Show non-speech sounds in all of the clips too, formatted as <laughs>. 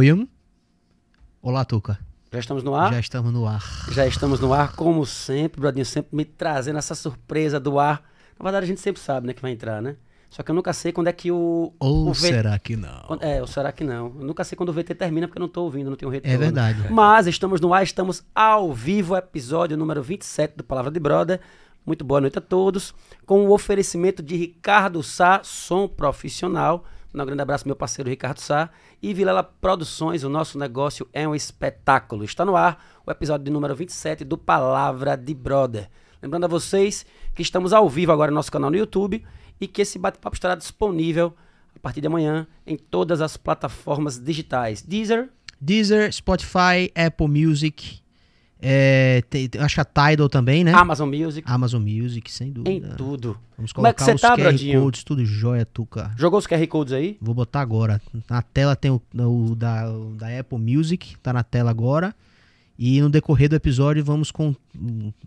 Poem. Olá, Tuca. Já estamos no ar? Já estamos no ar. Já estamos no ar, como sempre, Bradinho, sempre me trazendo essa surpresa do ar. Na verdade, a gente sempre sabe, né, que vai entrar, né? Só que eu nunca sei quando é que o. Ou o será que não? É, ou será que não? Eu nunca sei quando o VT termina, porque eu não estou ouvindo, não tenho retorno. É verdade. Mas estamos no ar, estamos ao vivo, episódio número 27 do Palavra de Brother. Muito boa noite a todos. Com o oferecimento de Ricardo Sá, som profissional um grande abraço meu parceiro Ricardo Sá e Vilela Produções, o nosso negócio é um espetáculo. Está no ar o episódio de número 27 do Palavra de Brother. Lembrando a vocês que estamos ao vivo agora no nosso canal no YouTube e que esse bate-papo estará disponível a partir de amanhã em todas as plataformas digitais: Deezer, Deezer, Spotify, Apple Music é, tem, acho que a Tidal também, né? Amazon Music. Amazon Music, sem dúvida. Em tudo. Vamos colocar Como é que os tá, QR Bradinho? Codes, tudo jóia, Tuca. Jogou os QR Codes aí? Vou botar agora. Na tela tem o, o da, o da Apple Music, tá na tela agora. E no decorrer do episódio vamos com.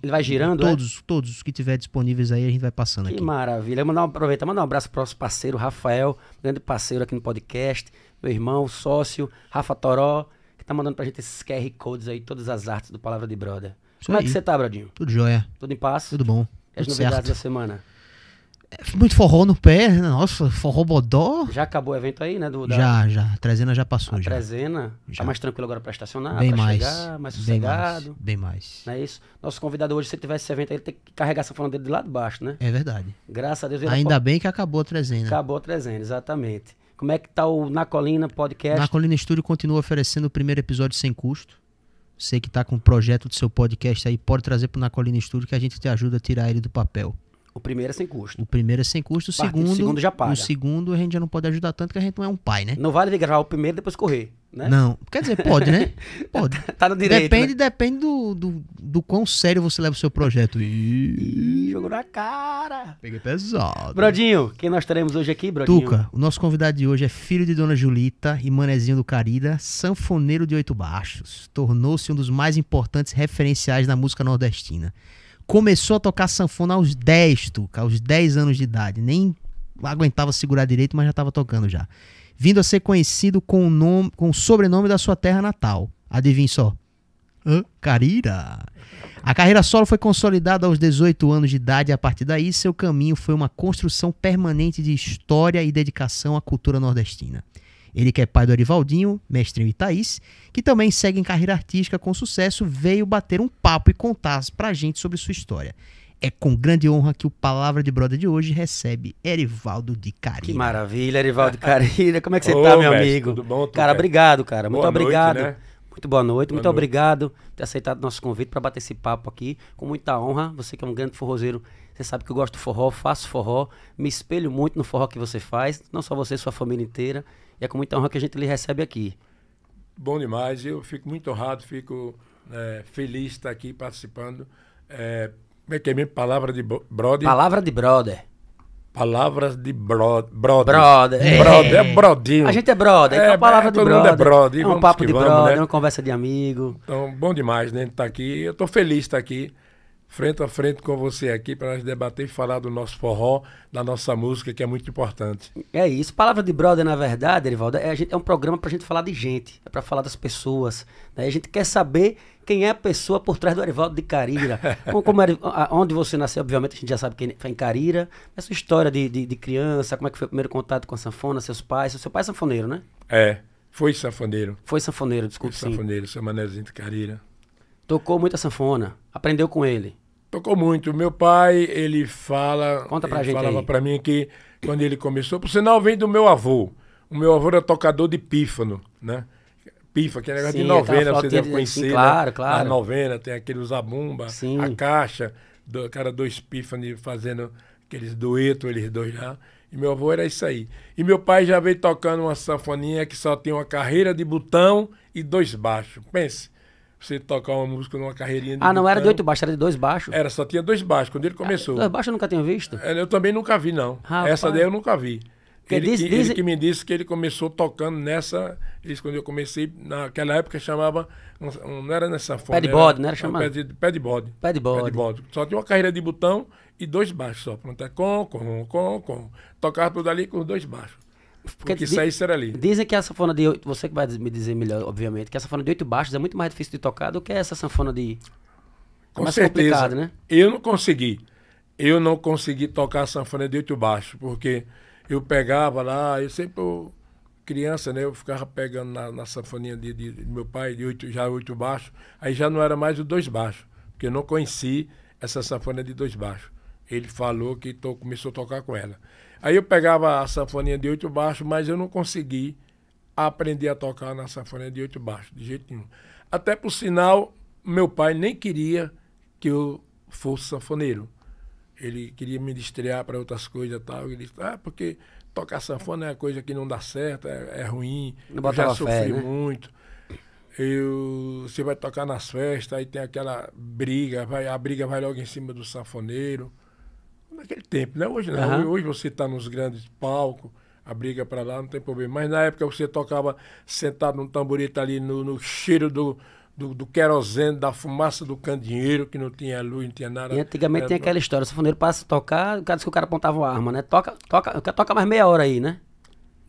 Ele vai girando? É? Todos, é? todos os que tiver disponíveis aí, a gente vai passando que aqui. Que maravilha. Mandar um, aproveitar, mandar um abraço para o nosso parceiro, Rafael, grande parceiro aqui no podcast, meu irmão, sócio, Rafa Toró, que tá mandando pra gente esses QR Codes aí, todas as artes do Palavra de Brother. Isso Como aí. é que você tá, Brodinho? Tudo jóia. Tudo em paz? Tudo bom. E as Tudo novidades certo. da semana? É, muito forró no pé, né? nossa, forró bodó. Já acabou o evento aí, né? Do, da... Já, já. A trezena já passou. A já. trezena. Tá já. Tá mais tranquilo agora pra estacionar, bem pra mais, chegar, mais sossegado. Bem mais. Bem mais. Não é isso? Nosso convidado hoje, se tivesse esse evento aí, ele tem que carregar essa falando dele de lá de baixo, né? É verdade. Graças a Deus. Ainda pode... bem que acabou a trezena. Acabou a trezena, exatamente. Como é que tá o Na Colina Podcast? Na Colina Estúdio continua oferecendo o primeiro episódio sem custo. Sei que está com um projeto do seu podcast aí, pode trazer para o Na Colina Estúdio que a gente te ajuda a tirar ele do papel. O primeiro é sem custo. O primeiro é sem custo, o segundo. segundo já paga. O segundo a gente já não pode ajudar tanto que a gente não é um pai, né? Não vale gravar o primeiro e depois correr, né? Não. Quer dizer, pode, né? <laughs> Pode. tá no direito. Depende, né? depende do, do, do, quão sério você leva o seu projeto. Ih, jogou na cara. Peguei pesado. Brodinho, quem nós teremos hoje aqui, Brodinho? Tuca, o nosso convidado de hoje é filho de Dona Julita e manezinho do Carida, sanfoneiro de oito baixos. Tornou-se um dos mais importantes referenciais na música nordestina. Começou a tocar sanfona aos 10, Tuca, aos 10 anos de idade. Nem aguentava segurar direito, mas já estava tocando já. Vindo a ser conhecido com o, nome, com o sobrenome da sua terra natal. Adivinhe só. Hã? Carira. A carreira solo foi consolidada aos 18 anos de idade e a partir daí seu caminho foi uma construção permanente de história e dedicação à cultura nordestina. Ele que é pai do Arivaldinho, mestrinho e Thaís, que também segue em carreira artística com sucesso, veio bater um papo e contar pra gente sobre sua história. É com grande honra que o Palavra de Broda de hoje recebe Erivaldo de Carina. Que maravilha, Erivaldo de <laughs> Carina. Como é que você Ô, tá, meu mestre, amigo? Tudo bom? Tu cara, obrigado, cara. Muito boa obrigado. Noite, né? Muito boa noite, boa muito noite. obrigado por ter aceitado nosso convite para bater esse papo aqui. Com muita honra, você que é um grande forrozeiro, você sabe que eu gosto do forró, faço forró, me espelho muito no forró que você faz, não só você, sua família inteira. E é com muita honra que a gente lhe recebe aqui. Bom demais, eu fico muito honrado, fico é, feliz de estar aqui participando. É, como é que é mesmo? Palavra de brother? Palavra de brother. Palavras de bro, brother. Brother. É. Brother, é brodinho. A gente é brother, então é, a é palavra é, de todo brother. Mundo é brother. É um papo de vamos, brother, né? É uma conversa de amigo. Então, bom demais, né? Estar tá aqui. Eu estou feliz de estar aqui frente a frente com você aqui para nós debater e falar do nosso forró, da nossa música, que é muito importante. É isso. Palavra de Brother, na verdade, Erivaldo, é, gente, é um programa para a gente falar de gente, é para falar das pessoas. Né? A gente quer saber quem é a pessoa por trás do Erivaldo de Carira. <laughs> como, como era, onde você nasceu, obviamente, a gente já sabe quem foi em Carira. Essa história de, de, de, criança, como é que foi o primeiro contato com a sanfona, seus pais. Seu pai é sanfoneiro, né? É, foi sanfoneiro. Foi sanfoneiro, desculpe. Foi sanfoneiro, sim. seu Manézinho de Carira. Tocou muita sanfona, aprendeu com ele. Tocou muito. Meu pai, ele fala. Conta pra ele gente. Falava aí. pra mim que quando ele começou, por sinal, vem do meu avô. O meu avô era tocador de pífano, né? pifa, aquele negócio Sim, de novena, você deve conhecer. Sim, claro, né? claro. A novena, tem aqueles zabumba, Sim. a caixa, do, cara, dois pífanos fazendo aqueles duetos, eles dois lá. E meu avô era isso aí. E meu pai já veio tocando uma sanfoninha que só tem uma carreira de botão e dois baixos. Pense você tocar uma música numa carreirinha de Ah, não, era de oito baixos, era de dois baixos. Era, só tinha dois baixos, quando ele ah, começou. Dois baixos eu nunca tinha visto? É, eu também nunca vi, não. Rapaz. Essa daí eu nunca vi. Ele, diz, que, diz... ele que me disse que ele começou tocando nessa. Ele quando eu comecei, naquela época chamava. Não era nessa forma. Pé de bode, não né, era chamado? Pé pé de bode. Pé de bode. Pé de bode. Só tinha uma carreira de botão e dois baixos só. Pronto, é com, com, com, com. Tocava tudo ali com os dois baixos. Porque isso sai será ali. Dizem que a sanfona de oito, você que vai me dizer melhor, obviamente, que a sanfona de oito baixos é muito mais difícil de tocar do que essa sanfona de é Com mais certeza. né? Eu não consegui. Eu não consegui tocar a sanfona de oito baixos, porque eu pegava lá, eu sempre eu, criança, né, eu ficava pegando na, na sanfoninha de, de, de, meu pai de oito já oito baixos, aí já não era mais o dois baixos, porque eu não conheci essa sanfona de dois baixos. Ele falou que começou a tocar com ela. Aí eu pegava a sanfoninha de oito baixos, mas eu não consegui aprender a tocar na sanfoninha de oito baixos, de jeito nenhum. Até por sinal, meu pai nem queria que eu fosse sanfoneiro. Ele queria me destrear para outras coisas e tal. Ele disse, ah, porque tocar sanfona é uma coisa que não dá certo, é, é ruim. eu já sofri fé, né? muito. Eu, você vai tocar nas festas, aí tem aquela briga, vai, a briga vai logo em cima do sanfoneiro naquele tempo, né? Hoje não. Uhum. Hoje você está nos grandes palcos, a briga para lá, não tem problema. Mas na época você tocava sentado num tamborito ali no, no cheiro do, do, do, querosene, da fumaça do candeeiro, que não tinha luz, não tinha nada. E antigamente é, tinha aquela história, o sanfoneiro passa a tocar, o cara disse que o cara apontava uma arma, né? Toca, toca, toca mais meia hora aí, né?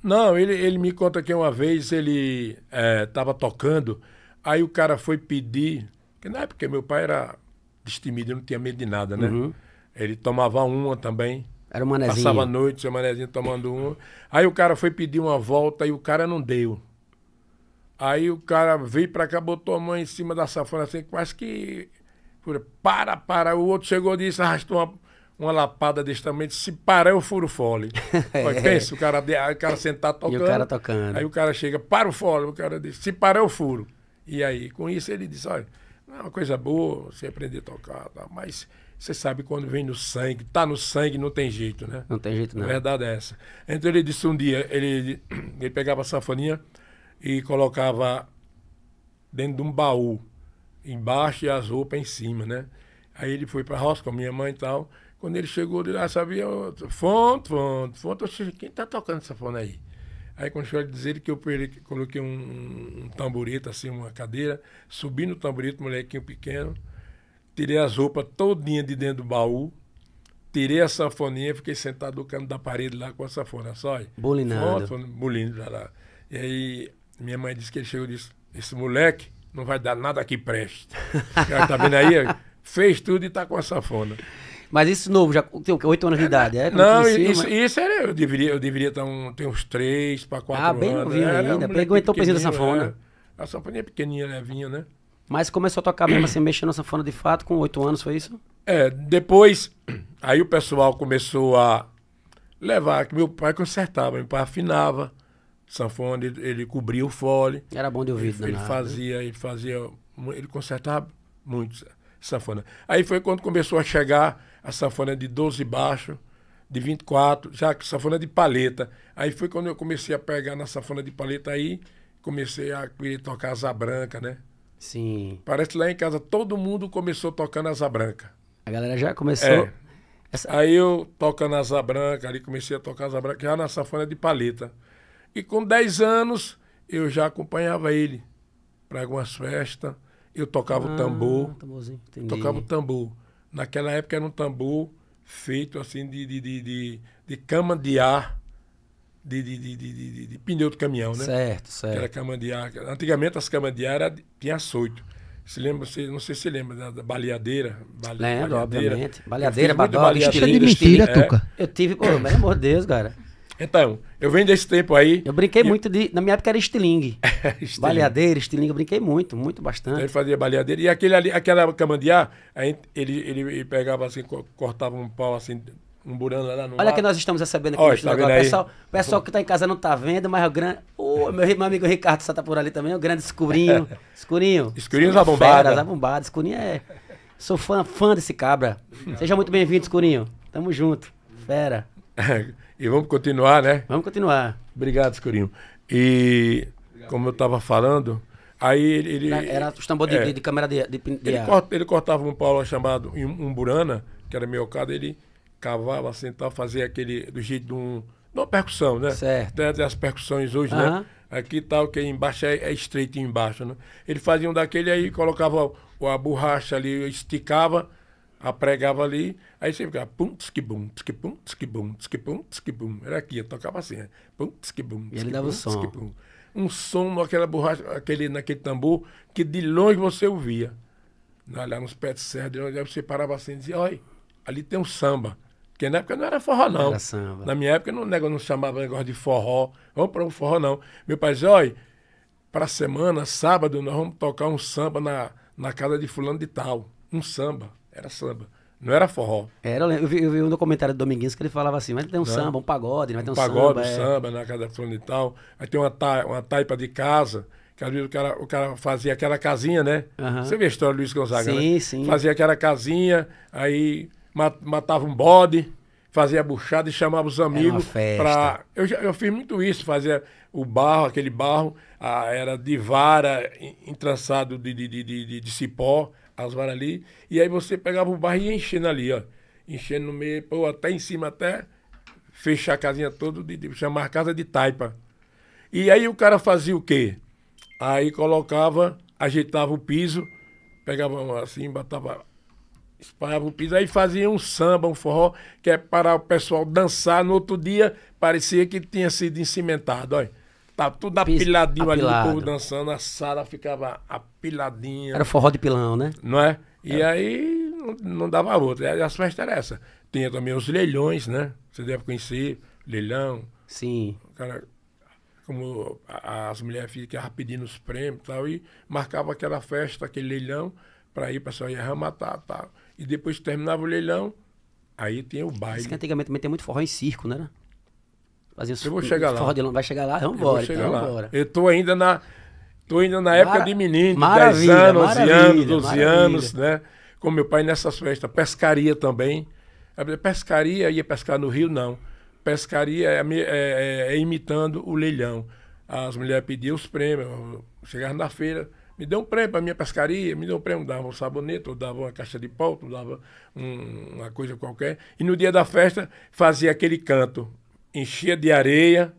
Não, ele, ele me conta que uma vez ele estava é, tocando, aí o cara foi pedir, que na época meu pai era destemido, não tinha medo de nada, né? Uhum. Ele tomava uma também. Era um manezinho. Passava a noite, seu manezinho tomando uma. Aí o cara foi pedir uma volta e o cara não deu. Aí o cara veio pra cá, botou a mão em cima da safona assim, quase que. Para, para. O outro chegou e disse, arrastou uma, uma lapada desse também se parar eu furo o fole. é. <laughs> Pensa, o cara, o cara sentado tocando. E o cara tocando. Aí o cara chega, para o fole. O cara disse, se parar eu furo. E aí, com isso ele disse, olha, é uma coisa boa você aprender a tocar, tá? mas você sabe quando vem no sangue, tá no sangue, não tem jeito, né? Não tem jeito, não. A verdade é essa. Então ele disse um dia, ele, ele pegava a sanfoninha e colocava dentro de um baú, embaixo e as roupas em cima, né? Aí ele foi para a roça com a minha mãe e tal. Quando ele chegou de lá, sabia, fonte, fonte, fonte, quem tá tocando essa aí? Aí quando chegou a dizer que eu coloquei um, um assim, uma cadeira, subi no tamborito, molequinho pequeno, tirei as roupas todinha de dentro do baú, tirei a sanfoninha e fiquei sentado no canto da parede lá com a sanfona, só. Bulinado. já lá. E aí minha mãe disse que ele chegou e disse, esse moleque não vai dar nada que preste. o <laughs> cara tá vendo aí? Fez tudo e tá com a sanfona. Mas isso novo, já tem oito anos de é, idade, é? não, isso, mas... isso era, eu deveria, eu deveria ter, um, ter uns três para quatro anos. Ah, bem novinho ainda, um pegou então o pezinho da sanfona. É. a sanfona é pequenininha, levinha, né? Mas começou a tocar mesmo assim, mexendo na sanfona de fato, com oito anos, foi isso? É, depois, <clears throat> aí o pessoal começou a levar, que meu pai consertava, meu pai afinava, sanfona, ele, ele cobria o fole. Era bom de ouvir, Ele, ele né? fazia, ele fazia, ele consertava muito sanfona. Aí foi quando começou a chegar a sanfona de 12 baixo, de 24, já que sanfona de paleta. Aí foi quando eu comecei a pegar na sanfona de paleta aí, comecei a querer tocar asa branca, né? Sim. Parece que lá em casa todo mundo começou tocando asa branca. A galera já começou. É. Essa... Aí eu tocando asa branca, ali comecei a tocar asa branca, já na sanfona de paleta. E com 10 anos eu já acompanhava ele para algumas festas. Eu tocava ah, o tambor. Tocava o tambor. Naquela época era um tambor feito assim de, de, de, de, de cama de ar de, de, de, de, pneu de caminhão, né? Certo, certo. Que era cama de ar. Antigamente as camas de ar era, tinha açoito. Se lembra, se, não sei se você lembra da, da baleadeira. Bale, Lembro, obviamente. Baleadeira, badola, estilingue. É de mentira, é. Tuca. Eu tive, pô, pelo amor de Deus, cara. Então, eu venho desse tempo aí. Eu brinquei e... muito de. Na minha época era estilingue. <laughs> É, estilingue. Baleadeira, estilingue, eu brinquei muito, muito bastante. ele fazia baleadeira. E aquele ali, aquela camandiá, ele, ele, ele pegava assim, cortava um pau assim, um burano lá no Olha que nós estamos recebendo aqui Olha, no tá agora. Pessoal, pessoal que está em casa não está vendo, mas é o grande. Oh, meu, meu, amigo Ricardo está por ali também, o grande escurinho. <laughs> Escurinho. escurinho da bombada. Fera, da bombada. Escurinho é. Sou fã, fã desse cabra. Seja muito bem-vindo, Escurinho. Tamo junto. Fera. <laughs> e vamos continuar, né? Vamos continuar. Obrigado, Escurinho. E como eu estava falando, aí ele. Era, era os tambor de, é, de, de câmera de, de, de ele, corta, ele, cortava um pau chamado um, um burana, que era meio cado, ele cavava, tal fazia aquele do jeito de um de uma percussão, né? Certo. Tem as percussões hoje, uhum. né? Aqui tal, que embaixo é, é estreito embaixo, né? Ele fazia um daquele aí, colocava a borracha ali, esticava, apregava ali, aí você ficava pum, tsque bum, tsque bum, tsque bum, tsque bum, tsque bum. Era aqui, eu tocava assim, né? Pum, tsque bum, tsque ele dava o som. Um som naquela borracha, aquele, naquele tambor, que de longe você ouvia. Lá nos pés de serra, de longe, aí você parava assim e dizia, olha, ali tem um samba. Porque na época não era forró, não. Era samba. Na minha época não, negócio, não chamava negócio de forró. Vamos para um forró, não. Meu pai dizia, olha, para semana, sábado, nós vamos tocar um samba na, na casa de fulano de tal. Um samba. Era samba. Não era forró. Era, eu vi, eu vi um documentário do Dominguinhos que ele falava assim, vai ter um não. É? samba, um pagode, vai ter um pagode, samba. Um pagode, é... samba, na casa de fulano de tal. Aí tem uma, ta, uma taipa de casa, que às vezes o cara, o cara fazia aquela casinha, né? Uhum. Você vê a história do Luiz Gonzaga, né? Sim, né? sim. Fazia aquela casinha, aí matava um bode, fazia buchada e chamava os amigos para. Eu, eu fiz muito isso, fazia o barro, aquele barro, a, era de vara, entrançado de, de, de, de, de cipó, as varas ali. E aí você pegava o barro e ia enchendo ali, ó. Enchendo no meio, pô, até em cima, até fechar a casinha toda, de, de, chamar casa de taipa. E aí o cara fazia o quê? Aí colocava, ajeitava o piso, pegava assim, batava Espalhava o piso, aí fazia um samba, um forró, que é para o pessoal dançar. No outro dia, parecia que tinha sido encimentado, olha. Tá tudo apiladinho ali, o povo dançando, a sala ficava apiladinha. Era forró de pilão, né? Não é? E Era. aí não, não, dava outro. As festas eram essa. Tinha também os leilões, né? Você deve conhecer, leilão. Sim. Cara, como as mulheres ficavam pedindo os prêmios e tal, e marcava aquela festa, aquele leilão, para ir, o pessoal ir rematar e tal. E depois que terminava o leilão, aí tinha o baile. Isso que antigamente também tem muito forró em circo, né? Fazia os, Eu vou chegar lá. De... Vai chegar lá? Vamos embora. Eu, então, eu tô ainda na... Tô ainda na época de menino, de 10 anos, 11 anos, 12 maravilha. anos, né? Com meu pai nessas festas. Pescaria também. Pescaria, ia pescar no Rio, não. Pescaria é, é, é, é imitando o leilão. As mulheres pediam os prêmios, chegavam na feira, me deu um prêmio para minha pescaria, me deu um prêmio, dava um sabonete, ou dava uma caixa de pau, ou dava um, uma coisa qualquer. E no dia da festa fazia aquele canto, enchia de areia,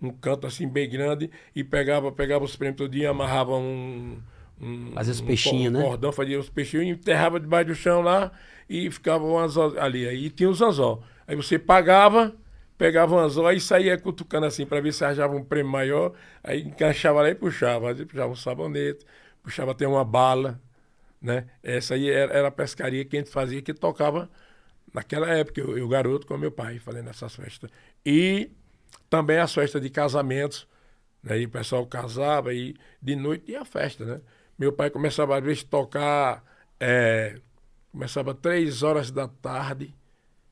um canto assim bem grande, e pegava, pegava os prêmios todo dia, amarrava um. um Às vezes um, peixinho, né? um, né? cordão, fazia os peixinhos, enterrava debaixo do chão lá e ficava um anzol ali. Aí tinha os anzol. Aí você pagava pegava um anzol e saía cutucando assim para ver se arranjava um prêmio maior, aí encaixava lá e puxava, aí puxava um sabonete, puxava até uma bala, né? Essa aí era, era, a pescaria que a gente fazia, que tocava naquela época, eu, eu garoto com meu pai, fazendo essas festas. E também as festas de casamentos, né? E o pessoal casava e de noite tinha festa, né? Meu pai começava às vezes a tocar, é, começava três horas da tarde,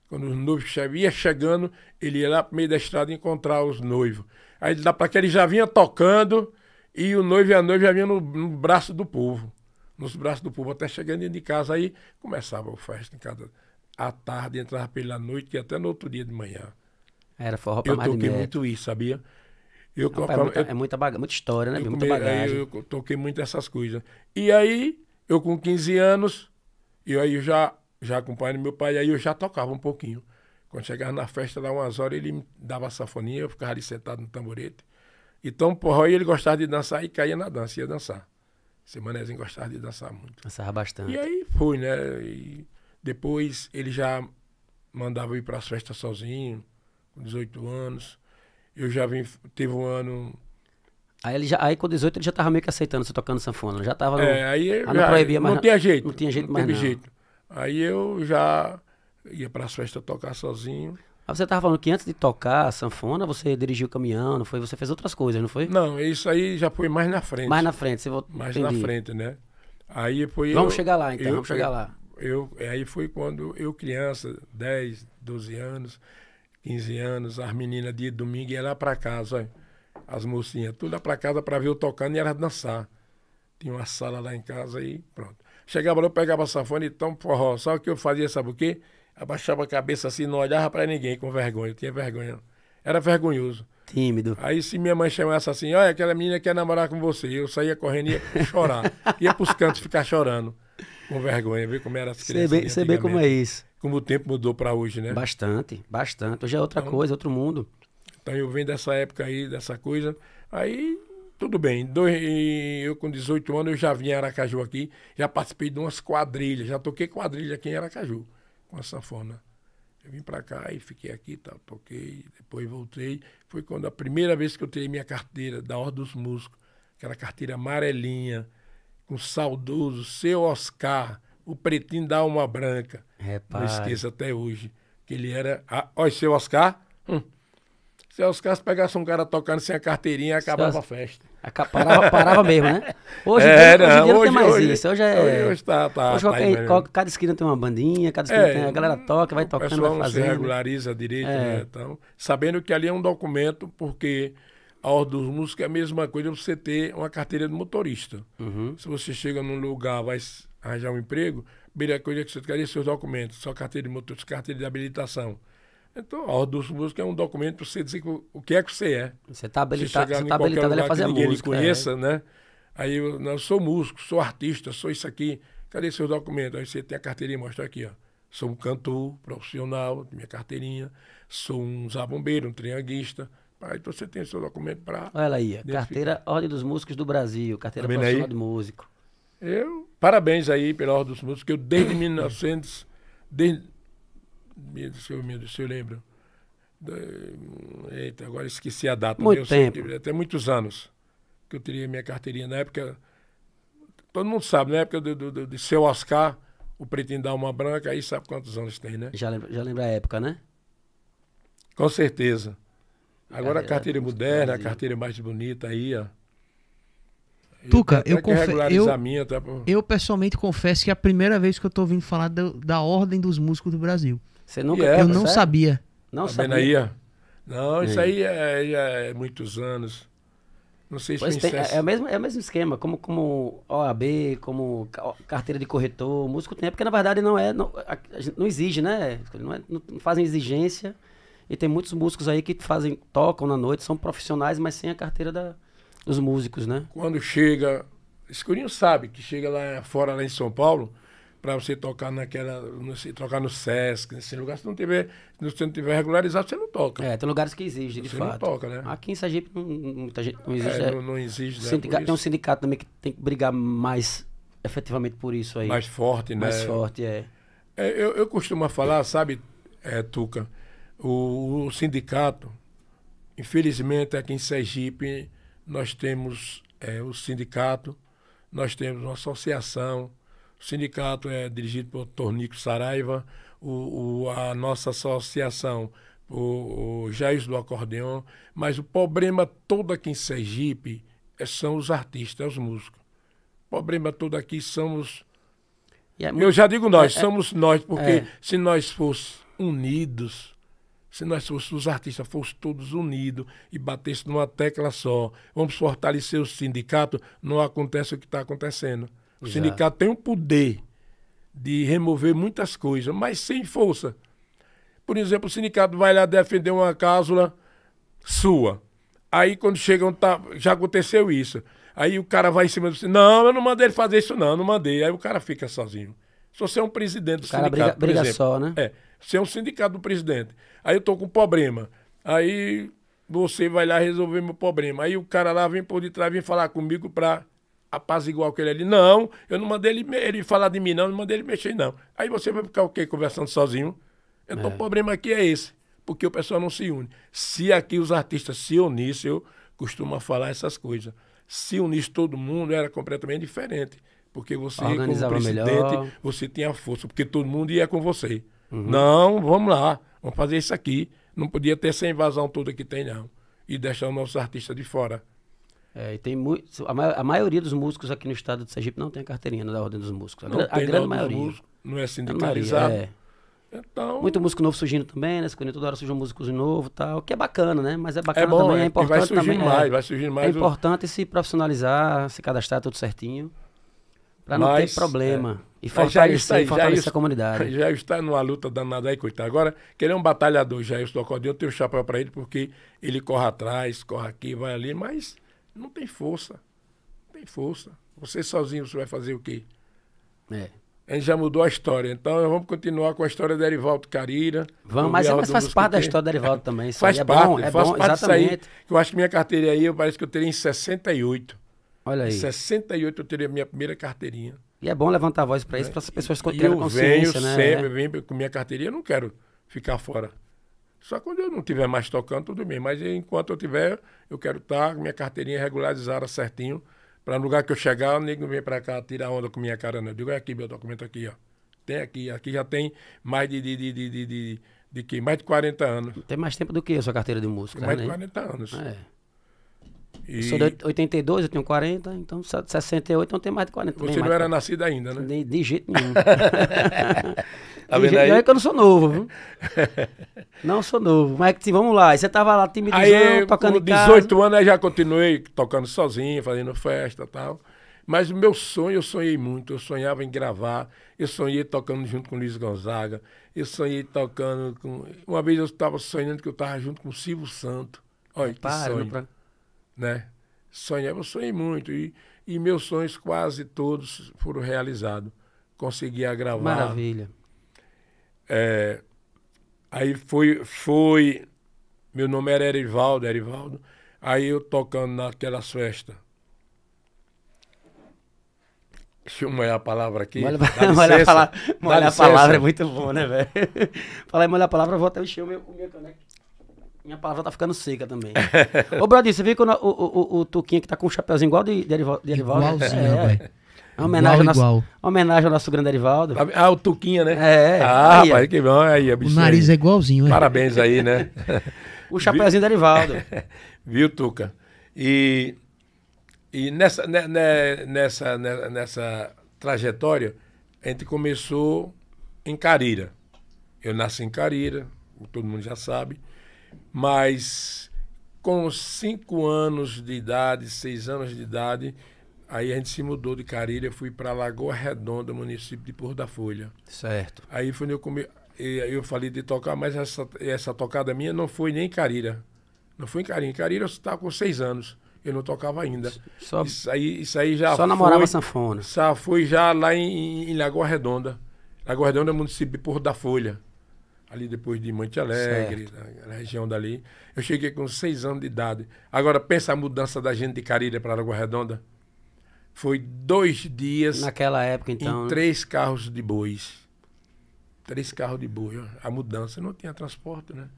quando os noivos iam chegando, ele ia lá o meio da estrada encontrar os noivos. Aí dá para que ele já vinha tocando, e o noivo e a noiva já vinham no, no braço do povo, nos braços do povo, até chegando dentro de casa. Aí começava a festa em casa à tarde, entrava pela noite e até no outro dia de manhã. Era forró pra Eu toquei muito isso, sabia? Eu Rapaz, colocava, é, muita, eu, é muita, baga... muita história, né? Eu, muita comei, é, bagagem. Eu, eu toquei muito essas coisas. E aí, eu com 15 anos, e aí eu já, já acompanhando meu pai, aí eu já tocava um pouquinho. Quando chegava na festa, lá umas horas, ele me dava a safoninha, eu ficava ali sentado no tamborete. Então, porra, ele gostava de dançar e caía na dança, ia dançar. Semanezinho gostava de dançar muito. Dançava bastante. E aí fui, né? E depois ele já mandava ir para as festas sozinho, com 18 anos. Eu já vim, teve um ano. Aí, ele já, aí com 18 ele já tava meio que aceitando você tocando sanfona, já tava. No, é, aí, ah, não já, proibia mais. Não tinha jeito. Não tinha jeito não mais. Teve não. jeito. Aí eu já ia para as festas tocar sozinho. Aí você tava falando que antes de tocar a sanfona, você dirigiu o caminhão, não foi? Você fez outras coisas, não foi? Não, isso aí já foi mais na frente. Mais na frente, você voltou. Mais entendi. na frente, né? Aí foi. Vamos eu, chegar lá, então, eu, vamos chegar eu, lá. Eu, é, aí foi quando eu, criança, 10, 12 anos, 15 anos, as meninas de domingo iam lá pra casa, as mocinhas, tudo lá pra casa para ver eu tocando e elas dançar. Tinha uma sala lá em casa e pronto. Chegava lá, eu pegava a sanfona e então forró. Só que eu fazia, sabe o quê? abaixava a cabeça assim, não olhava para ninguém com vergonha, tinha vergonha. Era vergonhoso. Tímido. Aí se minha mãe chamasse assim, olha, aquela menina quer namorar com você, eu saía correndo e ia <laughs> chorar. ia pros cantos ficar chorando. Com vergonha, viu como era as crianças. Você vê como é isso. Como o tempo mudou para hoje, né? Bastante, bastante. Hoje é outra então, coisa, outro mundo. Então eu venho dessa época aí, dessa coisa. Aí tudo bem. Dois, eu com 18 anos eu já vim em Aracaju aqui, já participei de umas quadrilhas, já toquei quadrilha aqui em Aracaju com a sanfona. Eu vim para cá e fiquei aqui, tá, toquei, depois voltei. Foi quando a primeira vez que eu tirei minha carteira da Ordem dos Músicos, aquela carteira amarelinha, com o saudoso seu Oscar, o pretinho da alma branca. Repare. Não esqueça até hoje que ele era. ah, Olha, seu Oscar. Hum. Seu Oscar, se pegasse um cara tocando sem a carteirinha, acabava a festa. Parava, parava mesmo, né? Hoje, é, dia, não, hoje, hoje, não tem mais hoje, isso. Hoje é. Hoje, tá, tá, hoje qualquer, tá cada esquina tem uma bandinha, cada esquina é, tem. A galera toca, vai tocando, vai fazendo. se regulariza direito, é. né? Então, sabendo que ali é um documento, porque a ordem dos músicos é a mesma coisa você ter uma carteira de motorista. Uhum. Se você chega num lugar, vai arranjar um emprego, a primeira coisa que você quer é seus documentos, sua carteira de motorista, carteira de habilitação. Então, a ordem dos músicos é um documento para você dizer o que é que você é. Você está habilitado, você tá habilitado a fazer que ninguém música. Ninguém conheça, é. né? Aí eu, não, eu sou músico, sou artista, sou isso aqui. Cadê seus documentos? Aí você tem a carteirinha, mostra aqui, ó. Sou um cantor profissional, minha carteirinha. Sou um zabombeiro, um trianguista. Aí você tem seu documento para. Olha aí, carteira Ordem dos Músicos do Brasil, carteira Também tá profissional aí, de músico. Eu, parabéns aí pela Ordem dos Músicos, que eu desde 1900, <coughs> desde medo, se eu, medo, se eu lembro. Eita, agora esqueci a data. Muito meu, tempo. É até muitos anos que eu teria minha carteirinha. Na época, todo mundo sabe, na época do, do, do, de seu Oscar, o pretinho dá uma branca, aí sabe quantos anos tem, né? Já lembra, já lembra a época, né? Com certeza. Agora a é, carteira moderna, a carteira mais bonita aí, ó. Tuca, eu, confesso eu, minha, tá? eu pessoalmente confesso que é a primeira vez que eu tô ouvindo falar do, da ordem dos músicos do Brasil. Você nunca yeah, é, Eu não sabia. Não tá sabia. Aí, não, isso aí é, é, muitos anos. Não sei se pois tem, é, é, o mesmo, é o mesmo esquema, como, como OAB, como carteira de corretor, músico tem, é porque na verdade não é, não, não exige, né? Não, é, não fazem exigência. E tem muitos músicos aí que fazem, tocam na noite, são profissionais, mas sem a carteira da, dos músicos, né? Quando chega, Escurinho sabe que chega lá fora, lá em São Paulo, para você tocar naquela, nesse, tocar no Sesc, nesse lugar, se não tiver, se não tiver regularizado, você não toca. É, tem lugares que exigem, de você fato. Você não toca, né? Aqui em Sergipe não, muita gente não é, exige. É, não, né? não exige, né? tem um sindicato também que tem que brigar mais efetivamente por isso aí. Mais forte, né? Mais forte, é. é eu, eu costumo falar, sabe, é, Tuca, o, o sindicato, infelizmente aqui em Sergipe, nós temos é, o sindicato, nós temos uma associação, o sindicato é dirigido por Tornico Saraiva, o, o a nossa associação, o, o Jair do Acordeão, mas o problema todo aqui em Sergipe é, são os artistas, é os músicos. O problema todo aqui somos. É muito... Eu já digo nós, é, é, somos nós, porque é. se nós fôssemos unidos, se nós fôssemos os artistas, fôssemos todos unidos e batêssemos numa tecla só, vamos fortalecer o sindicato, não acontece o que está acontecendo. O sindicato tem o um poder de remover muitas coisas, mas sem força. Por exemplo, o sindicato vai lá defender uma cláusula sua. Aí quando chegam, tá, já aconteceu isso. Aí o cara vai em cima do sindicato. Não, eu não mandei ele fazer isso, não, eu não mandei. Aí o cara fica sozinho. Se você é um presidente do o cara sindicato. Briga, por exemplo, só, né? É. Você é um sindicato do presidente. Aí eu tô com um problema. Aí você vai lá resolver meu problema. Aí o cara lá vem por detrás, vem falar comigo para apaziguar o que ele ali. Não, eu não mandei ele, ele falar de mim, não, não mandei ele mexer, não. Aí você vai ficar o quê? Conversando sozinho? Então é. o problema aqui é esse, porque o pessoal não se une. Se aqui os artistas se unissem, eu costumo falar essas coisas. Se unisse todo mundo, era completamente diferente. Porque você, Organizava como presidente, melhor. você tinha força, porque todo mundo ia com você. Uhum. Não, vamos lá, vamos fazer isso aqui. Não podia ter essa invasão toda que tem, não. E deixar os nossos artistas de fora. É, e tem muito, a, ma a, maioria dos músicos aqui no estado de Sergipe não tem a carteirinha da Ordem dos Músicos. A, não gra é a grande maioria. não é sindicalizado. É. Então... Muito músico novo surgindo também, né? Quando toda hora surgem músicos de novo e tal, que é bacana, né? Mas é bacana é bom, também, é, é importante é. vai surgir também. Mais, é, vai surgir mais. É importante o... se profissionalizar, se cadastrar tudo certinho, para não ter problema. É. E fortalecer, está, e fortalecer a comunidade. <laughs> Já está numa luta danada aí, coitado. Agora, que ele é um batalhador, já do Acordeão, eu tenho chapéu para ele, porque ele corre atrás, corre aqui, vai ali, mas não tem força. Não tem força. Você sozinho você vai fazer o quê? É. A gente já mudou a história. Então vamos continuar com a história da Erivaldo Carira. Vamos, mas, é, mas faz parte da história da Erivaldo também. Isso faz é parte, bom, é faz bom, parte exatamente. Disso aí, eu acho que minha carteira aí, eu parece que eu teria em 68. Olha aí. Em 68 eu teria minha primeira carteirinha. E é bom levantar a voz para isso, é. para as pessoas terem consciência, né? Eu venho sempre, né? venho com minha carteirinha, eu não quero ficar fora. Só quando eu não tiver mais tocando, tudo bem. Mas enquanto eu tiver, eu quero estar tá, minha carteirinha é regularizada certinho. Para no lugar que eu chegar, o nego vem para cá tirar onda com minha cara. Não. Né? Eu digo, é aqui meu documento aqui, ó. Tem aqui. Aqui já tem mais de, de, de, de, de, de, de que? Mais de 40 anos. Tem mais tempo do que a sua carteira de músico. Mais né? de 40 anos. é. E... Sou de 82, eu tenho 40, então 68, então tem mais de 40. Você não era nascida nascido ainda, né? De, de jeito <laughs> nenhum. tá de jeito aí? é que eu não sou novo, viu? <laughs> não sou novo. Mas assim, vamos lá, você tava lá timidizão, aí, tocando com 18 anos eu já continuei tocando sozinho, fazendo festa e tal. Mas o meu sonho, eu sonhei muito, eu sonhava em gravar, eu sonhei tocando junto com Luiz Gonzaga, eu sonhei tocando com... Uma vez eu estava sonhando que eu estava junto com o Silvio Santo. Olha, Para, que sonho. Pra né? Sonhava, eu sonhei muito e, e meus sonhos quase todos foram realizados. Consegui agravar. Maravilha. É, aí foi, foi, meu nome era Erivaldo, Erivaldo. Aí eu tocando naquelas festas. Deixa eu molhar a palavra aqui. Molha, a <laughs> palavra, a palavra é muito bom, né, velho? <laughs> Falar em molhar a palavra, eu vou até encher o meu, o meu caneco. Minha palavra tá ficando seca também. <laughs> Ô, Bradinho, você viu que o, o, o, o Tuquinha que tá com um chapéuzinho igual de, de, de Igualzinho, é, Uma homenagem, igual, ao nosso, homenagem ao nosso grande Arivaldo. Ah, ah, o Tuquinha, né? É. Ah, aí, rapaz, que bom. Aí, bicho, o nariz aí. é igualzinho. Hein? Parabéns aí, né? <laughs> o chapéuzinho do Arivaldo. <laughs> Viu, Tuca? E, e nessa, né, né nessa, nessa, né, nessa trajetória, a gente começou em Carira. Eu nasci em Carira, todo mundo já sabe. Mas com cinco anos de idade, seis anos de idade, aí a gente se mudou de Carilha, fui para Lagoa Redonda, município de Porto da Folha. Certo. Aí foi onde eu come... eu falei de tocar, mas essa, essa tocada minha não foi nem em Carilha. Não foi em Carilha. Em Carilha eu estava com seis anos. Eu não tocava ainda. Só, isso, aí, isso aí já Só foi, sanfona. Só foi já lá em, em Lagoa Redonda. Lagoa Redonda é município de Porto da Folha ali depois de Monte Alegre, na, né, região dali. Eu cheguei com seis anos de idade. Agora, pensa a mudança da gente de Carilha para Água Redonda. Foi dois dias. Naquela época, então. Em né? três carros de bois. Três carros de boi. A mudança não tinha transporte, né?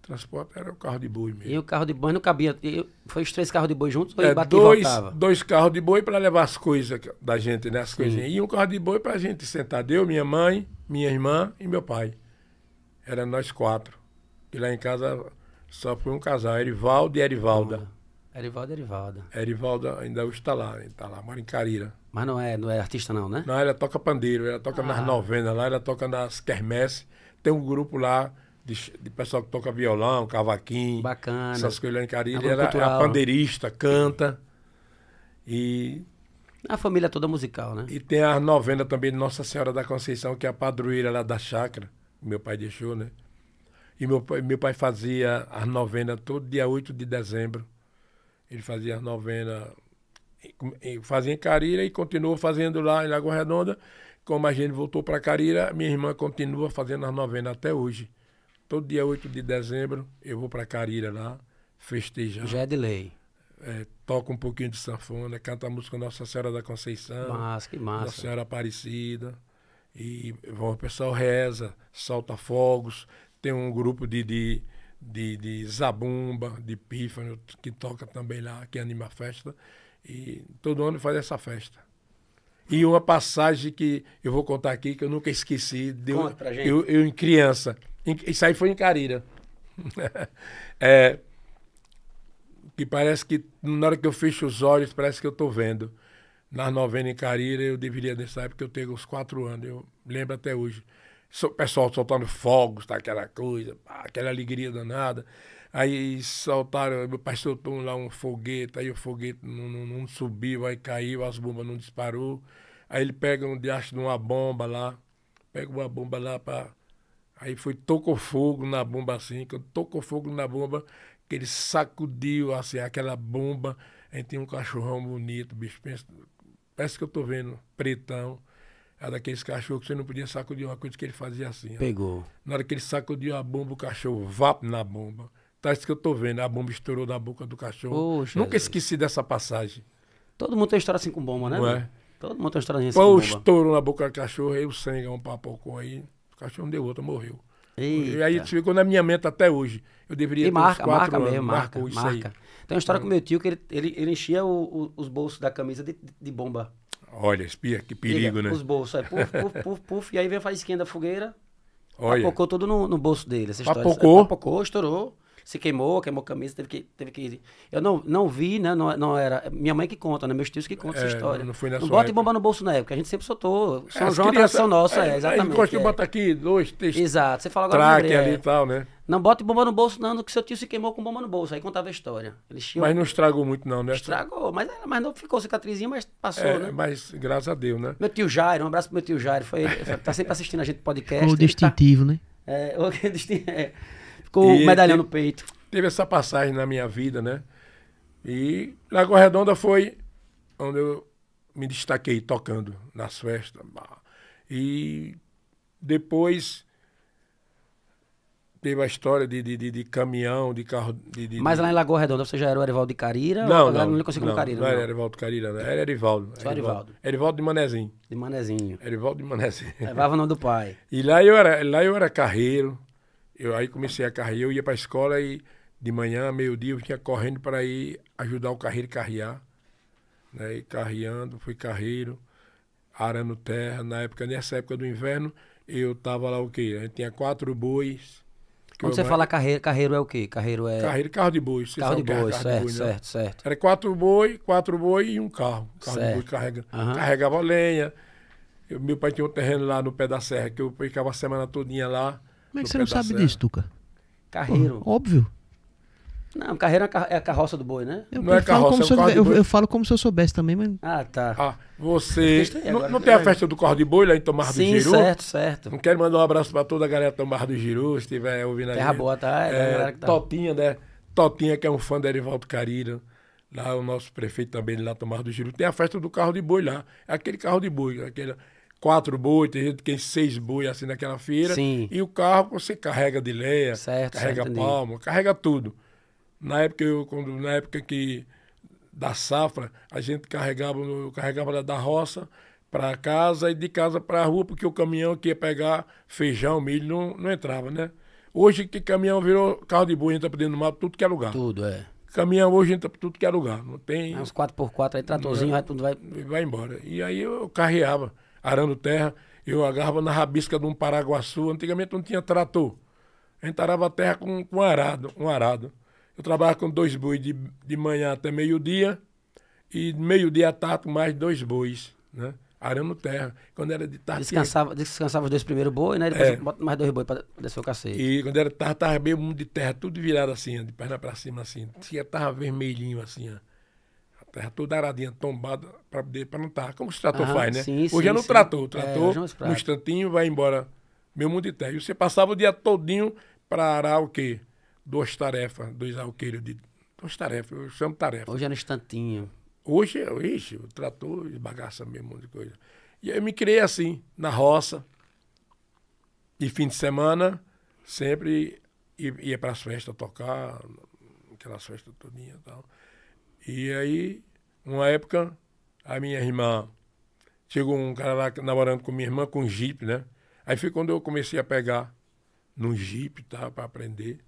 Transporte era o carro de boi mesmo. E o carro de boi não cabia. Foi os três carros de boi juntos ou é, dois, Dois carros de boi para levar as coisas da gente, né? As coisinhas. E um carro de boi para a gente sentar. Eu, minha mãe, minha irmã e meu pai. Era nós quatro. E lá em casa só foi um casal, Erivaldo e Erivalda. Ah, Erivaldo e Erivalda. Erivalda ainda hoje está lá, está lá, mora em Carira. Mas não é, não é artista não, né? Não, ela toca pandeiro, ela toca ah. nas novenas lá, ela toca nas quermesses. Tem um grupo lá de, de, pessoal que toca violão, cavaquinho. Bacana. Essas coisas lá em Carira. É ela cultural. é pandeirista, canta. E a família toda musical, né? E tem a novena também de Nossa Senhora da Conceição, que é a padroeira lá da chácara meu pai deixou, né? E meu pai, meu pai fazia as novenas todo dia 8 de dezembro. Ele fazia as novenas, fazia em Carira e continuou fazendo lá em Lagoa Redonda. Como a gente voltou para Carira, minha irmã continua fazendo as novenas até hoje. Todo dia 8 de dezembro eu vou para Carira lá festejar. Já é de lei. É, toca um pouquinho de sanfona, canta a música Nossa Senhora da Conceição. Massa, que massa. Nossa Senhora Aparecida. E o pessoal reza, solta fogos, tem um grupo de, de, de, de zabumba, de pífano, que toca também lá, que anima a festa. E todo ano faz essa festa. E uma passagem que eu vou contar aqui, que eu nunca esqueci. deu Conta eu, pra gente. Eu, eu, em criança. Isso aí foi em Carira. <laughs> é, que parece que na hora que eu fecho os olhos, parece que eu estou vendo na novena em Carira, eu deveria, nessa época, eu tenho uns quatro anos, eu lembro até hoje. O pessoal soltando fogos, tá, aquela coisa, aquela alegria danada. Aí soltaram, meu pai soltou lá um foguete, aí o foguete não, não, não subiu, aí caiu, as bombas não disparou. Aí ele pega um diacho de uma bomba lá, pega uma bomba lá para Aí foi, tocou fogo na bomba assim, quando tocou fogo na bomba, que ele sacudiu assim, aquela bomba. Aí tem um cachorrão bonito, bicho, pensa, essa que eu tô vendo, pretão. Era daqueles cachorros que você não podia sacudir uma coisa que ele fazia assim. Pegou. Ó. Na hora que ele sacudiu a bomba, o cachorro vap na bomba. Tá isso que eu tô vendo. A bomba estourou na boca do cachorro. Poxa Nunca Jesus. esqueci dessa passagem. Todo mundo tem história assim com bomba, né? Ué. Todo mundo tem história assim com bomba. estouro na boca do cachorro, aí o sangue, um papocão aí. O cachorro deu outro, morreu. Eita. E aí isso ficou na minha mente até hoje. Eu deveria e ter marca, uns quatro marca anos. Mesmo, marca, marca. Tem uma história hum. com meu tio que ele, ele, ele enchia o, o, os bolsos da camisa de, de bomba. Olha, espia, que perigo, Liga, né? Os bolsos, aí é, puf, puf, puf, puf, e aí vem a faísquinha da fogueira, Olha. papocou tudo no, no bolso dele. Essa história. Papocou, estourou se queimou, queimou camisa, teve que. Teve que eu não, não vi, né? Não, não era. Minha mãe que conta, né? Meus tios que contam é, essa história. Não, foi na não bota época. bomba no bolso na época, a gente sempre soltou. É, São é, João é tradição nossa, é, exatamente. A gente gosta é. botar aqui dois, três. Exato, você fala agora. Traque ali e é. tal, né? Não bote bomba no bolso, não, que seu tio se queimou com bomba no bolso. Aí contava a história. Eles tinham... Mas não estragou muito, não, né? Estragou, mas, mas não ficou cicatrizinha, mas passou, é, né? Mas graças a Deus, né? Meu tio Jairo, um abraço pro meu tio Jairo. Foi, tá sempre assistindo a gente podcast. <laughs> Ou tá- distintivo, tá... né? É, <laughs> o distintivo. É com e medalhão teve, no peito. Teve essa passagem na minha vida, né? E Lagoa Redonda foi onde eu me destaquei tocando nas festas. E depois teve a história de, de, de, de caminhão, de carro. De, Mas lá em Lagoa Redonda você já era o Erivaldo de Carira? Não, ou... não. Não, consigo não, Carira, não, não era Erivaldo de Carira, não. Era Erivaldo. Só Erivaldo. Erivaldo de Manezinho. De Manezinho. Erivaldo de Manezinho. Levava o nome do pai. E lá eu era, lá eu era carreiro eu aí comecei a carreira, eu ia para a escola e de manhã, meio-dia, eu tinha correndo para ir ajudar o carreiro a carrear. Né? E carreando, fui carreiro, arando terra. Na época, nessa época do inverno, eu tava lá o quê? A gente tinha quatro bois. Quando você fala carreiro, carreiro é o quê? Carreiro é. Carreiro carro de boi. Carro de boi, certo, de né? boi, certo, né? certo. Era quatro boi, quatro boi e um carro. Carro certo. de boi carrega, uhum. carregava lenha. Eu, meu pai tinha um terreno lá no pé da serra que eu ficava a semana todinha lá como é que você não sabe disso, Tuca? Carreiro. Pô, óbvio. Não, carreiro é a é carroça do boi, né? Eu, não é eu é carroça, falo é o carro eu, eu, falo como se eu soubesse também, mas. Ah, tá. Ah, você. Não, não, tem a é. festa do carro de boi lá em Tomar do Giru? Sim, certo, certo. Não quero mandar um abraço pra toda a galera de Tomar do Giru, se estiver ouvindo aí. Terra boa, tá? É, é tá. Totinha, né? Totinha, que é um fã da Erivaldo Carira. Lá o nosso prefeito também, lá Tomar do Giru. Tem a festa do carro de boi lá. É aquele carro de boi, aquele quatro boi, tem gente que tem seis boi assim naquela feira. Sim. E o carro você carrega de leia, certo, carrega certo, palma, carrega tudo. Na época, eu, quando, na época que da safra, a gente carregava, eu carregava da roça para casa e de casa para a rua, porque o caminhão que ia pegar feijão, milho, não, não entrava, né? Hoje que caminhão virou carro de boi, entra pra dentro do mato, tudo que é lugar. Tudo, é. Caminhão hoje entra para tudo que é lugar. Não tem. É uns 4x4, aí tratorzinho, vai tudo, vai. Vai embora. E aí eu carreava arando terra, eu agarrava na rabisca de um paraguaçu. Antigamente não tinha trator. A gente arava a terra com, com arado, Um arado. Eu trabalhava com dois bois de, de manhã até meio-dia e meio-dia à tarde mais dois bois, né? Arando terra. Quando era de tarde. Descansava, descansava os dois primeiros bois, né? Depois é. bota mais dois bois para descer o cacete. E quando era de tarde, tava meio mundo de terra, tudo virado assim, de perna para cima, assim. Tinha, tava vermelhinho assim, ó terra toda aradinha, tombada, para poder plantar, como o trator ah, faz, né? Sim, hoje sim, é no sim. trator, o é, trator, é, no instantinho, vai embora meu mundo de terra. E você passava o dia todinho para arar o quê? Duas tarefas, dois alqueires de... Duas tarefas, eu chamo tarefa. Hoje é no instantinho. Hoje, ixi, o trator bagaça mesmo, um monte de coisa. E eu me criei assim, na roça. E fim de semana, sempre ia para as festas tocar, aquelas festas todinhas e tal. E aí, uma época, a minha irmã. Chegou um cara lá namorando com minha irmã com um jipe, né? Aí foi quando eu comecei a pegar no jipe, tá? Para aprender.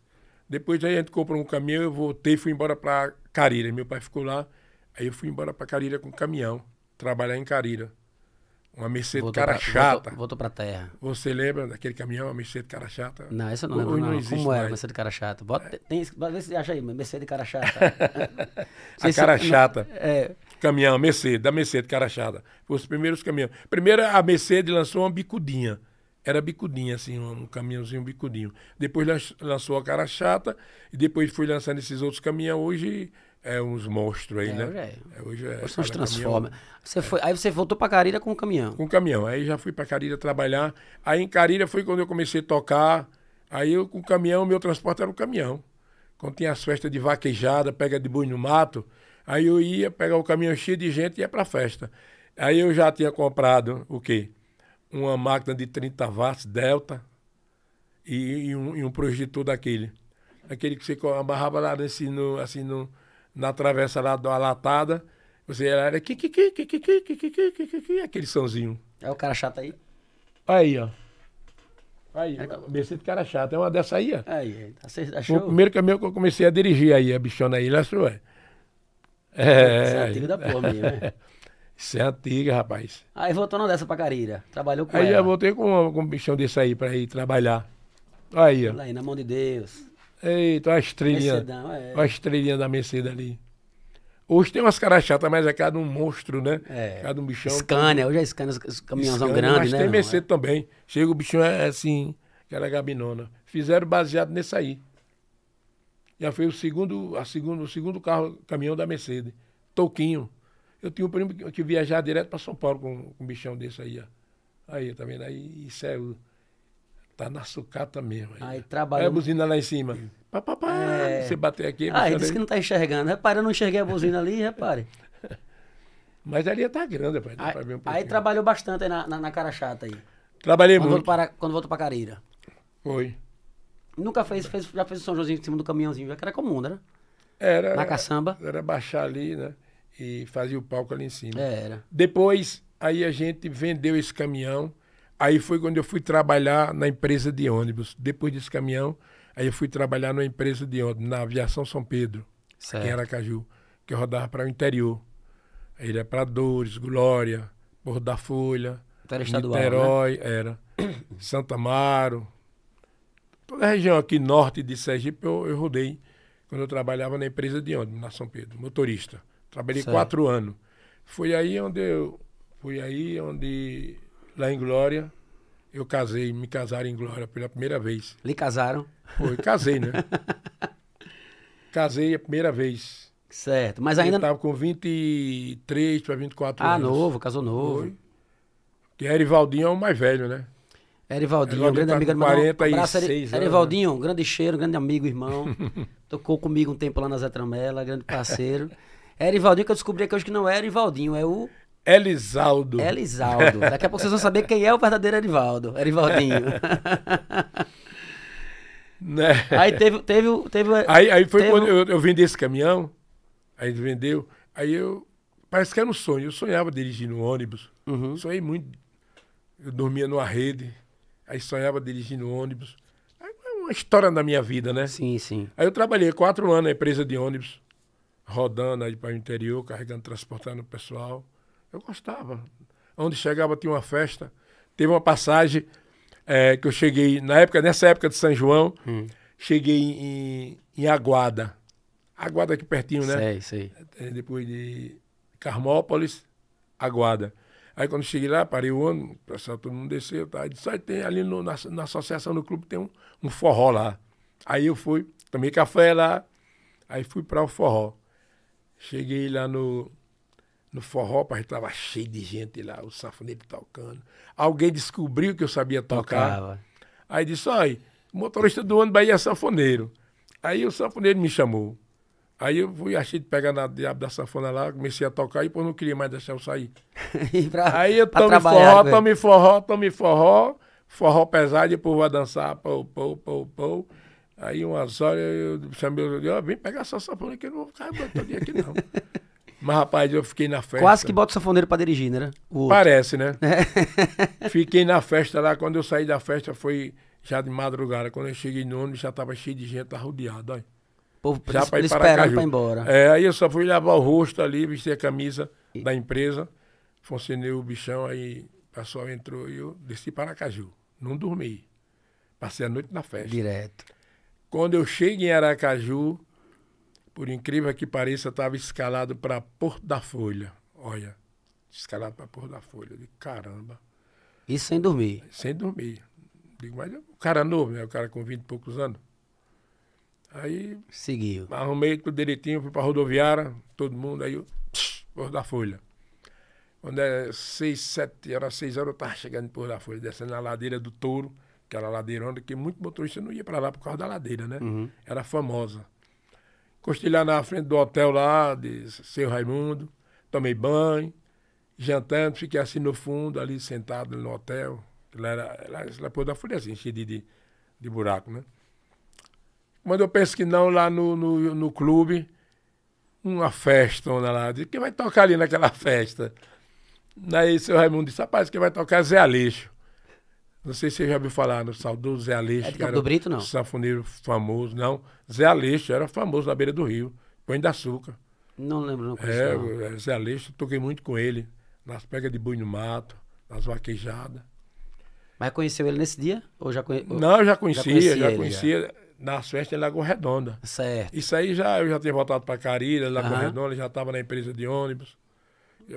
Depois aí a gente comprou um caminhão, eu voltei e fui embora para Carira. Meu pai ficou lá, aí eu fui embora para Carira com o caminhão, trabalhar em Carira. Uma Mercedes voltou cara pra, chata. Voltou, voltou pra terra. Você lembra daquele caminhão, a Mercedes cara chata? Não, essa eu não lembro. Não. não Como era a Mercedes cara chata? Bota, é. tem, acha aí, Mercedes cara chata. <laughs> a cara se, chata. Não, é... Caminhão, Mercedes, da Mercedes cara chata. Foi os primeiros caminhões. Primeiro a Mercedes lançou uma bicudinha. Era bicudinha, assim, um caminhãozinho um bicudinho. Depois lançou a cara chata, e depois foi lançando esses outros caminhões. Hoje é uns monstros aí, é, né? Hoje é. é hoje é, hoje são tá os transforma. Você foi, aí você voltou para Carira com o caminhão? Com o caminhão. Aí já fui para Carira trabalhar. Aí em Carira foi quando eu comecei a tocar. Aí eu com o caminhão, meu transporte era o caminhão. Quando tinha as festas de vaquejada, pega de boi no mato, aí eu ia pegar o caminhão cheio de gente e ia para festa. Aí eu já tinha comprado o quê? Uma máquina de 30 watts Delta e, e um, e um projetor daquele. Aquele que você amarrava lá nesse, no, assim, no, na travessa lá da latada. Você era que que que que que que que que que que aquele sãozinho. É o cara chato aí. Aí, ó. Aí, é, comecei de cara chato. É uma dessa aí, ó. Aí, achou? Tá Foi tá o primeiro caminho é que eu comecei a dirigir aí, a bichona aí, lá sua. É. Isso é antiga da porra mesmo, né? <laughs> Isso é antiga, rapaz. Aí voltou numa dessa pra carreira Trabalhou com aí ela. Aí eu voltei com, com um bichão desse aí pra ir trabalhar. Aí, ó. Lá aí, na mão de Deus. Eita, uma estrelinha. Mercedão, é. estrelinha da Mercedes ali. Hoje tem umas caras chatas, mas é cada um monstro, né? É. Cada é um bichão. Scania, hoje é Scania, os caminhãozão são grandes, mas né? Mas tem Mercedes é? também. Chega o bichão, é assim, que era Gabinona. Fizeram baseado nesse aí. Já foi o segundo, a segundo, o segundo carro, caminhão da Mercedes. Touquinho. Eu tinha um primo que, que viajava direto para São Paulo com, com, um bichão desse aí, ó. Aí, tá vendo? Aí, isso é o Tá na sucata mesmo. Aí, aí né? trabalhou. É a buzina lá em cima. Pá, pá, pá, é... Você bater aqui. Ah, ele disse que não tá enxergando. Repare, eu não enxerguei a buzina ali, repare. <laughs> Mas ali tá grande, rapaz. Aí, um aí, trabalhou bastante aí na, na, na cara chata aí. Trabalhei quando muito. para, quando voltou pra Careira. Foi. Nunca fez, fez, já fez o São Josinho em cima do caminhãozinho, já que era comum, né? Era. Na caçamba. Era baixar ali, né? E fazia o palco ali em cima. É, era. Depois, aí a gente vendeu esse caminhão Aí foi quando eu fui trabalhar na empresa de ônibus. Depois desse caminhão, aí eu fui trabalhar numa empresa de ônibus, na Aviação São Pedro, certo. aqui em Aracaju, que eu rodava para o interior. Aí era para Dores, Glória, Porto da Folha, então era estadual, né? Niterói, né? era <coughs> Santa Amaro. Toda a região aqui norte de Sergipe eu, eu rodei quando eu trabalhava na empresa de ônibus, na São Pedro, motorista. Trabalhei certo. quatro anos. Foi aí onde eu, foi aí onde lá em Glória. Eu casei, me casaram em Glória pela primeira vez. Lhe casaram? Foi, casei, né? <laughs> casei a primeira vez. Certo, mas ainda. Eu estava com 23 para 24 ah, anos. Ah, novo, casou novo. Foi. Que é Erivaldinho é o mais velho, né? Erivaldinho, grande tá amigo do 46 anos, Erivaldinho, né? grande cheiro, grande amigo, irmão. <laughs> Tocou comigo um tempo lá na Zé Tramela, grande parceiro. É Erivaldinho que eu descobri que hoje que não era é Erivaldinho, é o Elisaldo. Elisaldo. Daqui a pouco vocês vão saber quem é o verdadeiro Erivaldo. Erivaldinho. <laughs> Né? Aí teve. teve, teve aí, aí foi teve... quando eu, eu vendi esse caminhão, aí vendeu. Aí eu. Parece que era um sonho. Eu sonhava dirigindo um ônibus. Uhum. Sonhei muito. Eu dormia numa rede, aí sonhava dirigindo um ônibus. Aí, uma história da minha vida, né? Sim, sim. Aí eu trabalhei quatro anos na empresa de ônibus, rodando aí para o interior, carregando, transportando o pessoal. Eu gostava. Onde chegava tinha uma festa. Teve uma passagem é, que eu cheguei, na época, nessa época de São João, hum. cheguei em, em Aguada. Aguada aqui pertinho, né? Sei, sei. É, depois de Carmópolis, Aguada. Aí quando cheguei lá, parei o ano, o pessoal todo mundo desceu, tá? disse, ah, tem ali no, na, na, associação do clube tem um, um forró lá. Aí eu fui, tomei café lá, aí fui para o forró. Cheguei lá no, no forró, a gente cheio de gente lá, o sanfoneiro tocando. Alguém descobriu que eu sabia tocar. Tocava. Aí disse, olha, o motorista do ônibus Bahia é sanfoneiro. Aí o sanfoneiro me chamou. Aí eu fui, achei de pegar na diabo da sanfona lá, comecei a tocar e depois não queria mais deixar eu sair. <laughs> pra, aí eu tomei forró, né? tome forró, tome forró, forró pesado, e depois vou dançar, pô, pô, pô, pô. Aí umas horas eu chamei, eu disse, oh, vem pegar essa sanfona que eu não vou ficar todo dia aqui não. <laughs> Mas, rapaz, eu fiquei na festa. Quase que bota o sanfoneiro pra dirigir, né? Parece, né? É. <laughs> fiquei na festa lá. Quando eu saí da festa foi já de madrugada. Quando eu cheguei no ônibus já tava cheio de gente, tava rodeado, olha. povo já pra ir esperando pra ir embora. É, aí eu só fui lavar o rosto ali, vestir a camisa e... da empresa. Funcionei o bichão, aí o pessoal entrou e eu desci para Aracaju. Não dormi. Passei a noite na festa. Direto. Quando eu cheguei em Aracaju, por incrível que pareça, estava escalado para Porto da Folha. Olha, escalado para Porto da Folha. Eu caramba. E sem dormir? Sem dormir. Digo, mas o cara novo, né? O cara com 20 e poucos anos. Aí. Seguiu. Arrumei tudo direitinho, fui para a rodoviária, todo mundo, aí Porto da Folha. Quando é seis, sete, era seis horas, eu estava chegando em Porto da Folha, descendo na ladeira do touro, que era a ladeirona, que muito motorista não ia para lá por causa da ladeira, né? Uhum. Era famosa. Costilhar na frente do hotel lá, de seu Raimundo. Tomei banho, jantando, fiquei assim no fundo, ali sentado no hotel. Lá era, lá, lá pôr da folha assim, cheio de, de buraco, né? Quando eu penso que não, lá no, no, no clube, uma festona lá. de quem vai tocar ali naquela <laughs> festa? Daí seu Raimundo disse, rapaz, quem vai tocar é Zé Aleixo. Não sei se você já ouviu falar no saudoso Zé Aleixo. É de do Brito, não? Sanfoneiro famoso, não. Zé Aleixo era famoso na beira do rio, Põe da Açúcar. Não lembro, não É, não. É, Zé Aleixo, toquei muito com ele, nas pegas de boi no mato, nas vaquejadas. Mas conheceu ele nesse dia? Ou já conhe... Não, eu já conhecia, já conhecia, já ele, conhecia nas festas em Lagoa Redonda. Certo. Isso aí já, eu já tinha voltado para Carira, Lagoa uhum. Redonda, já estava na empresa de ônibus.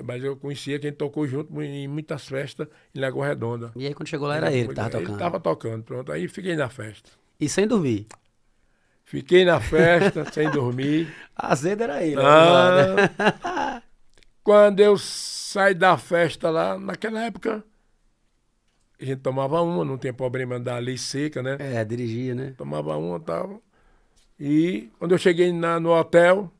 Mas eu conhecia quem tocou junto em muitas festas em Lagoa Redonda. E aí quando chegou lá era, era ele que estava tocando? Ele estava tocando, pronto. Aí fiquei na festa. E sem dormir? Fiquei na festa, <laughs> sem dormir. A Azedo era ele. Ah, né? <laughs> <laughs> quando eu saí da festa lá, naquela época, a gente tomava uma, não tinha problema da lei seca, né? É, dirigia, né? Tomava uma e tal. E quando eu cheguei na, no hotel,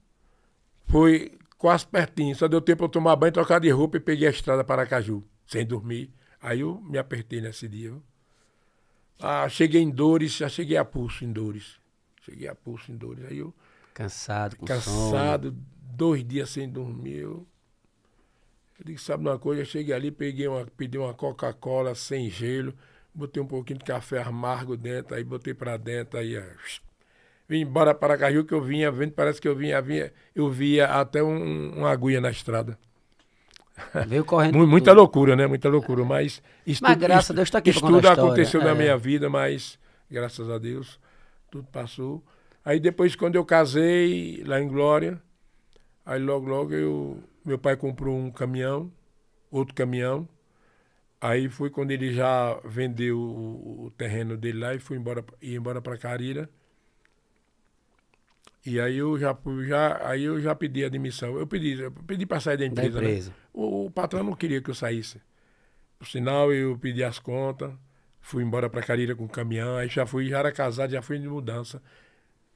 fui quase pertinho. Só deu tempo eu tomar banho, trocar de roupa e peguei a estrada para Caju, sem dormir. Aí eu me apertei nesse dia. Ah, cheguei em dores, já cheguei a pulso em dores. Cheguei a pulso em dores. Aí eu. Cansado, com Cansado, sono. dois dias sem dormir. Eu, eu digo, sabe uma coisa? Eu cheguei ali, peguei uma, pedi uma Coca-Cola sem gelo, botei um pouquinho de café amargo dentro, aí botei para dentro, aí. Ah, vim embora para Caju, que eu vinha vendo, parece que eu vinha, vinha eu via até um, uma agulha na estrada. <laughs> Veio correndo. muita tudo. loucura, né? Muita loucura. Mas isso mas, tudo, graças a Deus está aqui. Isso tudo aconteceu é. na minha vida, mas graças a Deus tudo passou. Aí depois, quando eu casei lá em Glória, aí logo, logo eu, meu pai comprou um caminhão, outro caminhão. Aí foi quando ele já vendeu o, o terreno dele lá e foi embora, ia embora para Carira. E aí eu já, já, aí eu já pedi admissão. Eu pedi, eu pedi para sair da empresa. Da empresa. Né? O, o, patrão não queria que eu saísse. Por sinal, eu pedi as contas, fui embora para Carira com o caminhão, aí já fui, já era casado, já fui de mudança.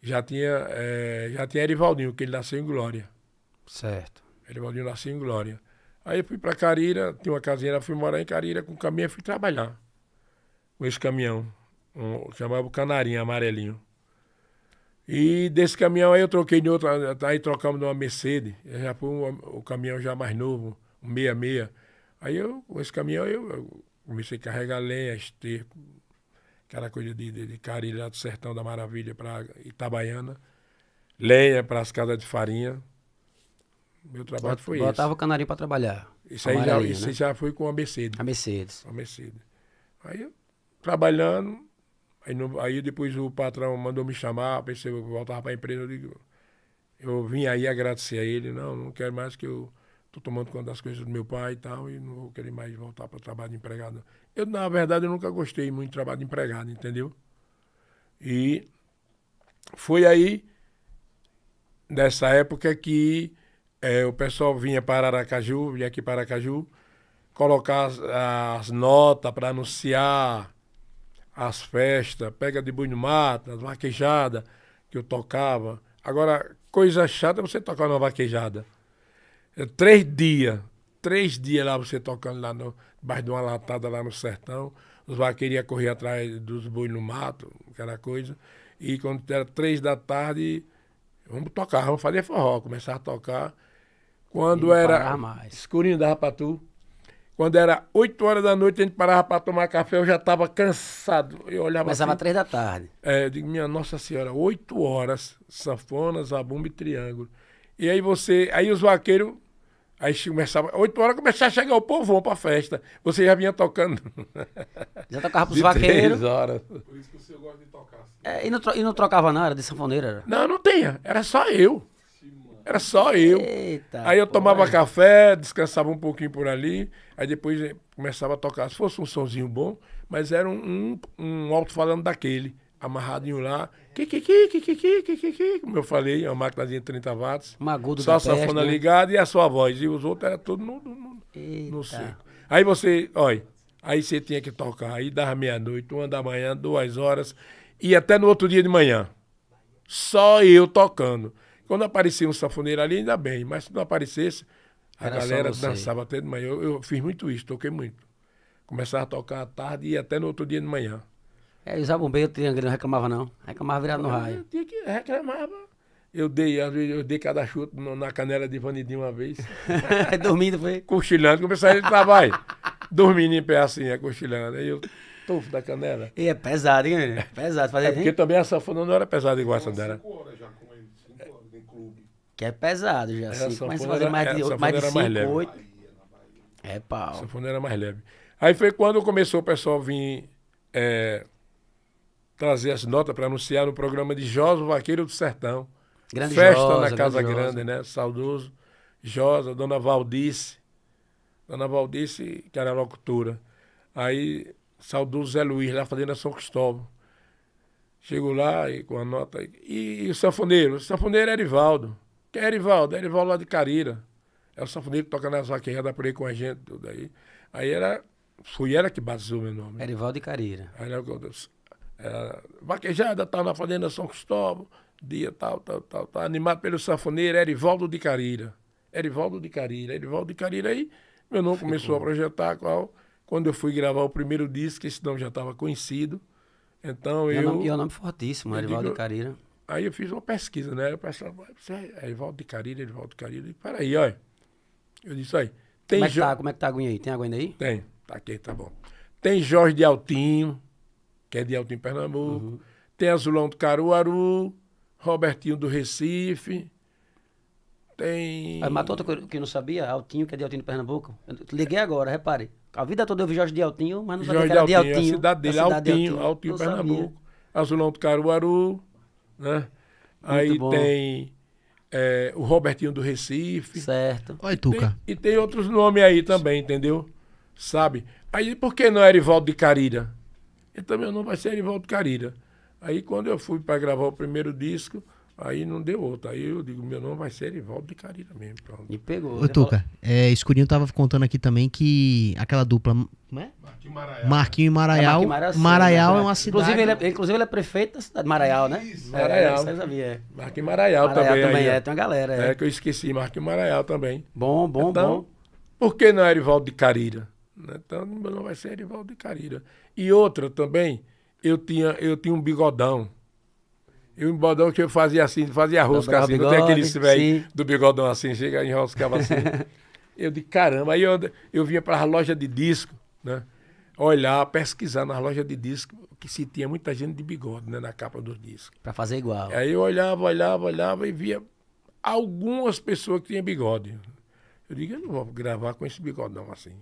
Já tinha, é, já tinha Erivaldinho, que ele nasceu em Glória. Certo. Erivaldinho nasceu em Glória. Aí eu fui para Carira, tinha uma casinha, fui morar em Carira com o caminhão e fui trabalhar com esse caminhão. Um, chamava o Canarinho Amarelinho. E desse caminhão aí eu troquei de outro, tá aí trocamos de uma Mercedes, já foi um, o caminhão já mais novo, um 66. Aí eu, com esse caminhão eu, eu comecei a carregar lenha, esterco, aquela coisa de, de, de carilho lá do Sertão da Maravilha para Itabaiana, lenha para as casas de farinha. Meu trabalho foi botava esse. Botava o canarinho para trabalhar. Isso aí já, né? já foi com a Mercedes. A Mercedes. A Mercedes. Aí eu, trabalhando, Aí, no, aí depois o patrão mandou me chamar, pensei que eu voltava para a empresa. Eu, digo, eu vim aí agradecer a ele, não, não quero mais que eu estou tomando conta das coisas do meu pai e tal, e não vou querer mais voltar para o trabalho de empregado. Eu, na verdade, eu nunca gostei muito de trabalho de empregado, entendeu? E foi aí, nessa época, que é, o pessoal vinha para Aracaju, vinha aqui para Aracaju, colocar as, as notas para anunciar as festas, pega de boi no mato, as vaquejadas que eu tocava. Agora, coisa chata é você tocar numa vaquejada. É três dias, três dias lá você tocando lá no bairro de uma latada lá no sertão. Os vaqueiros iam correr atrás dos bois no mato, aquela coisa. E quando era três da tarde, vamos tocar, vamos fazer forró. Começar a tocar. Quando era escurinho dava pra tu. Quando era 8 horas da noite, a gente parava para tomar café, eu já estava cansado. Eu olhava Começava assim, 3 da tarde. É, eu digo, minha Nossa Senhora, 8 horas, sanfona, zabumba e triângulo. E aí você, aí os vaqueiros, aí começava, 8 horas começava a chegar o povão para festa. Você já vinha tocando. Já tocava para de vaqueiros. horas. Por isso que o senhor gosta de tocar. Assim. É, e, não, e não trocava não, era de sanfoneira? Não, não tinha, era só eu. Era só eu. Eita, aí eu tomava é. café, descansava um pouquinho por ali, aí depois eh, começava a tocar. Se fosse um sonzinho bom, mas era um, um, um alto-falando daquele, amarradinho lá. Que, que, que, que, que, que, que, que, como eu falei, uma máquinazinha de 30 watts. Magudo só a sanfona né? ligada e a sua voz. E os outros era tudo no, no, no seco. Aí você, olha, aí você tinha que tocar. Aí dava meia-noite, uma da manhã, duas horas, e até no outro dia de manhã. Só eu tocando. Quando aparecia um sanfoneiro ali, ainda bem, mas se não aparecesse, a Era galera dançava até de manhã. Eu, eu, fiz muito isso, toquei muito. Começava a tocar à tarde e até no outro dia de manhã. É, usava um beijo, triângulo não reclamava, não. Reclamava virado no raio. Eu tinha que reclamava. Eu dei, eu dei cada chute na canela de Vanidinho uma vez. <laughs> dormindo, foi? Cochilando, começava ele trabalho. dormindo em pé assim, é, cochilando. Aí eu tufo da canela. E é pesado, hein, é Pesado. Fazer é porque assim? também a sanfona não era pesada igual a sandera. Cinco horas já que é pesado, já é, sei. Começa a fazer mais de, é, mais de cinco, mais leve. oito. É pau. Sanfona era mais leve. Aí foi quando começou o pessoal vir é, trazer as notas para anunciar no programa de Josa, Vaqueiro do Sertão. Grande Festa Josa, na Casa grande, grande, né? Saudoso. Josa, Dona Valdice. Dona Valdice, que era locutora. Aí, saudoso Zé Luiz, lá fazendo a São Cristóvão. Chego lá e, com a nota. E, e o sanfoneiro? O sanfoneiro era é Erivaldo. Que é Erivaldo, é Erivaldo lá de Carira. É o sanfoneiro que toca na vaquinha, por aí com a gente, tudo aí. Aí era. Fui era que batizou meu nome. Erivaldo de Carira. Aí era, disse. vaquejada, estava tá na Fazenda São Cristóvão, dia tal, tal, tal, tal. Animado pelo sanfoneiro Erivaldo de Carira. Erivaldo de Carira, Erivaldo de Carira. Aí meu nome Ficou. começou a projetar qual. Quando eu fui gravar o primeiro disco, esse nome já estava conhecido. Então eu. E é o é nome fortíssimo, Erivaldo digo, de Carira. Aí eu fiz uma pesquisa, né? O pessoal, você é Evaldo de Carilho, Evaldo de Carilho. Peraí, olha. Eu disse, olha. Tem como, é que jo... tá, como é que tá a aguinha aí? Tem água ainda aí? Tem. Tá aqui, tá bom. Tem Jorge de Altinho, que é de Altinho, Pernambuco. Uhum. Tem Azulão do Caruaru. Robertinho do Recife. Tem. Mas matou outra coisa que eu não sabia, Altinho, que é de Altinho Pernambuco. Eu liguei agora, repare. A vida toda eu vi Jorge de Altinho, mas não sabia Jorge que era de Altinho. De é Altinho. É a cidade dele, a cidade Altinho, de Altinho, Altinho, Altinho Pernambuco. Sabia. Azulão do Caruaru né? Aí bom. tem é, o Robertinho do Recife. Certo. Oi, Tuca. Tem, e tem outros nomes aí também, entendeu? Sabe? Aí por que não Erivaldo de Carira? Então também não vai ser Erivaldo de Carira. Aí quando eu fui para gravar o primeiro disco, Aí não deu outro. Aí eu digo, meu nome vai ser Erivaldo de Carira mesmo. Pronto. E pegou. Ô, né? Tuca, é, Escurinho tava contando aqui também que aquela dupla. Como é? Marquinho né? e Maraial. É, Maraial, é né? uma cidade. Inclusive ele, é, inclusive, ele é prefeito da cidade de Maraial, né? É, Maraial. É, É. Marquinho Maraial, Maraial também. também aí, é, tem uma galera. É. é que eu esqueci, Marquinho Maraial também. Bom, bom, então, bom. Por que não é Erivaldo de Carira? Então, meu nome vai ser Erivaldo de Carira. E outra também, eu tinha, eu tinha um bigodão. E o que eu fazia assim, fazia rosca assim. Bigode, não tem aqueles velho do bigodão assim, chega e enroscava assim. <laughs> eu de caramba. Aí eu, eu vinha para a loja de disco, né? Olhar, pesquisar na loja de disco, que se tinha muita gente de bigode, né? Na capa dos discos. Para fazer igual. Aí eu olhava, olhava, olhava e via algumas pessoas que tinham bigode. Eu digo, eu não vou gravar com esse bigodão assim.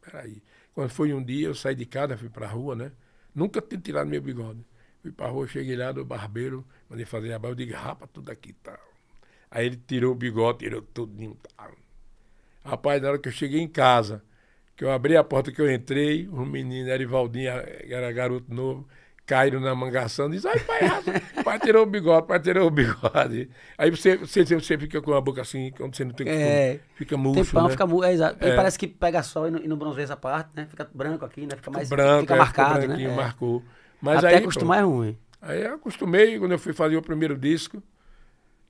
Peraí. Quando foi um dia, eu saí de casa, fui para a rua, né? Nunca tinha tirado meu bigode. Fui pra rua, cheguei lá do barbeiro, mandei fazer a barba, eu digo, rapa tudo aqui, tal. Tá. Aí ele tirou o bigode, tirou tudo, Tá. Rapaz, na hora que eu cheguei em casa, que eu abri a porta que eu entrei, o menino Erivaldinho, era garoto novo, caíram na mangação, diz, ai pai, rato, pai tirou o bigode, pai tirou o bigode. Aí você, você, você fica com a boca assim, quando você não tem é, fica murcho, tempão, né? fica murcho, é, exato. É. parece que pega sol e não, e não bronzeia essa parte, né? Fica branco aqui, né? Fica mais, branco, fica é, marcado, fica né? É. marcou. É. Mas Até aí, acostumar pronto. é ruim. Aí eu acostumei, quando eu fui fazer o primeiro disco,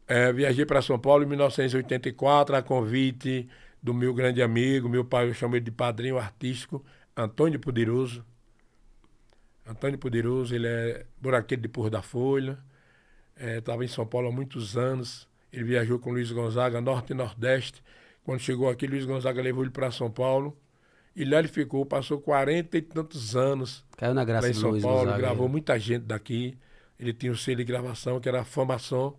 é, viajei para São Paulo em 1984, a convite do meu grande amigo, meu pai, eu chamo ele de padrinho artístico, Antônio Poderoso. Antônio Poderoso, ele é buraqueiro de Porra da Folha, estava é, em São Paulo há muitos anos, ele viajou com Luiz Gonzaga, Norte e Nordeste. Quando chegou aqui, Luiz Gonzaga levou ele para São Paulo e lá ele ficou, passou 40 e tantos anos. Caiu na graça lá em São Luiz Paulo, gravou muita gente daqui. Ele tinha um selo de gravação que era a Famação,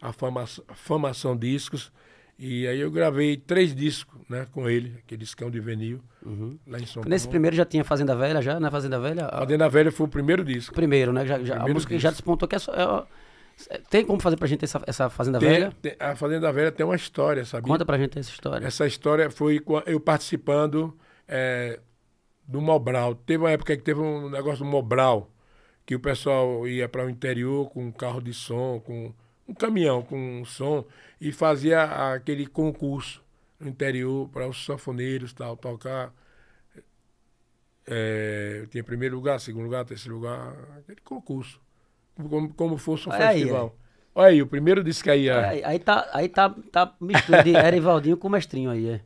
a Famação, a Famação Discos. E aí eu gravei três discos, né, com ele, aquele discão de vinil, uhum. lá em São Paulo. Nesse primeiro já tinha Fazenda Velha, já? Na né, Fazenda Velha? A... Fazenda Velha foi o primeiro disco. Primeiro, né? Já, já primeiro a música disco. já despontou que é só... É, é, tem como fazer pra gente essa, essa Fazenda tem, Velha? Tem, a Fazenda Velha tem uma história, sabia? Conta pra gente essa história. Essa história foi eu participando é, do Mobral. Teve uma época que teve um negócio do Mobral, que o pessoal ia para o interior com um carro de som, com um caminhão com um som, e fazia aquele concurso no interior para os sanfoneiros tal, tocar. É, tinha primeiro lugar, segundo lugar, terceiro lugar, aquele concurso. Como, como fosse um festival. Aí, Olha aí, o primeiro disse que aí ia. Aí, aí, tá, aí tá, tá de Erivaldinho com o mestrinho aí, é.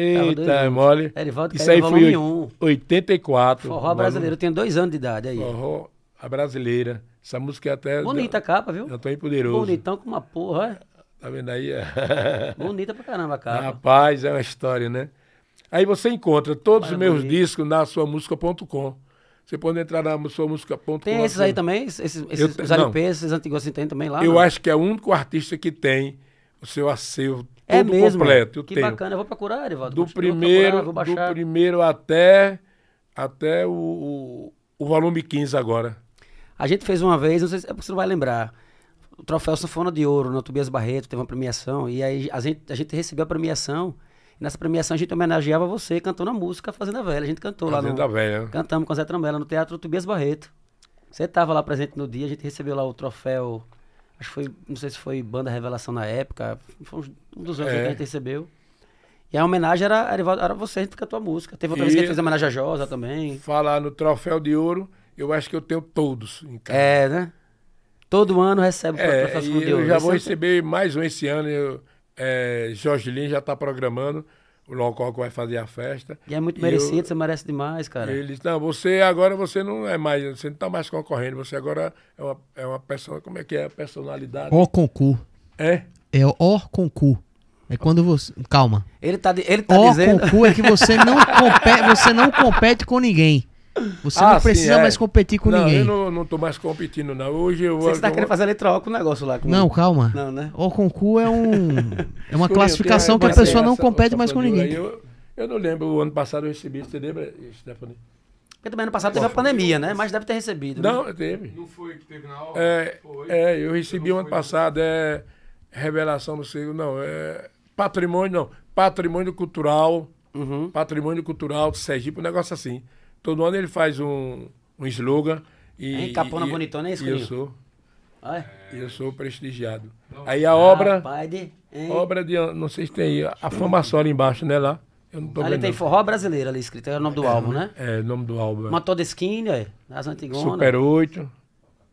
Eita, é mole. Erivaldo Isso aí foi 1. 84. Forró brasileiro, eu tenho dois anos de idade aí. Forró, a brasileira. Essa música é até. Bonita a capa, viu? Antônio Poderoso. Bonitão com uma porra. Tá vendo aí? <laughs> Bonita pra caramba a capa. Rapaz, é uma história, né? Aí você encontra todos os meus bonito. discos na suamusica.com. Você pode entrar na suamusica.com. Tem esses assim. aí também? Esses, esses, eu, os LPs, esses antigos assim, tem também lá? Eu não? acho que é o único artista que tem o seu acervo é mesmo? completo. Eu que tenho. bacana, eu vou procurar, Erivaldo. Do primeiro, procurar, ah, do primeiro até, até o, o, o, volume 15 agora. A gente fez uma vez, não sei se é você não vai lembrar, o troféu Sanfona de Ouro, no Tobias Barreto, teve uma premiação, e aí a gente, a gente recebeu a premiação, nessa premiação a gente homenageava você cantando a música Fazenda Velha. A gente cantou Fazenda lá no... Fazenda Velha. Cantamos com a Zé Trambela no Teatro Tobias Barreto. Você estava lá presente no dia, a gente recebeu lá o troféu Acho que foi, não sei se foi Banda Revelação na época, foi um dos anos é. que a gente recebeu. E a homenagem era, era você que a a música. Teve outra e vez que a gente fez a homenagem a Josa também. Falar no Troféu de Ouro, eu acho que eu tenho todos em casa. É, né? Todo ano recebe o é, Troféu de Ouro. Eu já vou é receber mais um esse ano. Eu, é, Jorge Lin já está programando o local que vai fazer a festa. E é muito merecido, eu, você merece demais, cara. Ele disse, não, você agora você não é mais, você não está mais concorrendo, você agora é uma, é uma pessoa, como é que é a personalidade? O concurso. É? É o concurso. É quando você. Calma. Ele tá, ele tá o dizendo. O concurso é que você não, <laughs> compete, você não compete com ninguém. Você ah, não precisa sim, é. mais competir com não, ninguém. Eu não, não tô mais competindo, não. Hoje eu. Você está querendo fazer eletroca o negócio lá. Com... Não, calma. Não, né? O concurso é, um, é uma <laughs> classificação que a pessoa não compete mais com ninguém. Eu, eu não lembro, o ano passado eu recebi, você lembra, Stephanie? Porque também ano passado teve a pandemia, né? Mas deve ter recebido. Não, né? teve. Não foi que teve na aula? É, é eu recebi o ano passado, é revelação não sei, não, é patrimônio, não, patrimônio cultural, uhum. patrimônio cultural de Sergipe, um negócio assim. Todo ano ele faz um, um slogan. E, hein, Capona e, Bonitona é isso, e eu sou. Olha. Eu sou prestigiado. Aí a obra. Ah, de, obra de. Não sei se tem aí. A fama só ali embaixo, né? Lá. Eu não tô ali vendo. tem forró brasileiro ali escrito. É o nome do é, álbum, né? É, o nome do álbum. Uma toda skin, né? As antigonas. Super 8.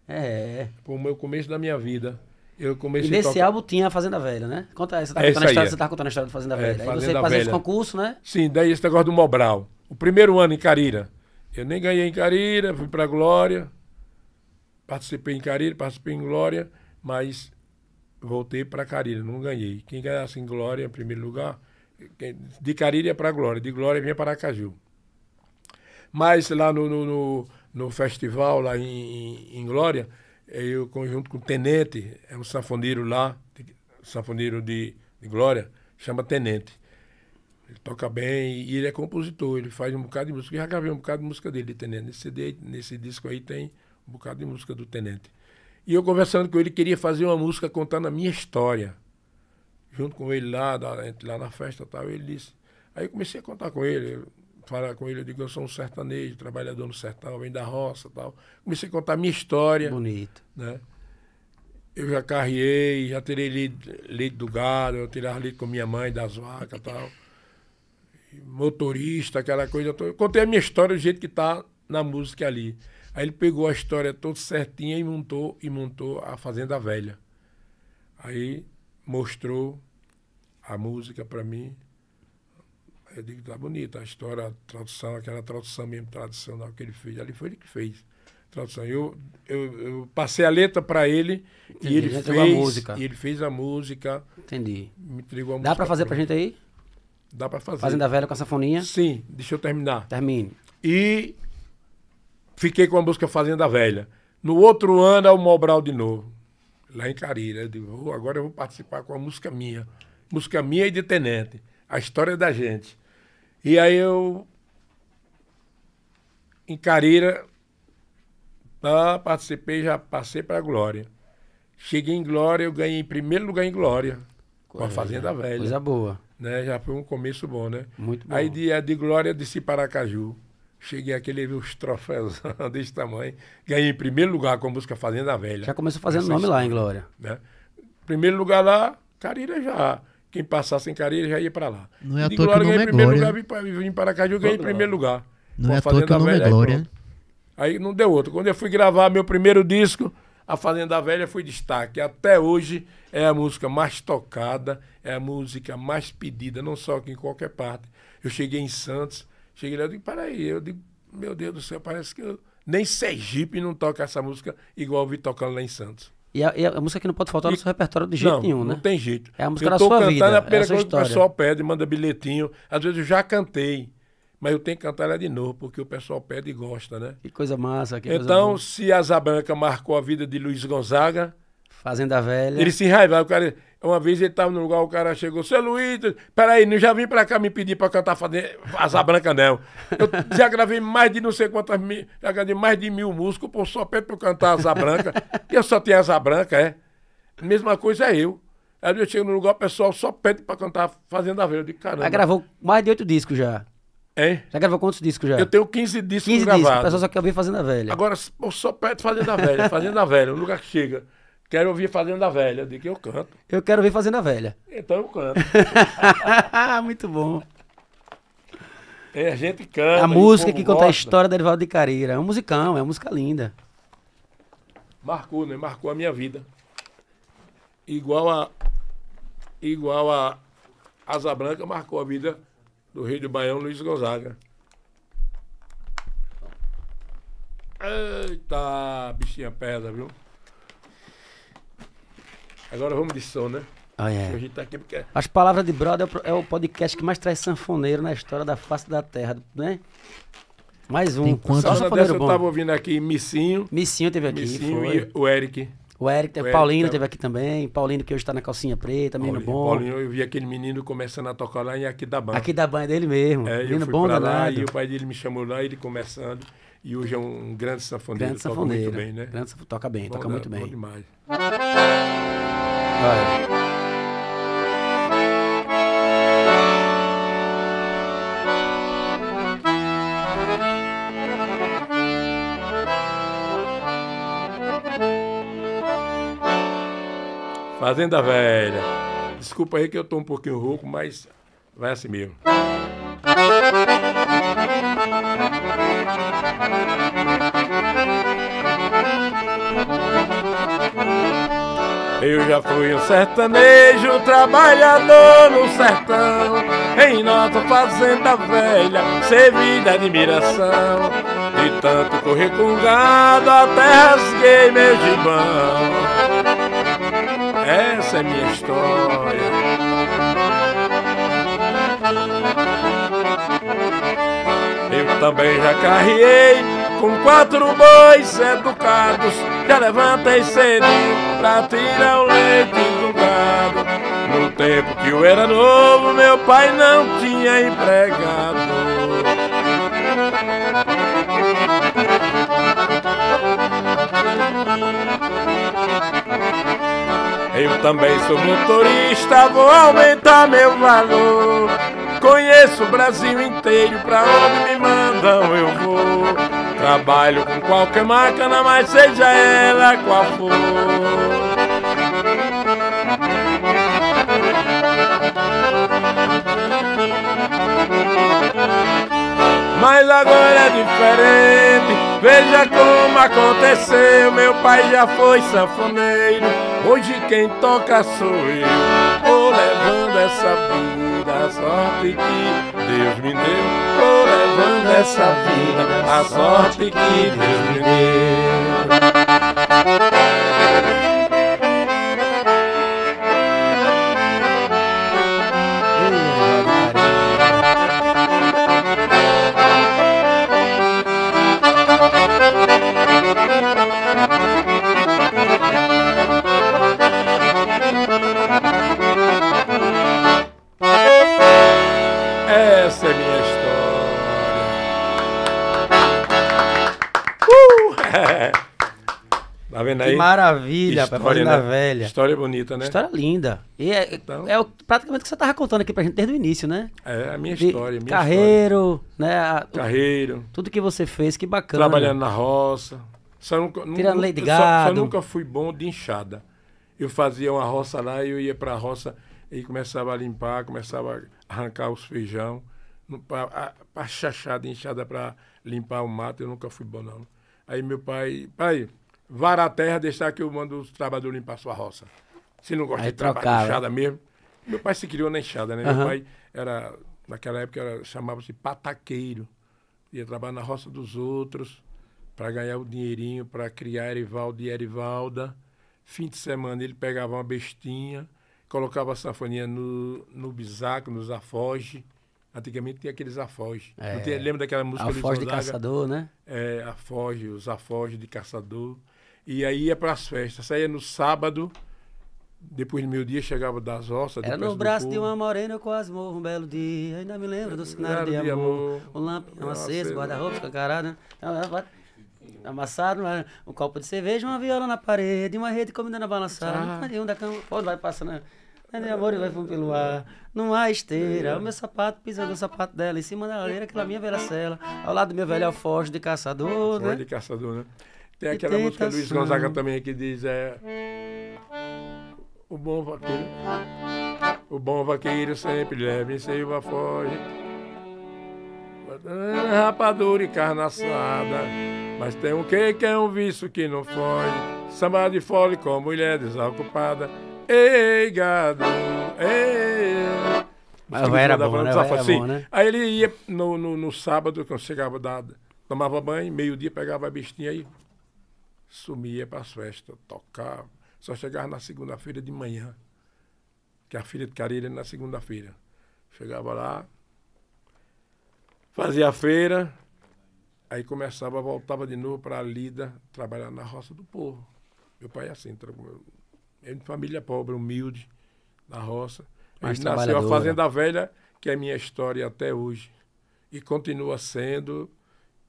É, é. Foi o meu começo da minha vida. Eu comecei e nesse tocar... álbum tinha a Fazenda Velha, né? Conta essa. Tá essa é história, é. Você tá contando a história da Fazenda é, Velha. É, Fazenda você fazia Velha. os concursos, né? Sim, daí esse negócio do Mobral. O primeiro ano em Carira. Eu nem ganhei em Carira, fui para Glória, participei em Carira, participei em Glória, mas voltei para Carira, não ganhei. Quem ganhasse em Glória, em primeiro lugar, de Carira ia para Glória, de Glória vinha para Aracaju. Mas lá no, no, no, no festival, lá em, em, em Glória, eu conjunto com o Tenente, é um sanfoneiro lá, sanfoneiro de, de Glória, chama Tenente toca bem e ele é compositor, ele faz um bocado de música. Eu já gravei um bocado de música dele, Tenente. Nesse, CD, nesse disco aí tem um bocado de música do Tenente. E eu conversando com ele, queria fazer uma música contando a minha história. Junto com ele lá, lá na festa e tal, ele disse. Aí eu comecei a contar com ele, falar com ele, eu digo, eu sou um sertanejo, trabalhador no sertão, venho da roça tal. Comecei a contar a minha história. Bonito. Né? Eu já carriei, já tirei leite, leite do gado, eu tirava leite com minha mãe das vacas tal motorista, aquela coisa toda. Eu contei a minha história do jeito que está na música ali. Aí ele pegou a história toda certinha e montou e montou a Fazenda Velha. Aí mostrou a música para mim. Eu digo, tá bonita a história, a tradução, aquela tradução mesmo tradicional que ele fez. Ali foi ele que fez tradução. Eu, eu, eu passei a letra para ele Entendi, e ele fez a música. E ele fez a música. Entendi. Me entregou a Dá para fazer para gente aí? Dá para fazer. Fazenda Velha com a safoninha. Sim, deixa eu terminar. Termine. E fiquei com a música Fazenda Velha. No outro ano, é o Mobral de novo, lá em Carira. Eu digo, oh, agora eu vou participar com a música minha. Música minha e de Tenente. A história da gente. E aí eu, em Carira, ah, participei, já passei para a Glória. Cheguei em Glória, eu ganhei em primeiro lugar em Glória, Coisa, com a Fazenda Velha. Coisa boa. Né? Já foi um começo bom, né? Muito bom. Aí de, é de Glória disse Paracaju. Cheguei aqui, levei os troféus <laughs> desse tamanho. Ganhei em primeiro lugar com a música Fazenda Velha. Já começou fazendo nome lá, em Glória. Né? Primeiro lugar lá, Carira já. Quem passasse em Carira já ia para lá. Não é à de toa Glória, que ganhei é primeiro Glória. lugar, vim, vim para Caraju, ganhei em primeiro lugar. Não é à toa que o nome é velha, é Glória. Aí, aí não deu outro. Quando eu fui gravar meu primeiro disco, a Fazenda Velha foi destaque. Até hoje é a música mais tocada, é a música mais pedida, não só aqui em qualquer parte. Eu cheguei em Santos, cheguei lá e digo, peraí, eu digo, meu Deus do céu, parece que eu... nem Sergipe não toca essa música igual eu vi tocando lá em Santos. E a, e a, música que não pode faltar no seu repertório de jeito não, nenhum, né? Não tem jeito. É a música eu da sua vida. Eu tô cantando é a primeira é coisa que o pessoal pede, manda bilhetinho. Às vezes eu já cantei mas eu tenho que cantar ela de novo, porque o pessoal pede e gosta, né? Que coisa massa. Que então, coisa se Asa Branca marcou a vida de Luiz Gonzaga. Fazenda Velha. Ele se enraivava. O cara, uma vez ele estava no lugar, o cara chegou, seu Luiz, peraí, não já vim para cá me pedir para cantar fazenda. Asa Branca, não. Eu já gravei mais de não sei quantas mil, já gravei mais de mil músicos, pô, só pede para eu cantar Asa Branca. e eu só tenho Asa Branca, é. Mesma coisa é eu. Aí eu chego no lugar, o pessoal só pede para cantar Fazenda Velha. Eu digo, caramba. Já gravou mais de oito discos já. É? Já gravou quantos discos já? Eu tenho 15 discos 15 gravados. Discos, o pessoal só quer ouvir Fazenda Velha. Agora, eu só perto Fazenda Velha. Fazenda Velha, o lugar que chega. Quero ouvir Fazenda Velha. De que eu canto. Eu quero ouvir Fazenda Velha. Então eu canto. <laughs> Muito bom. É, a gente canta. A música que gosta. conta a história da Erivaldo de Careira. É um musicão, é uma música linda. Marcou, né? Marcou a minha vida. Igual a. Igual a Asa Branca marcou a vida do Rio de Baião, Luiz Gonzaga. Eita, bichinha pesa, viu? Agora vamos de som, né? Ah, é. gente tá aqui porque... É- As Palavras de Brother é, é o podcast que mais traz sanfoneiro na história da face da terra, né? Mais um. Enquanto eu tava ouvindo aqui Missinho. Missinho teve aqui. Missinho foi. e o Eric. O Eric, o Paulinho teve aqui também. Paulinho que hoje tá na calcinha preta, menino Paulinho, bom. Paulinho, eu vi aquele menino começando a tocar lá em Aqui da é dele mesmo. É, menino bom pra lá e o pai dele me chamou lá, ele começando. E hoje é um grande sanfoneiro. Grande sanfoneiro. Toca muito bem, né? Grande, toca bem, bom, toca muito bem. Bom demais. Vai. Fazenda Velha. Desculpa aí que eu tô um pouquinho rouco, mas vai assim mesmo. Eu já fui um sertanejo, trabalhador no sertão. Em nossa fazenda velha, servi admiração. De tanto correr com gado, até rasguei meu gibão essa é minha história. Eu também já carriei com quatro bois educados. Já levantei cedo pra tirar o leite do gado. No tempo que eu era novo, meu pai não tinha empregado. Eu também sou motorista, vou aumentar meu valor. Conheço o Brasil inteiro, pra onde me mandam eu vou. Trabalho com qualquer máquina, mas seja ela qual for. Mas agora é diferente, veja como aconteceu. Meu pai já foi sanfoneiro. Hoje quem toca sou eu, tô levando essa vida, a sorte que Deus me deu. Tô levando essa vida, a sorte que Deus me deu. maravilha, história, né? Velha. História bonita, né? História linda. E é, então... é praticamente o que você estava contando aqui pra gente desde o início, né? É, a minha história. minha carreiro, história. né? A, Carreiro. Tudo que você fez, que bacana. Trabalhando na roça. Só nunca, Tirando nunca, lei de gado. Só, só, nunca fui bom de enxada. Eu fazia uma roça lá e eu ia para a roça e começava a limpar, começava a arrancar os feijão. chachar de enxada para limpar o mato, eu nunca fui bom, não. Aí meu pai, pai, vara a terra, deixar que eu mando os trabalhadores limpar a sua roça. Se não gosta Aí de trabalhar enxada mesmo. Meu pai se criou na enxada, né? Uhum. Meu pai era, naquela época, chamava-se pataqueiro. Ia trabalhar na roça dos outros para ganhar o dinheirinho, para criar Erivaldo e Erivalda. Fim de semana ele pegava uma bestinha, colocava a sanfonia no, no bisaco, nos afoge. Antigamente tinha aqueles afoge. É, lembra daquela música? Afoge de caçador, né? É, afoge, os afoge de caçador. E aí ia para as festas. Saía no sábado, depois do meio-dia chegava das ossas. Era no braço de uma morena, eu quase morro um belo dia. Ainda me lembro do cenário de, de amor. amor. Um lampião aceso, guarda-roupa, escancarada. Né? Amassado, né? um copo de cerveja, uma viola na parede, uma rede comida na balançada. Ah. Um da cama, pode vai passando. Né? Aí meu amor vai fumar pelo ar, Não há esteira. O meu sapato pisando no sapato dela, em cima da lareira, aquela minha velha cela. Ao lado do meu velho alforje de caçador, né? de caçador, né? Tem aquela música música Luiz Gonzaga também que diz é o bom vaqueiro, o bom vaqueiro sempre leva em seiva foge, rapadura e carne mas tem um que que é um vício que não foge, samba de fole com mulher desocupada, ei gado, ei mas era bom, né? Era assim, bom, né? Aí ele ia no, no, no sábado, quando chegava da, tomava banho, meio-dia pegava a bestinha aí sumia para as festas, tocava Só chegava na segunda-feira de manhã, que a filha de Carilha era na segunda-feira. Chegava lá, fazia a feira, aí começava, voltava de novo para a lida, trabalhar na roça do povo. Meu pai é assim, é de família pobre, humilde, na roça. Mas nasceu a Fazenda Velha, que é minha história até hoje. E continua sendo,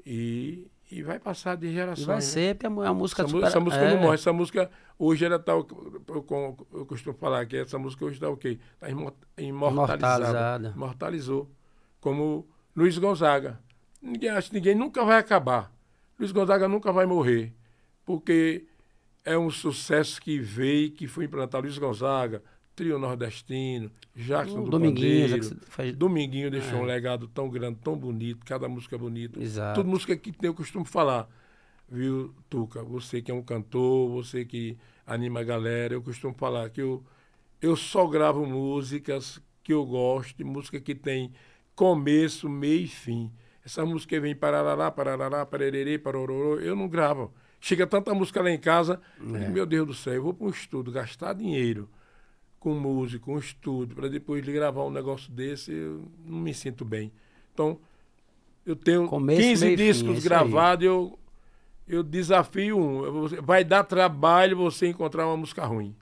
e e vai passar de geração. E vai né? ser, porque é a, a música... Essa, supera... essa música é. não morre. Essa música, hoje ela está, eu, eu costumo falar que essa música hoje está o quê? Está imortalizada. imortalizada. Imortalizou. Como Luiz Gonzaga. Ninguém, acho, ninguém nunca vai acabar. Luiz Gonzaga nunca vai morrer. Porque é um sucesso que veio, que foi implantado. Luiz Gonzaga, Trio Nordestino, Jackson um, do Dominguinhos, Pandeiro. faz... Dominguinho deixou é. um legado tão grande, tão bonito, cada música é bonita. Exato. Tudo música que eu costumo falar, viu, Tuca? Você que é um cantor, você que anima a galera, eu costumo falar que eu, eu só gravo músicas que eu gosto, música que tem começo, meio e fim. Essa música vem pararará, pararará, parererê, parororô, eu não gravo. Chega tanta música lá em casa, é. meu Deus do céu, eu vou para um estudo, gastar dinheiro com música, músico, um estúdio, para depois de gravar um negócio desse, eu não me sinto bem. Então, eu tenho Começo, 15 discos gravados, eu, eu desafio um. Vai dar trabalho você encontrar uma música ruim.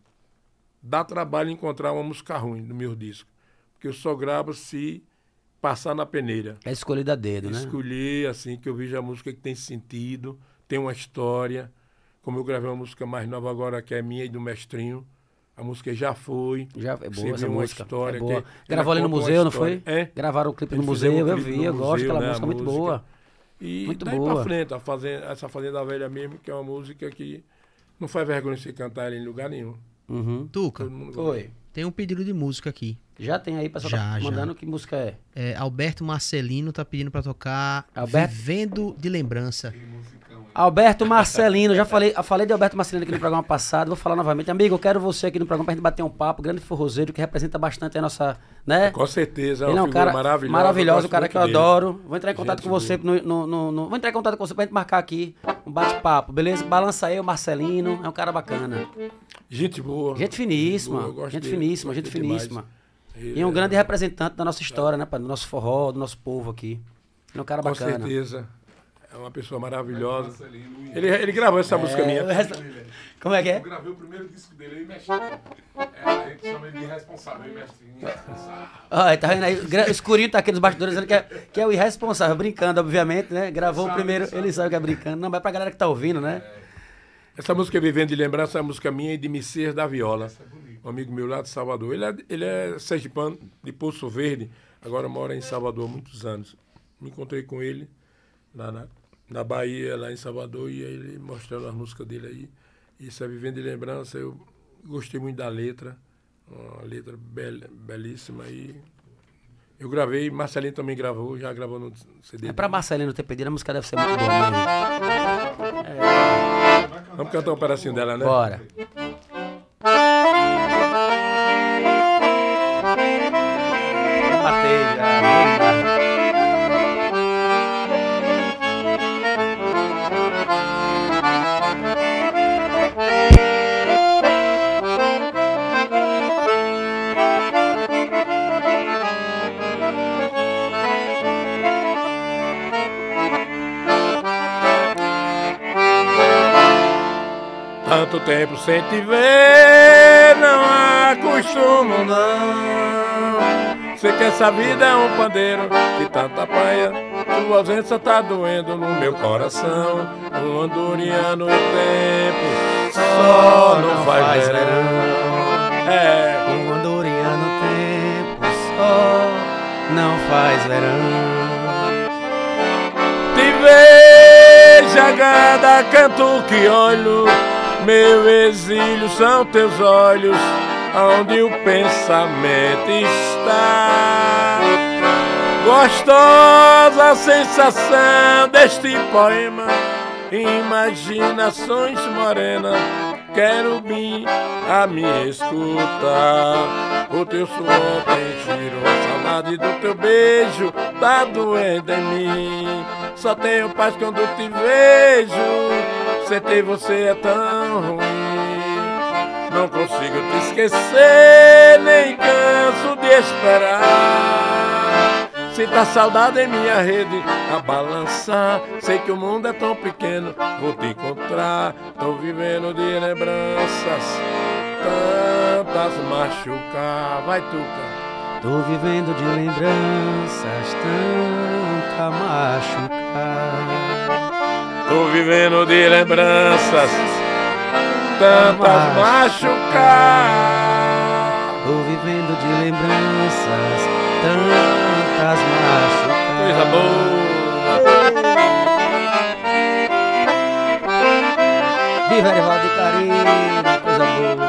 Dá trabalho encontrar uma música ruim no meu disco. Porque eu só gravo se passar na peneira. É escolher a dedo, né? Escolher, assim, que eu veja a música que tem sentido, tem uma história. Como eu gravei uma música mais nova agora, que é minha e do Mestrinho, a música já foi. Já é boa essa música. História, é boa. Gravou ali no museu, não foi? É? Gravaram o clipe Eles no museu, eu vi, eu gosto daquela música, é muito boa. E muito daí boa. pra frente, a fazenda, essa Fazenda Velha mesmo, que é uma música que não faz vergonha você cantar em lugar nenhum. Uhum. Tuca, tem um pedido de música aqui. Já tem aí, pessoal tá já, tá mandando já. que música é. é. Alberto Marcelino tá pedindo pra tocar Alberto? Vivendo de Lembrança. Que música. Alberto Marcelino, já falei, falei de Alberto Marcelino aqui no programa passado, vou falar novamente. Amigo, eu quero você aqui no programa pra gente bater um papo, grande forrozeiro que representa bastante a nossa, né? Com certeza, é Ele é um cara maravilhoso. Maravilhoso, um cara que eu dele. adoro. Vou entrar em contato gente com você no, no, no, no, vou entrar em contato com você pra gente marcar aqui um bate-papo, beleza? Balança aí o Marcelino, é um cara bacana. Gente boa. Gente finíssima. Gente, boa, gente finíssima, gente finíssima. E é um grande representante da nossa história, né, Do nosso forró, do nosso povo aqui. É um cara com bacana. Com certeza. É uma pessoa maravilhosa. Ele, ele gravou essa é, música minha. Resta... É, Como é que é? Eu gravei o primeiro disco dele, ele mexi. É, a gente chama ele de irresponsável, ele mexe irresponsável. Olha, tá vendo aí? O escurinho tá aqui nos bastidores dizendo que é, que é o irresponsável, brincando, obviamente, né? Gravou sabe, o primeiro, sabe. ele sabe que é brincando. Não, mas é pra galera que tá ouvindo, né? É. Essa música Vivendo de Lembrança é uma música minha e de Messias da Viola. É um amigo meu lá de Salvador. Ele é, ele é sergipano, de Poço Verde, agora mora em Salvador há muitos anos. Me encontrei com ele lá na, na Bahia, lá em Salvador, e ele mostrando as músicas dele aí. Isso é Vivendo de Lembrança, eu gostei muito da letra, uma letra bel, belíssima aí eu gravei, Marcelino também gravou, já gravou no CD. É pra Marcelino ter pedido, a música deve ser muito boa mesmo. É... Vamos cantar um pedacinho dela, né? Bora. Batei, já. tempo sem te ver, não acostumo não. Sei que essa vida é um pandeiro que tanta paia. tua ausência tá doendo no meu coração. Um andoriano tempo só não faz verão. É. Um andoriano tempo só não faz verão. Te vejo cada canto que olho meu exílio são teus olhos, onde o pensamento está. Gostosa sensação deste poema, imaginações morena, quero vir a me escutar. O teu suor tem giro, a saudade do teu beijo tá doendo em mim. Só tenho paz quando te vejo sem ter você é tão ruim. Não consigo te esquecer, nem canso de esperar. Sinto saudade em minha rede a balançar. Sei que o mundo é tão pequeno, vou te encontrar. Tô vivendo de lembranças, tantas machucar. Vai, Tuca. Tô vivendo de lembranças, tanta machucar. Tô vivendo de lembranças, tantas machucadas. Tô vivendo de lembranças, tantas machucadas. Coisa boa. Viva Erivaldo e Carinho, coisa boa.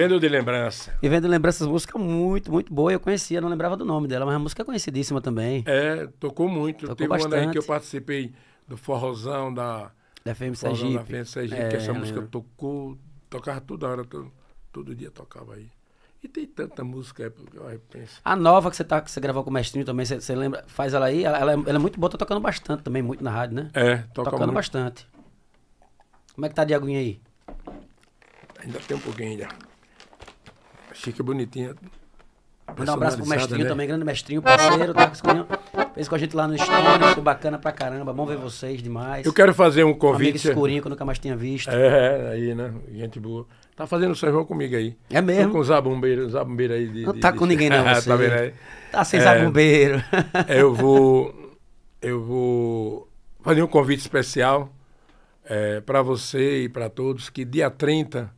Vivendo de Lembrança. Vivendo de Lembrança, música é muito, muito boa. Eu conhecia, não lembrava do nome dela, mas a música é conhecidíssima também. É, tocou muito. Tocou Teve bastante. uma daí que eu participei do Forrozão da, da FM Sergipe. Da FM Sergipe, é, que essa é. música tocou, tocava toda hora, todo, todo dia tocava aí. E tem tanta música aí, é, porque eu A nova que você, tá, que você gravou com o Mestrinho também, você, você lembra? Faz ela aí? Ela, ela, é, ela, é muito boa, tá tocando bastante também, muito na rádio, né? É, toca Tocando muito. bastante. Como é que tá a Diaguinha aí? Ainda tem um pouquinho ainda. Chique bonitinha. Mandar um abraço pro mestrinho né? também, grande mestrinho, parceiro, tá? Fez com a gente lá no Estúdio, foi bacana pra caramba, bom ver vocês demais. Eu quero fazer um convite. Um escurinho que eu nunca mais tinha visto. É, aí, né? Gente boa. Tá fazendo o seu comigo aí. É mesmo? Tô com o zabumbeiro, zabumbeiro aí. De, não tá de... com ninguém <laughs> ah, não, tá você. tá, vendo aí? tá sem é, zabumbeiro. eu <laughs> vou... Eu vou fazer um convite especial é, para você e para todos que dia 30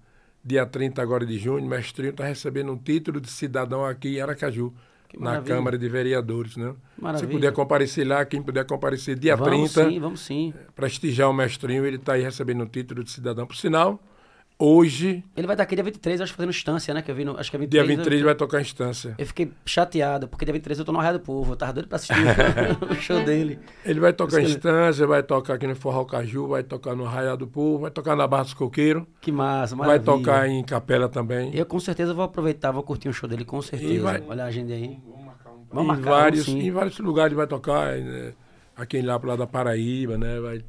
dia 30 agora de junho, Mestrinho está recebendo um título de cidadão aqui em Aracaju, na Câmara de Vereadores. Né? Se puder comparecer lá, quem puder comparecer dia vamos 30. Vamos sim, vamos sim. Prestigiar o Mestrinho, ele está aí recebendo um título de cidadão. Por sinal, hoje. Ele vai estar aqui dia 23, acho, fazendo instância, né? Que eu vi no, acho que é 23. Dia 23 né? eu, vai tocar instância. Eu fiquei chateado, porque dia 23 eu tô no Arraia do Povo. Eu tava doido pra assistir o <laughs> show <laughs> dele. Ele vai tocar Você... instância, vai tocar aqui no Forró Caju, vai tocar no Arraia do Povo, vai tocar na Barra dos Coqueiros. Que massa, maravilha. Vai tocar em Capela também. Eu com certeza vou aproveitar, vou curtir um show dele, com certeza. Vai... Olha a agenda aí. Vamos marcar um Vamos marcar em vários, um, Em vários lugares ele vai tocar, né? aqui lá pro lado da Paraíba, né? Vai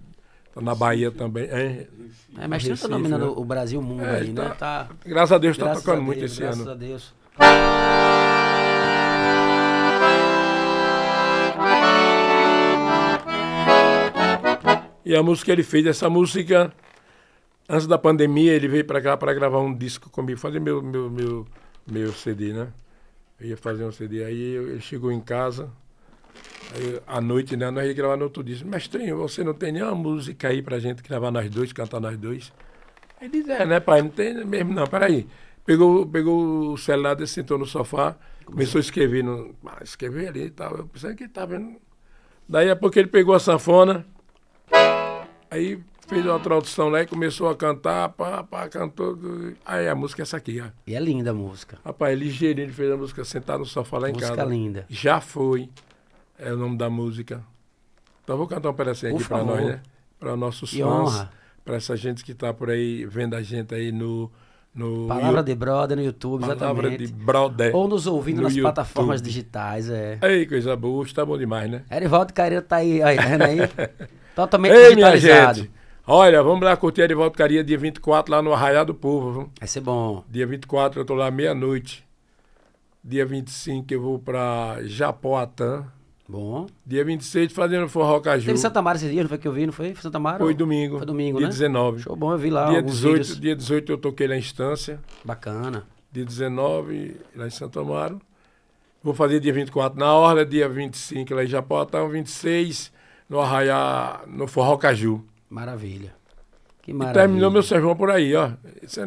Tá na Bahia também. É, é mas China está dominando né? né? o Brasil, o mundo é, aí, tá, né? Tá, graças a Deus está tocando Deus, muito esse graças ano. Graças a Deus. E a música ele fez essa música antes da pandemia, ele veio para cá para gravar um disco comigo, fazer meu meu meu meu CD, né? Eu ia fazer um CD aí, ele chegou em casa, Aí, à noite, né, nós ia gravar no outro dia. Mestrinho, você não tem nenhuma música aí pra gente gravar nós dois, cantar nós dois? Ele diz, é, né, pai? Não tem mesmo, não, peraí. Pegou, pegou o celular, sentou no sofá, começou a escrever, no, ah, escrever ali e tal. Eu pensei que estava. Daí a pouco ele pegou a sanfona, aí fez uma tradução lá e começou a cantar, pá, pá, cantou. Aí a música é essa aqui, ó. E é linda a música. Rapaz, é ligeirinho, ele fez a música sentado no sofá lá em casa. Música linda. Já foi é o nome da música. Então vou cantar um pedacinho aqui para nós, né? Para nossos fãs, para essa gente que está por aí vendo a gente aí no no Palavra you... de Brother no YouTube, Palavra exatamente. de Brother. Ou nos ouvindo no nas YouTube. plataformas digitais, é. Ei, coisa boa, está bom demais, né? Erivaldo Careiro tá aí, aí, vendo <laughs> aí? Totalmente Ei, digitalizado. Minha gente. Olha, vamos lá curtir Erivaldo Caria dia 24 lá no Arraial do Povo. Vai ser bom. Dia 24 eu tô lá meia-noite. Dia 25 eu vou para Japoatã. Bom. Dia 26, fazendo forró caju. Teve Santa Mara esse dia, não foi que eu vi, não foi? Santa Mara? Foi domingo. Foi domingo, dia né? Dia 19. Show bom, eu vi lá dia 18, vídeos. Dia 18 eu toquei na instância. Bacana. Dia 19, lá em Santo Amaro. Vou fazer dia 24 na Orla, dia 25 lá em Japotão, 26 no Arraiá, no Forró Caju. Maravilha. Que maravilha. E terminou meu servão por aí, ó.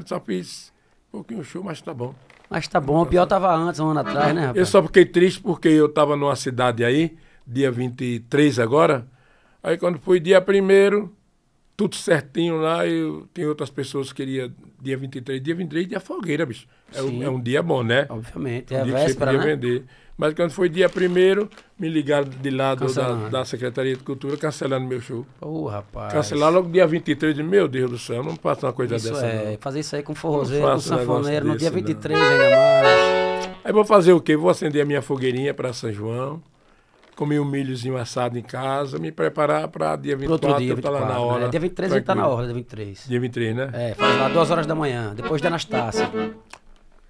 Só fiz um pouquinho show, mas tá bom. Mas tá bom, o pior tava antes, um ano atrás, né, rapaz? Eu só fiquei triste porque eu tava numa cidade aí, dia 23 agora. Aí quando foi dia primeiro, tudo certinho lá, eu tem outras pessoas que queria dia 23, dia 23, dia fogueira, bicho. É um, é um, dia bom, né? Obviamente. Um é dia véspera, que você podia né? vender. Mas quando foi dia primeiro, me ligaram de lado da, da, Secretaria de Cultura, cancelando meu show. Ô, oh, rapaz. Cancelaram logo dia 23, meu Deus do céu, não passa uma coisa isso dessa. É, não. fazer isso aí com forrozeiro, com sanfoneiro, no dia 23 não. ainda mais. Aí vou fazer o quê? Vou acender a minha fogueirinha para São João, comer um milhozinho assado em casa, me preparar para dia 24, outro dia, 24, tá lá na hora. Né? Dia 23 a gente tá na hora, dia 23. Dia 23, né? É, faz lá duas horas da manhã, depois da Anastácia.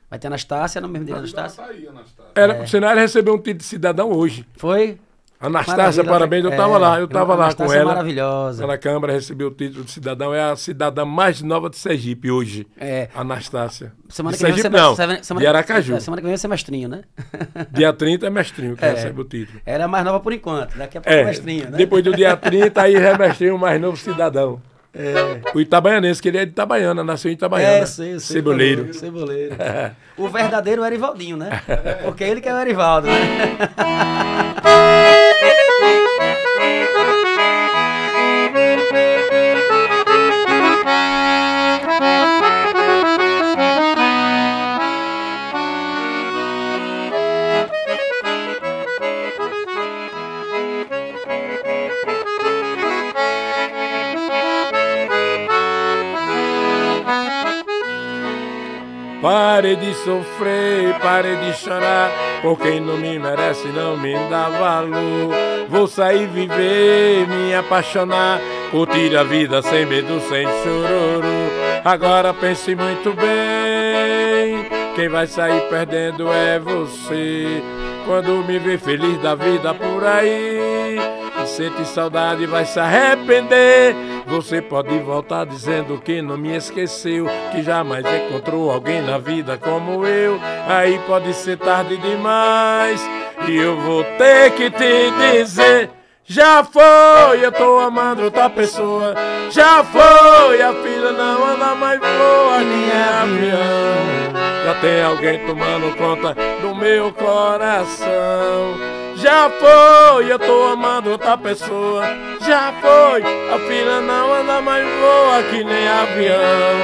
Vai ter Anastácia, não mesmo dele Anastácia? Tá aí, Anastácia. Era, é. O Senado recebeu um título de cidadão hoje. Foi? Anastácia, parabéns, eu estava né? é, lá, eu estava lá com é ela. maravilhosa. Ela Câmara recebeu o título de cidadão, é a cidadã mais nova de Sergipe hoje. É. Anastácia. Semana de que Sergipe, vem, não, semana, de Aracaju. É, semana que vem vai ser mestrinho, né? <laughs> dia 30 é mestrinho que é. recebe o título. Ela é a mais nova por enquanto, daqui a pouco é, é mestrinho, né? Depois do dia 30, aí é mestrinho o mais novo cidadão. É. O itabaianense, que ele é de Itabaiana, nasceu em Itabaiana. É, sim, sim. Ceboleiro. Ceboleiro. <laughs> O verdadeiro Erivaldinho, né? Porque ele que é o Erivaldo, né? <laughs> sofrer, parei de chorar Por quem não me merece, não me dá valor Vou sair viver, me apaixonar Curtir a vida sem medo, sem chororô Agora pense muito bem Quem vai sair perdendo é você Quando me ver feliz da vida por aí Sente saudade, vai se arrepender você pode voltar dizendo que não me esqueceu, que jamais encontrou alguém na vida como eu. Aí pode ser tarde demais e eu vou ter que te dizer. Já foi, eu tô amando outra pessoa. Já foi, a filha não anda mais boa, minha avião. Já tem alguém tomando conta do meu coração. Já foi, eu tô amando outra pessoa. Já foi, a filha não anda mais voa que nem avião.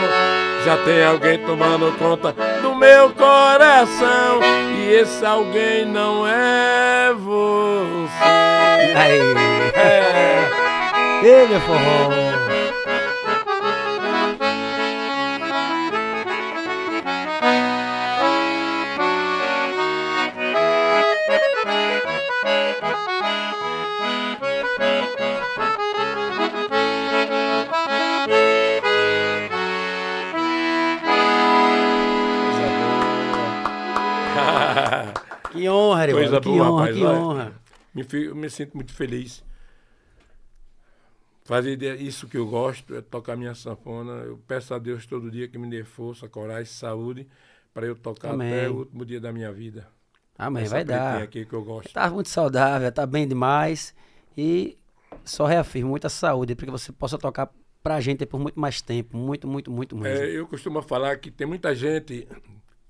Já tem alguém tomando conta do meu coração. E esse alguém não é você. Aí. É. Ele é forró. Que honra, Coisa boa, que honra, rapaz, que olha, honra. Me, eu me sinto muito feliz. Fazer isso que eu gosto, é tocar minha sanfona. Eu peço a Deus todo dia que me dê força, coragem, saúde, para eu tocar Amém. até o último dia da minha vida. Amém, Essa vai dar. aqui que eu gosto. Tá muito saudável, tá bem demais. E só reafirmo, muita saúde, para que você possa tocar para a gente por muito mais tempo. Muito, muito, muito muito. É, eu costumo falar que tem muita gente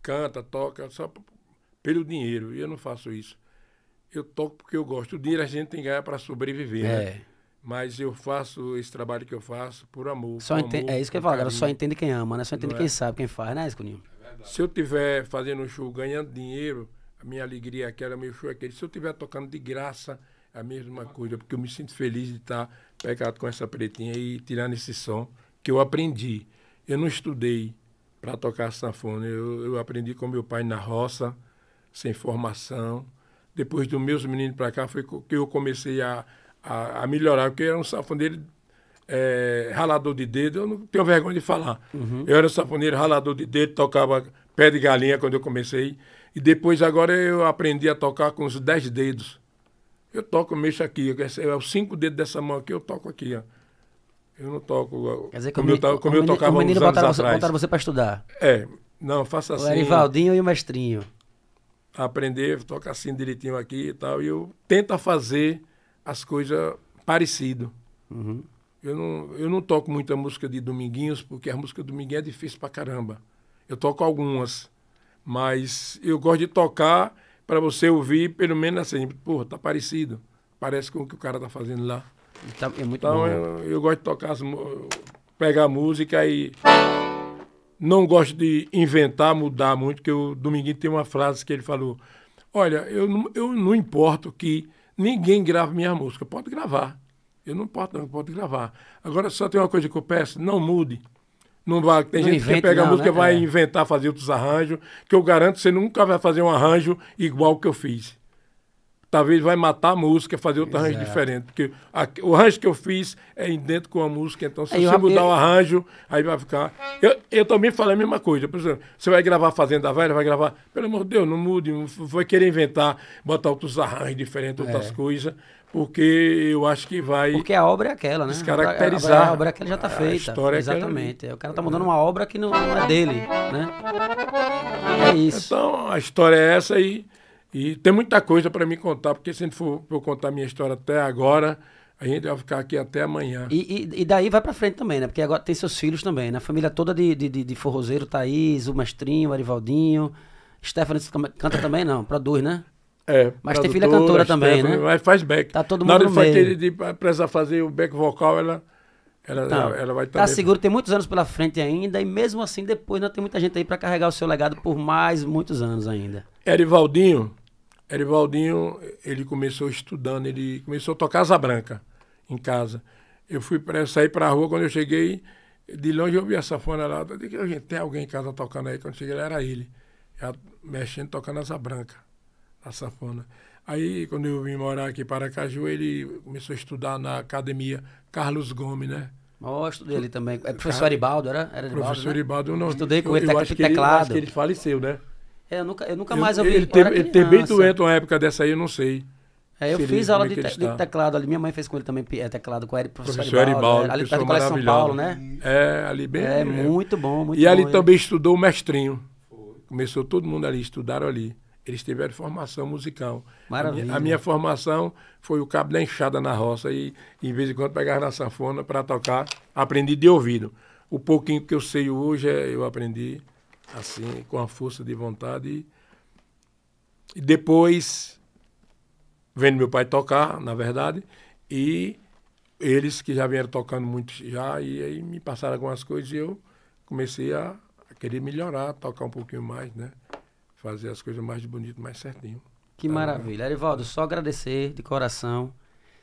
canta, toca, só pelo dinheiro. E eu não faço isso. Eu toco porque eu gosto. O dinheiro a gente tem que ganhar para sobreviver, né? é. né? Mas eu faço esse trabalho que eu faço por amor. Só amor, é isso que eu falo, galera. Só entende quem ama, né? Só entende não quem é? sabe, quem faz, né, Escuninho? É Se eu tiver fazendo um show ganhando dinheiro, a minha alegria é aquela, meu show é aquele. Se eu tiver tocando de graça, é a mesma coisa, porque eu me sinto feliz de estar pegado com essa pretinha e tirando esse som que eu aprendi. Eu não estudei para tocar sanfona, eu, eu aprendi com meu pai na roça sem formação. Depois do Meus Meninos para cá foi que eu comecei a, a, a melhorar, porque eu era um safoneiro é, ralador de dedo, eu não tenho vergonha de falar. Uhum. Eu era safoneiro ralador de dedo, tocava pé de galinha quando eu comecei. E depois agora eu aprendi a tocar com os dez dedos. Eu toco, mexo aqui. É os cinco dedos dessa mão aqui, eu toco aqui, ó. Eu não toco. Quer dizer, como, eu, como eu tocava o menino, uns anos botaram atrás. Você, botaram você para estudar. É, não, faça assim. O Erivaldinho e o Mestrinho a aprender, toca assim direitinho aqui e tal. E eu tento fazer as coisas parecido. Uhum. Eu, não, eu não toco muita música de Dominguinhos, porque a música de Dominguinho é difícil pra caramba. Eu toco algumas, mas eu gosto de tocar para você ouvir, pelo menos assim, porra, tá parecido. Parece com o que o cara tá fazendo lá. Tá, é muito então, bom. Eu, eu gosto de tocar, as, pegar a música e não gosto de inventar, mudar muito, que o Dominguinho tem uma frase que ele falou: Olha, eu não, eu não importo que ninguém grave minha música, pode gravar. Eu não importo, não, pode gravar. Agora só tem uma coisa que eu peço: não mude. Não vá. tem não gente que pega não, a música e né? vai é. inventar, fazer outros arranjos, que eu garanto que você nunca vai fazer um arranjo igual que eu fiz talvez vai matar a música, fazer outro arranjo diferente. Porque a, o arranjo que eu fiz é dentro com a música, então se aí você eu, mudar eu... o arranjo, aí vai ficar. Eu, eu também falei a mesma coisa, por exemplo, você vai gravar Fazenda Velha, vai gravar, pelo amor de Deus, não mude, vai querer inventar, botar outros arranjos diferentes, é. outras é. coisas. Porque eu acho que vai. Porque a obra é aquela, né? Descaracterizar. A, a obra é aquela já está feita. A história é Exatamente. É o cara tá mudando uma obra que não é dele, né? É isso. Então, a história é essa aí. E tem muita coisa para me contar, porque se a gente for, for contar minha história até agora, a gente vai ficar aqui até amanhã. E, e, e daí vai para frente também, né? Porque agora tem seus filhos também, né? A família toda de, de, de forrozeiro, Thaís, o Mestrinho, o Arivaldinho. Stephanie canta também, não? Produz, né? É. Mas tem filha cantora também, né? Mas faz back. Tá todo mundo Na hora no meio. De, de, precisar fazer o back vocal, ela... Ela, então, ela, ela vai estar. Tá seguro, tem muitos anos pela frente ainda, e mesmo assim, depois não né, tem muita gente aí para carregar o seu legado por mais muitos anos ainda. Erivaldinho, Erivaldinho, ele começou estudando, ele começou a tocar asa branca em casa. Eu fui para sair para a rua, quando eu cheguei, de longe eu vi a safona lá. Eu disse, gente, tem alguém em casa tocando aí. Quando eu cheguei lá, era ele, já mexendo, tocando asa branca na safona. Aí, quando eu vim morar aqui para Caju, ele começou a estudar na academia Carlos Gomes, né? Oh, eu estudei ali também. É professor Car... Ibaldo, era? era Ibaldo, professor né? Ibaldo, eu não. Estudei com ele, eu, acho teclado. ele, acho que ele faleceu, né? É, eu nunca, eu nunca mais eu, ouvi. Ele, teve, ele teve bem doente uma época dessa aí, eu não sei. É, eu fiz aula de, é te, de, teclado ali, minha mãe fez com ele também é, teclado com o professor, professor Aribaldo, né? ali perto do Colégio São Paulo, né? É, ali bem... É, muito bom, muito E bom, ali também estudou o mestrinho. Começou todo mundo ali, estudaram ali. Eles tiveram formação musical. Maravilha. A minha, a minha formação foi o cabo da enxada na roça e, em vez de quando, pegava na sanfona para tocar. Aprendi de ouvido. O pouquinho que eu sei hoje, é, eu aprendi assim, com a força de vontade. E depois, vendo meu pai tocar, na verdade, e eles que já vieram tocando muito já, e aí me passaram algumas coisas e eu comecei a, querer melhorar, tocar um pouquinho mais, né? Fazer as coisas mais bonito, mais certinho. Que tá né? maravilha. Arivaldo, só agradecer de coração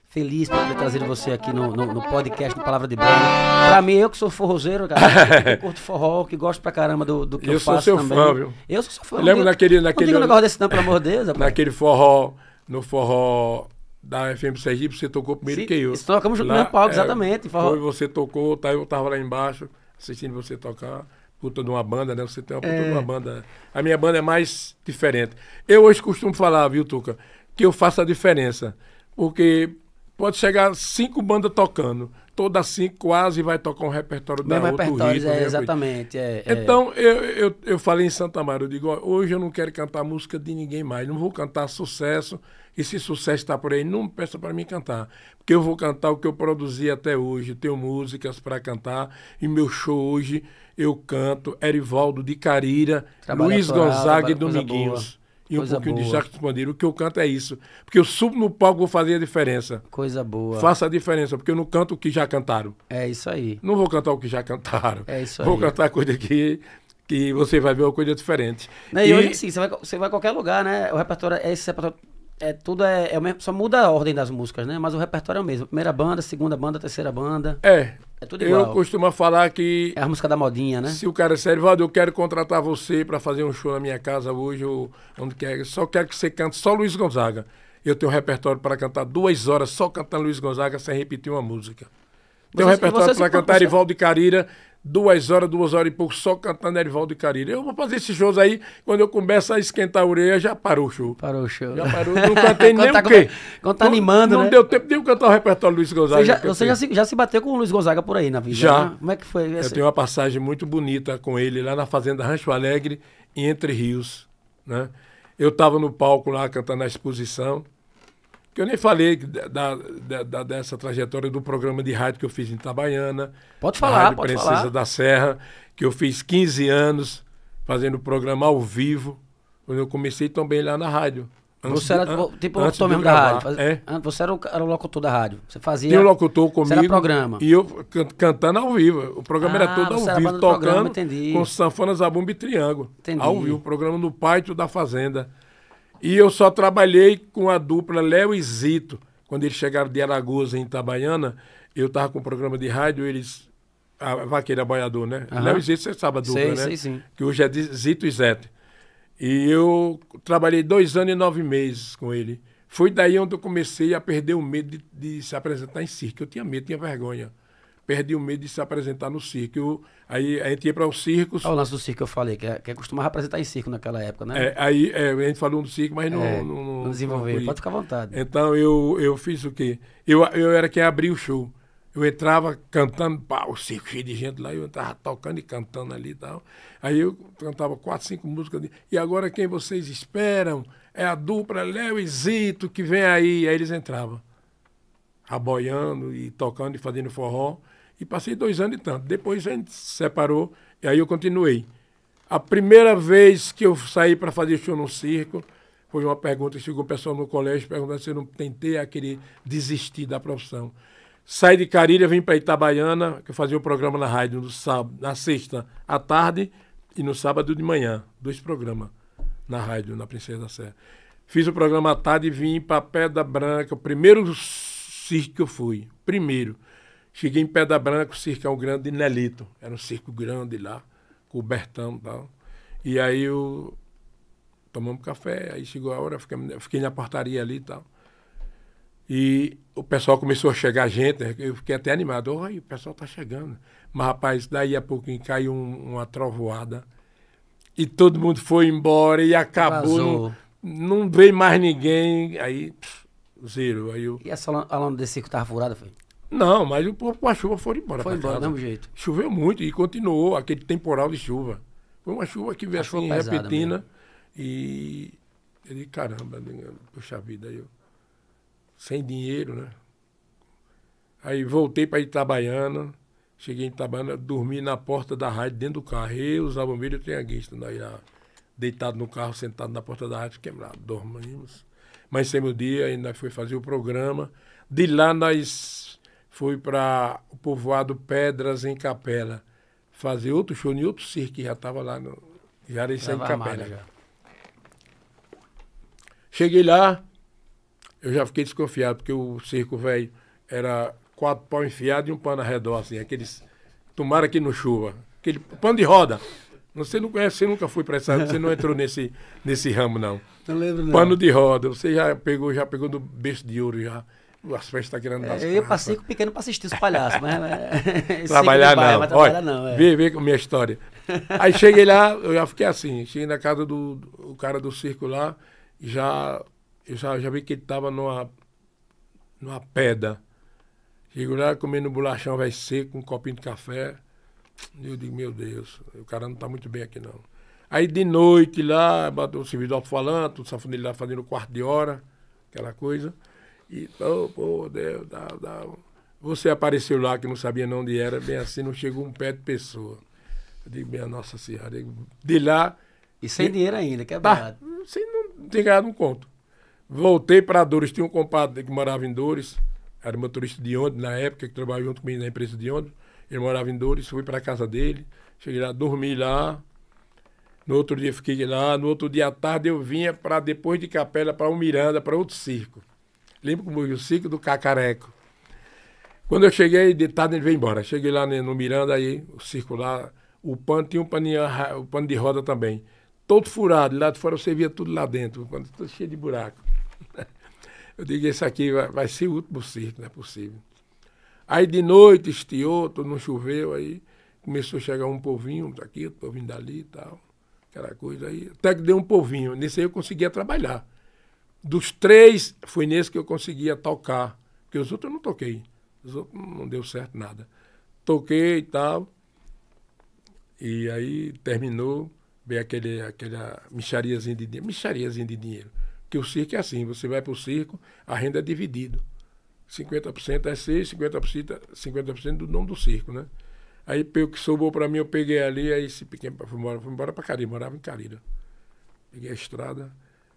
feliz por ter trazido você aqui no, no, no podcast do Palavra de Breno. Pra mim, eu que sou forrozeiro, cara, que <laughs> curto forró, que gosto pra caramba do, do que eu, eu faço sou seu também. Fã, viu? Eu sou seu fã. Lembra naquele... naquele um negócio desse não, pelo amor de Deus. Rapaz. Naquele forró, no forró da FM Sergipe, você tocou primeiro Sim, que eu. Tocamos junto no palco, é, exatamente. É, forró. Foi, você tocou, tá, eu tava lá embaixo assistindo você tocar. Puta de uma banda, né? Você tem uma puta é... de uma é. banda. A minha banda é mais diferente. Eu hoje costumo falar, viu, Tuca, que eu faço a diferença. Porque Pode chegar cinco bandas tocando. Toda assim quase vai tocar um repertório da repertório, outro ritmo, é, Exatamente. É, é. então, é. Eu, eu, eu falei em Santa Maria, eu digo, hoje eu não quero cantar música de ninguém mais. Não vou cantar sucesso. E se sucesso está por aí, não peça para mim cantar. Porque eu vou cantar o que eu produzi até hoje. Tenho músicas para cantar. E meu show hoje eu canto Erivaldo de Carira, Trabalho Luiz Gonzaga e Dominguinhos e Coisa um pouquinho boa. de Jacques Pandeiro. O que eu canto é isso. Porque eu subo no palco vou fazer a diferença. Coisa boa. Faça a diferença, porque eu não canto o que já cantaram. É isso aí. Não vou cantar o que já cantaram. É isso vou aí. Vou cantar coisa que, que você vai ver uma coisa diferente. Né, e, e hoje sim, você vai, você vai a qualquer lugar, né? O repertório é esse repertório é tudo é, é mesmo, só muda a ordem das músicas, né? Mas o repertório é o mesmo. Primeira banda, segunda banda, terceira banda. É. É tudo igual. Eu costumo falar que é a música da modinha, né? Se o cara é sério, Valdo, eu quero contratar você para fazer um show na minha casa hoje ou onde quer, só quero que você cante só Luiz Gonzaga. Eu tenho um repertório para cantar duas horas só cantando Luiz Gonzaga sem repetir uma música. Tem um repertório para cantar você... Erivaldo e Carira, duas horas, duas horas e pouco, só cantando Erivaldo e Carira. Eu vou fazer esses shows aí, quando eu começo a esquentar a orelha, já parou o show. Parou o show. Já parou, não cantei <laughs> nem tá, o quê. Quando tá não, animando, não né? Não deu tempo de eu cantar o repertório do Luiz Gonzaga. Você, já, você já, se, já se bateu com o Luiz Gonzaga por aí na vida? Já. Né? Como é que foi? Essa? Eu tenho uma passagem muito bonita com ele lá na Fazenda Rancho Alegre, em Entre Rios, né? Eu estava no palco lá cantando a exposição, que eu nem falei da, da, da, dessa trajetória do programa de rádio que eu fiz em Itabaiana. Pode falar, rádio pode Princesa falar. da Serra, que eu fiz 15 anos fazendo programa ao vivo, quando eu comecei também lá na rádio. Antes você era tipo, de, tipo locutor mesmo da rádio. Faz, é? Você era o, era o, locutor da rádio. Você fazia. Tinha um locutor comigo. Você era programa. E eu can, cantando ao vivo. O programa ah, era todo ao vivo, tocando programa, com sanfona, zabumba e triângulo. Entendi. Ao vivo. O programa no pátio da Fazenda. E eu só trabalhei com a dupla Léo e Zito. Quando eles chegaram de Aragosa, em Itabaiana, eu estava com um programa de rádio, eles. A vaqueira boiador, né? Uhum. Léo e Zito, você sabe a dupla, sei, né? Sei, sim. Que hoje é Zito e Zete. E eu trabalhei dois anos e nove meses com ele. Foi daí onde eu comecei a perder o medo de, de se apresentar em circo. Eu tinha medo, tinha vergonha perdi o medo de se apresentar no circo. Eu, aí a gente ia para o circo. Olha o lance do circo que eu falei, que, é, que é costumava apresentar em circo naquela época, né? É, aí é, a gente falou no circo, mas não. É, não, não, não desenvolveu, pode ficar à vontade. Então eu, eu fiz o quê? Eu, eu era quem abria o show. Eu entrava cantando, pá, o circo cheio de gente lá, eu entrava tocando e cantando ali e tal. Aí eu cantava quatro, cinco músicas. e agora quem vocês esperam é a dupla Léo e Zito que vem aí. Aí eles entravam, aboiando e tocando e fazendo forró. E passei dois anos e tanto. Depois a gente se separou e aí eu continuei. A primeira vez que eu saí para fazer show no circo foi uma pergunta que chegou o pessoal no colégio perguntando se eu não tentei a querer desistir da profissão. Saí de Carilha, vim para Itabaiana, que eu fazia o programa na rádio no sábado, na sexta à tarde e no sábado de manhã. Dois programas na rádio, na Princesa da Serra. Fiz o programa à tarde e vim para Pedra Branca, o primeiro circo que eu fui. Primeiro. Cheguei em Pedra Branca, o circo é um grande Nelito. Era um circo grande lá, cobertão e tal. E aí eu tomamos café, aí chegou a hora, fiquei, fiquei na portaria ali e tal. E o pessoal começou a chegar gente, né? eu fiquei até animado. Oi, o pessoal tá chegando. Mas, rapaz, daí a pouco caiu um, uma trovoada e todo mundo foi embora e acabou. Não, não, veio mais ninguém. Aí, pff, zero. Aí eu... E essa aluna desse circo tava furada, foi? Não, mas o povo com a chuva foi embora. Foi embora, do mesmo jeito. Choveu muito e continuou aquele temporal de chuva. Foi uma chuva que veio assim, repetindo. E ele, caramba, puxa vida, eu sem dinheiro, né? Aí voltei para Itabaiana, cheguei em Itabaiana, dormi na porta da rádio, dentro do carro. Eu, os Alvamiro e o Trianguista, né, deitado no carro, sentado na porta da rádio, quebrado. Dormimos. Mas sem o dia, ainda foi fazer o programa. De lá nós fui para o povoado Pedras em Capela fazer outro show em outro circo que já estava lá no Jareçá em Capela. Já. Cheguei lá, eu já fiquei desconfiado, porque o circo velho era quatro pau enfiado e um pano arredor, assim, aqueles. Tomara que não chuva. Aquele pano de roda. Você não conhece, você nunca foi para essa, você não entrou nesse, nesse ramo, não. <laughs> Não lembro, não. Pano de roda, você já pegou, já pegou do beijo de ouro já as festas está querendo dar Eu passei com o pequeno para assistir os palhaços, mas. mas <laughs> é, trabalhar bairro, não. Mas trabalhar Olha, não. É. Vê, vê com minha história. Aí cheguei lá, eu já fiquei assim. Cheguei na casa do, do cara do circo lá, já, eu já, já vi que ele estava numa, numa pedra. Chego lá comendo bolachão vai seco, um copinho de café. E eu digo, meu Deus, o cara não está muito bem aqui não. Aí de noite lá, bateu o servidor falando, o safoneiro lá fazendo o quarto de hora, aquela coisa. E, oh, pô, Deus, dá, dá. Você apareceu lá que não sabia não onde era, bem assim, não chegou um pé de pessoa. Eu digo, minha Nossa Senhora. De lá. E sem e, dinheiro ainda, que é ah, barato. Tá, sem, não, não tinha ganhado um conto. Voltei para Dores, tinha um compadre que morava em Dores, era motorista de ônibus na época, que trabalhava junto comigo na empresa de ônibus. Ele morava em Dores, fui para casa dele, cheguei lá, dormi lá. No outro dia fiquei lá, no outro dia à tarde eu vinha para depois de Capela para o Miranda, para outro circo. Limpo como o ciclo do Cacareco. Quando eu cheguei, de tarde ele veio embora. Cheguei lá no Miranda, aí, o lá, o pano tinha um paninho, ah, o pano de roda também. Todo furado, lá de fora você via tudo lá dentro, quando tudo cheio de buraco. <laughs> Eu digo, esse aqui vai, vai ser o último circo, não é possível. Aí de noite estiou, todo não choveu, aí começou a chegar um povinho daqui, outro povinho dali e tal, aquela coisa aí. Até que deu um povinho, nesse aí eu conseguia trabalhar. Dos três, foi nesse que eu conseguia tocar. Porque os outros eu não toquei. Os outros não deu certo nada. Toquei e tal. E aí terminou, veio aquele, aquela michariazinha de dinheiro. Michariazinha de dinheiro. Que o circo é assim, você vai para o circo, a renda é dividida. 50% é ser, 50%, 50 do nome do circo, né? Aí o que sobrou para mim, eu peguei ali, aí esse pequeno foi embora, embora para Carira, morava em Carira. Peguei a estrada.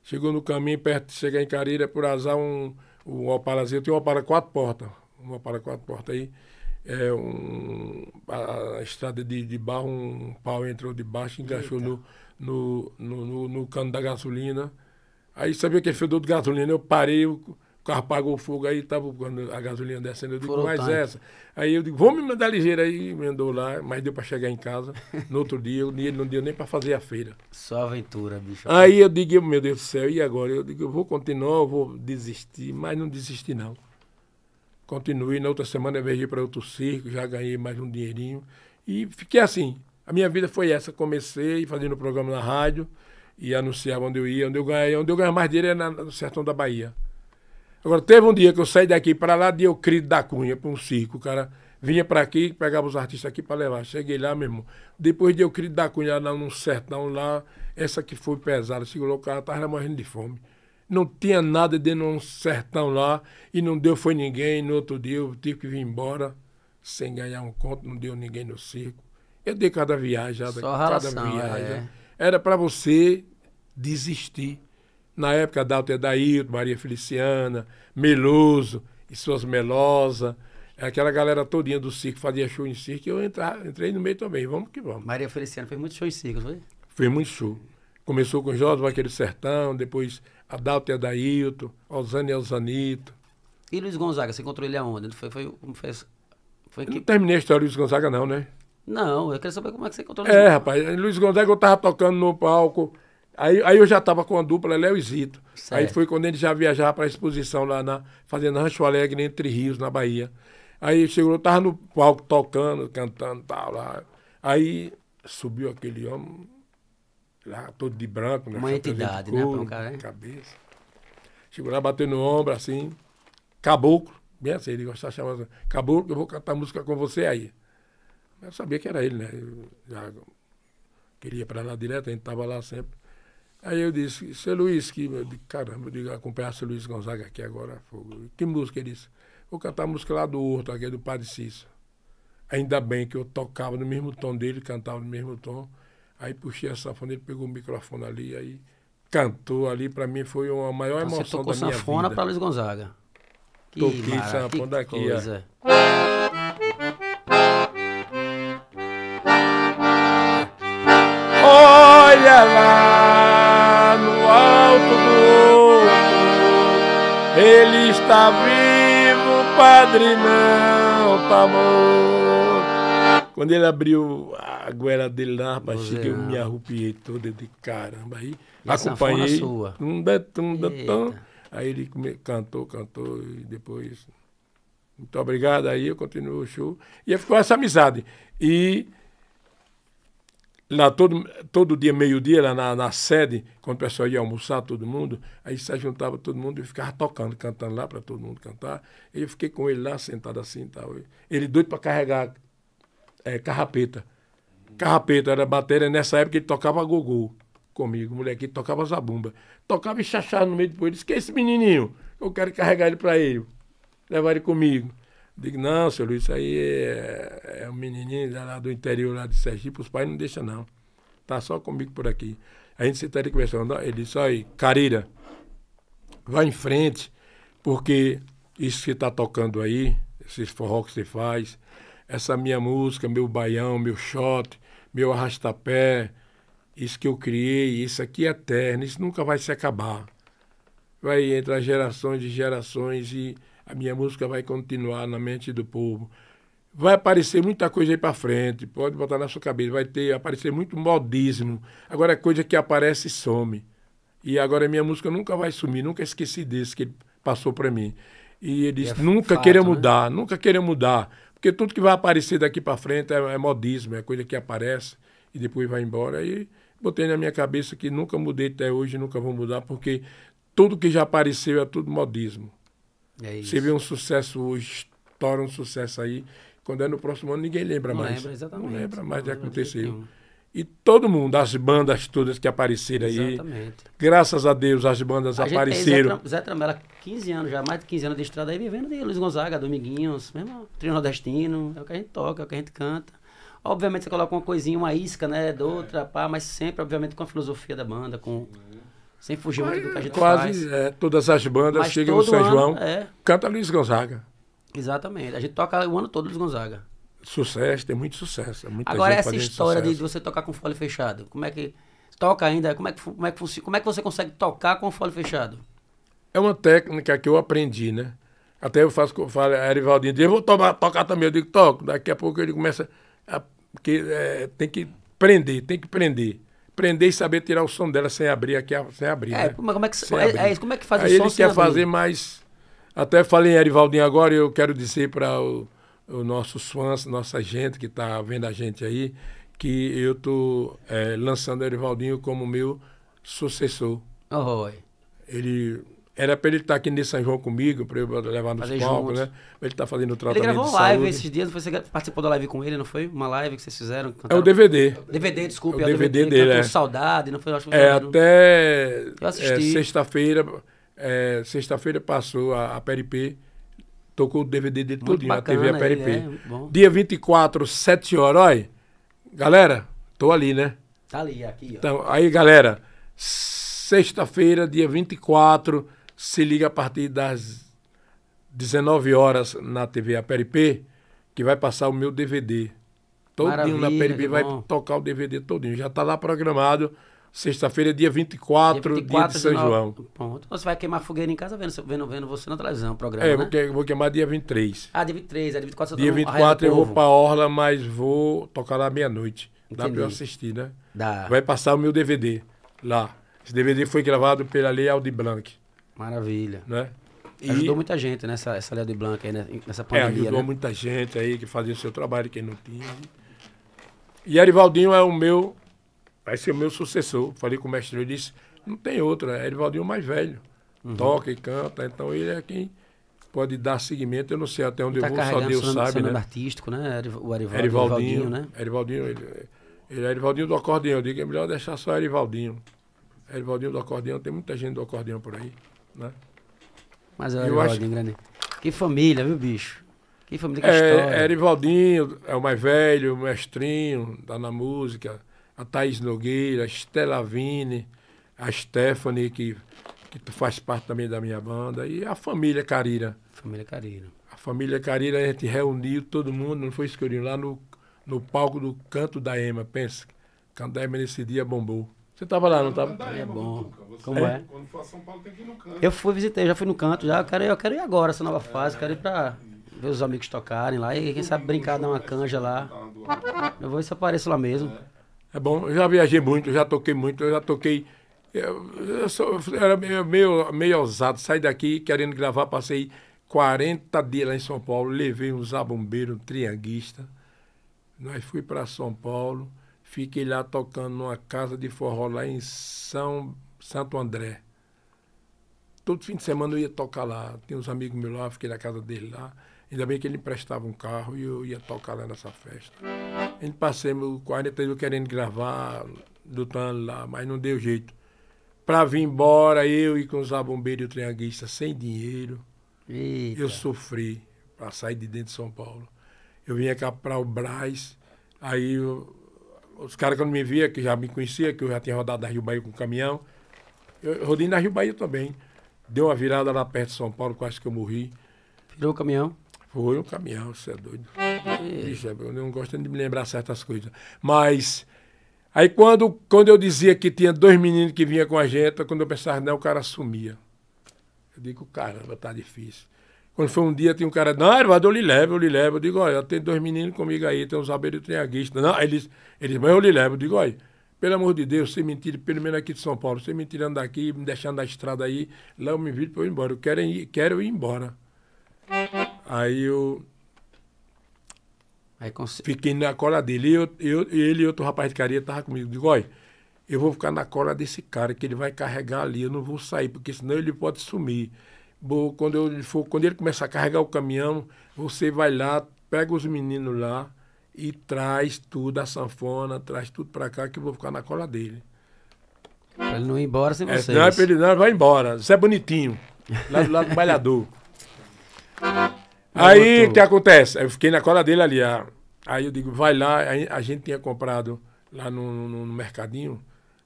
Chegou no caminho, perto de chegar em Careira, por azar, um, um Opalazinho. Eu tinha um Opala quatro portas. Um Opala quatro portas aí. É um, a, a estrada de, de barro, um pau entrou debaixo, baixo, encaixou no no, no, no, no, cano da gasolina. Aí sabia que é fedor de gasolina. Eu parei, eu, o carro apagou fogo aí, tava, quando a gasolina descendo, eu digo, Foram mas essa. Aí eu digo, vou me mandar ligeiro aí, mandou lá, mas deu para chegar em casa. No outro dia, ele não deu nem para fazer a feira. Só aventura, bicho. Aí eu digo, meu Deus do céu, e agora? Eu digo, eu vou continuar, eu vou desistir, mas não desisti não. Continuei, na outra semana eu viajei para outro circo, já ganhei mais um dinheirinho. E fiquei assim. A minha vida foi essa. Comecei fazendo programa na rádio e anunciava onde eu ia, onde eu ganhei, onde eu ganhava mais dinheiro era no sertão da Bahia. Agora, teve um dia que eu saí daqui para lá de Euclides da Cunha, para um circo, cara vinha para aqui, pegava os artistas aqui para levar. Cheguei lá, meu irmão. Depois de eu da cunha lá num sertão lá, essa que foi pesada, segurou o cara, estava morrendo de fome. Não tinha nada dentro de um sertão lá, e não deu, foi ninguém. No outro dia eu tive que vir embora, sem ganhar um conto, não deu ninguém no circo. Eu dei cada viagem, Só cada relação, viagem. É. Era para você desistir. Na época, Adalto Edailto, Maria Feliciana, Meloso e suas Melosa, aquela galera todinha do circo fazia show em circo e eu entrar, entrei no meio também, vamos que vamos. Maria Feliciana fez muito show em circo, foi? foi? muito show. Começou com Jorge Vaqueiro Sertão, depois Adalto e Adailto, Osane e Osanito. E Luiz Gonzaga, você encontrou ele aonde? Foi, foi, foi, foi que... Não terminei a história do Luiz Gonzaga não, né? Não, eu quero saber como é que você encontrou ele. É, rapaz, Luiz Gonzaga eu tava tocando no palco Aí, aí eu já estava com a dupla Léo e Zito. Certo. Aí foi quando ele já viajava para a exposição lá na Fazenda Rancho Alegre, né, Entre Rios, na Bahia. Aí chegou, eu estava no palco tocando, cantando, tal, lá. Aí subiu aquele homem, lá, todo de branco, né? Uma entidade, né, couro, né, cara, cabeça. Chegou lá, bateu no ombro, assim, caboclo, bem assim, ele gostava de chamar assim, caboclo, eu vou cantar música com você aí. Eu sabia que era ele, né? Eu já, queria para lá direto, a gente estava lá sempre. Aí eu disse, seu Luiz, que, eu caramba, eu digo, acompanhar seu Luiz Gonzaga aqui agora. Que música ele disse? Vou cantar a música lá do Horto, aqui é do Padre Cício. Ainda bem que eu tocava no mesmo tom dele, cantava no mesmo tom. Aí puxei a safona, ele pegou o microfone ali, aí cantou ali. Para mim foi uma maior então emoção vida. você tocou safona pra para Luiz Gonzaga. Que Toquei safona daqui. Coisa. Ó. Ele está vivo, Padre não tá morto. Quando ele abriu a goela dele na baixinha, eu é. me arrupiei todo de caramba. Aí e acompanhei. um Tumba, tumba, Aí ele cantou, cantou e depois. Muito obrigado. Aí eu continuo o show. E ficou essa amizade. E lá todo, todo dia, meio-dia, lá na, na, sede, quando o pessoal ia almoçar, todo mundo, aí se juntava todo mundo e ficava tocando, cantando lá para todo mundo cantar. E eu fiquei com ele lá, sentado assim e tal. Ele doido para carregar é, carrapeta. Carrapeta era bateria, nessa época ele tocava gogô comigo, moleque, ele tocava zabumba. Tocava e chachava no meio do povo. Ele disse, que é esse menininho? Eu quero carregar ele para ele, levar ele comigo. Digo, não, seu Luiz, isso aí é, é um menininho lá do interior lá de Sergipe, os pais não deixam, não. Tá só comigo por aqui. A gente está estaria conversando. Ele disse, aí, Carira, vai em frente, porque isso que está tocando aí, esses forró que você faz, essa minha música, meu baião, meu shot, meu arrastapé, isso que eu criei, isso aqui é eterno, isso nunca vai se acabar. Vai entrar gerações e gerações e a minha música vai continuar na mente do povo. Vai aparecer muita coisa aí para frente, pode botar na sua cabeça, vai ter aparecer muito modismo. Agora é coisa que aparece e some. E agora a minha música nunca vai sumir, nunca esqueci disso que ele passou para mim. E ele disse: é nunca fato, queira né? mudar, né? nunca queira mudar. Porque tudo que vai aparecer daqui para frente é, é, modismo, é coisa que aparece e depois vai embora. E botei na minha cabeça que nunca mudei até hoje, nunca vou mudar, porque tudo que já apareceu é tudo modismo. É isso. Você vê um sucesso hoje, estoura um sucesso aí, quando é no próximo ano ninguém lembra não mais. Lembra, exatamente. Não lembra mais não de acontecer E todo mundo, as bandas todas que apareceram aí. Exatamente. Graças a Deus as bandas a apareceram. Zé, Tramela, 15 anos já, mais de 15 anos de estrada aí, vivendo de Luiz Gonzaga, Dominguinhos, mesmo Trio Nordestino, é o que a gente toca, é o que a gente canta. Obviamente você coloca uma coisinha, uma isca, né, de outra, pá, mas sempre, obviamente, com a filosofia da banda, com... Sim, sem fugir muito do que a gente quase, faz. Quase é, todas as bandas Mas chegam no São ano, João, é. canta Luiz Gonzaga. Exatamente. A gente toca o ano todo Luiz Gonzaga. Sucesso, tem muito sucesso. É Agora, essa história sucesso. de você tocar com fole fechado, como é que. Toca ainda? Como é que, como é que, como é que você consegue tocar com fole fechado? É uma técnica que eu aprendi, né? Até eu faço, eu falo, a Erivaldinho diz, eu vou tomar, tocar também, eu digo, toco. Daqui a pouco ele começa a, que, é, tem que prender, tem que prender aprender e saber tirar o som dela sem abrir aqui, sem abrir. É, né? mas como é que, é, é, como é que faz Aí o som ele quer abrir. fazer mais. Até falei em Erivaldinho agora, eu quero dizer para o, o nosso fãs, nossa gente que está vendo a gente aí, que eu estou eh, é, lançando Erivaldinho como meu sucessor. Oh, ele era para ele estar tá aqui nesse São João comigo, para eu levar nos Fazer palcos, juntos. né? Pra ele estar tá fazendo o tratamento. Ele gravou de live saúde. esses dias, você participou da live com ele, não foi? Uma live que vocês fizeram? Cantaram... É o DVD. DVD, desculpa. É o DVD, é dele, o DVD dele, é. Saudade, não foi? Eu acho que é, né? até eu assisti. É, sexta-feira, é, sexta-feira passou a, a PRP, tocou o DVD dele Muito todinho, bacana, a TV a PRP. É, Dia 24, 7 horas, olha. Galera, tô ali, né? Tá ali, aqui, ó. Então, aí, galera, sexta-feira, dia 24, se liga a partir das 19 horas na TV Aperipê, que vai passar o meu DVD. Todinho Maravilha, na PRP, vai tocar o DVD todinho. Já está lá programado. Sexta-feira, dia 24, dia 24 dia de São João. Pronto. Você vai queimar fogueira em casa vendo, vendo, vendo você na televisão, o programa, É, né? vou, que, vou queimar dia 23. Ah, dia 23, é dia 24 Dia 24 tá eu vou para a Orla, mas vou tocar lá meia-noite. Dá para eu assistir, né? Dá. Vai passar o meu DVD lá. Esse DVD foi gravado pela Lei Aldi Blanc. Maravilha. Né? E... Ajudou muita gente nessa essa Léo de Blanca aí, né, nessa é, pandemia. É, ajudou né? muita gente aí que fazia o seu trabalho, quem não tinha. E Arivaldinho é o meu, vai ser o meu sucessor. Falei com o mestre, ele disse, não tem outro, é Arivaldinho o mais velho. Uhum. Toca e canta, então ele é quem pode dar seguimento. Eu não sei até onde tá eu vou, só Deus sabe, sabe, né? artístico, né? O Arivaldinho, Arivaldinho né? Arivaldinho, ele, ele é Arivaldinho do acordeão. Eu digo, é melhor deixar só Arivaldinho. Arivaldinho do acordeão, tem muita gente do acordeão por aí. Né? Mas olha, é eu acho... grande. Que família, viu, bicho? Que família, que é, história. é o mais velho, o mestrinho, da tá na música. A Thaís Nogueira, a Stella Vini, a Stephanie, que, que faz parte também da minha banda. E a família Carira. Família Carira. A família Carira, a gente reuniu todo mundo, não foi escurinho, lá no, no palco do Canto da Ema, pensa. Canto da Ema nesse dia bombou. Você estava lá, não estava? É, é bom. Como é? Quando for a São Paulo tem que ir no canto. Eu fui, visitei, já fui no canto, já. Eu quero, eu quero ir agora, essa nova fase. Quero ir pra ver os amigos tocarem lá e quem sabe brincar, dar uma canja lá. Eu vou ver se apareço lá mesmo. É bom, eu já viajei muito, já toquei muito, eu já toquei. Eu, eu, sou, eu era meio, meio, meio ousado, saí daqui querendo gravar, passei 40 dias lá em São Paulo, levei um zabumbeiro, um trianguista. Nós fui para São Paulo. Fiquei lá tocando numa casa de forró lá em São Santo André. Todo fim de semana eu ia tocar lá. Tinha uns amigos meus lá, fiquei na casa dele lá. Ainda bem que ele emprestava um carro e eu ia tocar lá nessa festa. A gente passei 40 anos querendo gravar, lutando lá, mas não deu jeito. Para vir embora, eu e com os bombeiros e o trianguista sem dinheiro, Eita. eu sofri para sair de dentro de São Paulo. Eu vinha cá para o Brás, aí eu, os caras quando me via, que já me conhecia, que eu já tinha rodado na Rio Bahia com caminhão, eu rodei na Rio Bahia também. Deu uma virada lá perto de São Paulo, quase que eu morri. Virou o caminhão? Foi um caminhão, você é doido. eu não gosto de me lembrar certas coisas. Mas aí quando, quando eu dizia que tinha dois meninos que vinham com a gente, quando eu pensava, não, o cara sumia. Eu digo, caramba, tá difícil. Quando foi um dia, tinha um cara, não, Eduardo, eu lhe levo, eu lhe levo. Eu digo, olha, tem dois meninos comigo aí, tem uns abelhos triaguistas. Não, eles, eles, mas eu lhe levo. Eu digo, olha, pelo amor de Deus, sem mentir, pelo menos aqui de São Paulo, sem me tirando daqui, me deixando na estrada aí, lá eu me viro para eu ir embora. Eu quero ir, quero ir embora. Aí eu. Aí consigo. Fiquei na cola dele. Eu, eu, ele e outro rapaz de carinha estavam comigo. Digo, olha, eu vou ficar na cola desse cara, que ele vai carregar ali, eu não vou sair, porque senão ele pode sumir quando, ele for, quando ele começar a carregar o caminhão, você vai lá, pega os meninos lá e traz tudo, a sanfona, traz tudo para cá, que eu vou ficar na cola dele. Pra ele não ir embora sem é, vocês. Não, é ele não, vai embora. Isso é bonitinho. Lá do lado do malhador. <laughs> Aí o que acontece? Eu fiquei na cola dele ali. Ah. Aí eu digo, vai lá. A gente tinha comprado lá no, no, no mercadinho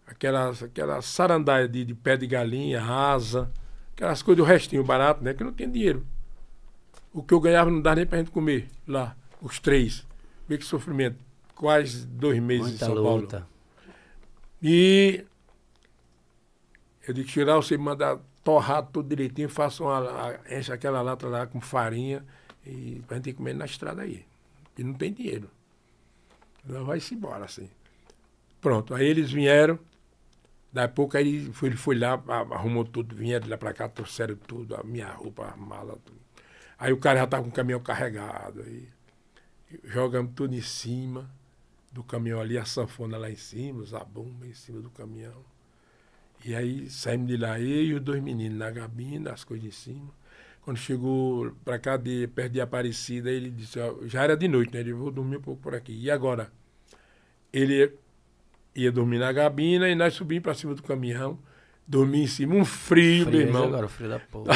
aquela, aquela sarandaia de, de pé de galinha rasa. Aquelas coisas do restinho barato, né? Que não tinha dinheiro. O que eu ganhava não dava nem pra gente comer lá, os três. Vê que sofrimento. Quase dois meses Muita em São luta. Paulo. E eu digo, tirar, você mandar torrar tudo direitinho, faça uma, enche aquela lata lá com farinha e pra gente ir comendo na estrada aí. E não tem dinheiro. Então vai-se embora, assim. Pronto, aí eles vieram, Daí pouco ele foi, ele foi lá, arrumou tudo, vinha de lá para cá, trouxeram tudo, a minha roupa, a mala, tudo. Aí o cara já estava com o caminhão carregado. Aí jogamos tudo em cima do caminhão ali, a sanfona lá em cima, os zabumba em cima do caminhão. E aí saímos de lá, eu e os dois meninos na gabina, as coisas em cima. Quando chegou para cá, de, perto de Aparecida, ele disse, ó, já era de noite, né? Ele vou dormir um pouco por aqui. E agora? Ele ia dormir na gabina e nós subimos para cima do caminhão. Dormi em cima, um frio, frio meu irmão. agora, é frio da porra.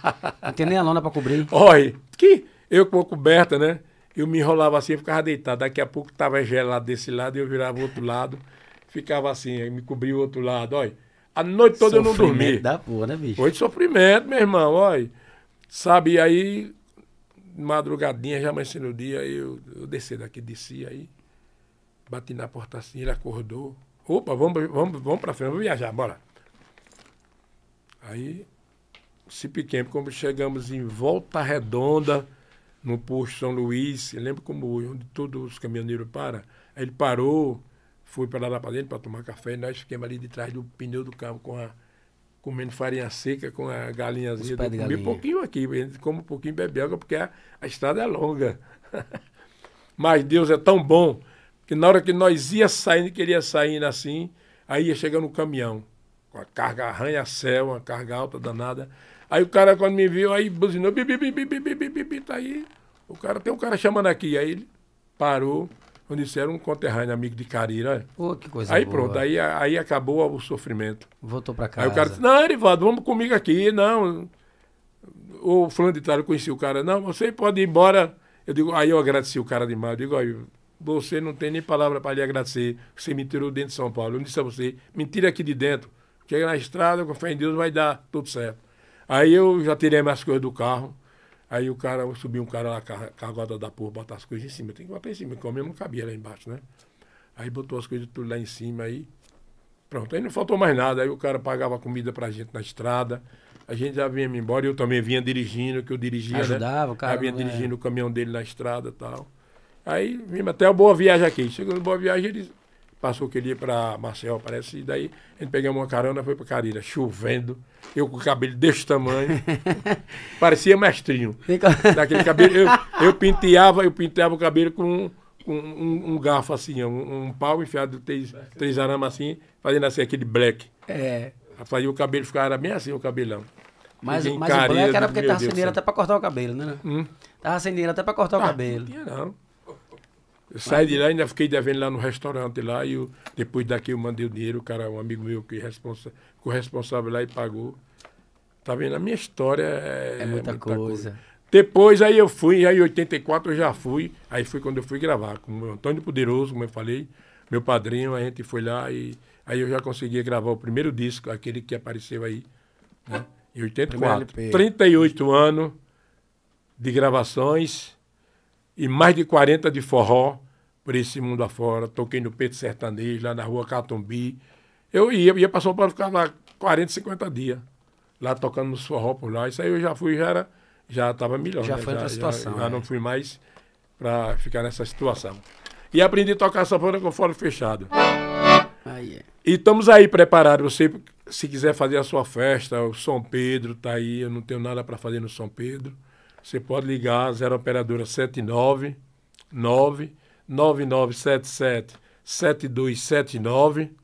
<laughs> não tem nem a lona para cobrir. Olha, que eu com a coberta, né? Eu me enrolava assim, e ficava deitado. Daqui a pouco estava gelado desse lado e eu virava o outro lado. Ficava assim, aí me cobria o outro lado, olha. A noite toda sofrimento eu não dormi. da porra, né, bicho? Foi de sofrimento, meu irmão, olha. Sabe, aí, madrugadinha, já amanhecendo o dia, aí eu, eu desci daqui, desci aí. Bati na porta assim, ele acordou. Opa, vamos, vamos, vamos para frente, vamos viajar, bora. Aí, se pequeno, como chegamos em Volta Redonda, no posto São Luís, lembra como onde todos os caminhoneiros param. Aí ele parou, fui para lá para dentro para tomar café, e nós ficamos ali de trás do pneu do carro com a, comendo farinha seca com a galinhazinha. Do, galinha. um pouquinho aqui, como um pouquinho bebe água, porque a, a estrada é longa. <laughs> Mas Deus é tão bom que na hora que nós ia saindo, queria saindo assim, aí ia chegando um caminhão, com a carga arranha-céu, uma carga alta danada. Aí o cara, quando me viu, aí buzinou, bibi, bibi, bibi, bibi, bi, tá aí. O cara, tem um cara chamando aqui. Aí ele parou, onde disseram, um conterrâneo amigo de Carira. Pô, que coisa Aí boa. pronto, aí, aí acabou o sofrimento. Voltou pra casa. Aí o cara disse, não, Erivaldo, vamos comigo aqui, não. O fulano de tal, eu conheci o cara, não, você pode ir embora. Eu digo, aí eu agradeci o cara demais, eu digo, aí você não tem nem palavra para lhe agradecer. Você me tirou dentro de São Paulo. Eu disse a você, me tira aqui de dentro. Chega na estrada, com fé em Deus, vai dar tudo certo. Aí eu já tirei mais coisas do carro. Aí o cara, subiu um cara lá, cargota da porra, botar as coisas em cima. Tem que botar em cima, porque o homem não cabia lá embaixo, né? Aí botou as coisas tudo lá em cima, aí pronto. Aí não faltou mais nada. Aí o cara pagava comida pra gente na estrada. A gente já vinha embora, eu também vinha dirigindo, que eu dirigia, né? Ajudava, né? o cara. Já vinha é... dirigindo o caminhão dele na estrada e tal. Aí vimos até a Boa Viagem aqui. Chegando em Boa Viagem, ele passou aquele dia para Marcel, parece, e daí a gente pegou uma carona, foi para Carira, chovendo, eu com o cabelo deste tamanho, <laughs> parecia mestrinho. Daquele cabelo, eu, eu penteava, eu penteava o cabelo com um, um, um, garfo assim, um, um pau enfiado, três, três arames assim, fazendo assim aquele black. É. Fazia o cabelo ficar bem assim, o cabelão. Mas, mas o black era porque tava sem até para cortar o cabelo, né? Hum? Tava sem até para cortar ah, o cabelo. Não tinha não. Eu saí de lá e ainda fiquei devendo lá no restaurante lá. E eu, depois daqui eu mandei o dinheiro, o cara, um amigo meu que é responsa, ficou responsável lá e pagou. Tá vendo? A minha história é. É muita, muita coisa. coisa. Depois aí eu fui, aí em 84 eu já fui. Aí foi quando eu fui gravar com o Antônio Poderoso, como eu falei, meu padrinho, a gente foi lá e aí eu já conseguia gravar o primeiro disco, aquele que apareceu aí, né? Em 84. 38 anos de gravações e mais de 40 de forró por esse mundo afora. Toquei no Peito Sertanejo, lá na rua Catumbi. Eu ia, ia para São Paulo, ficava lá 40, 50 dias, lá tocando nos forró por lá. Isso aí eu já fui, já era, já estava melhor. Já né? foi outra situação. Já, já é. não fui mais para ficar nessa situação. E aprendi a tocar sanfona com fora fechado. Ah, yeah. É. E estamos aí preparados. Você, se quiser fazer a sua festa, o São Pedro está aí. Eu não tenho nada para fazer no São Pedro. Você pode ligar 0 operadora 79 9977 7279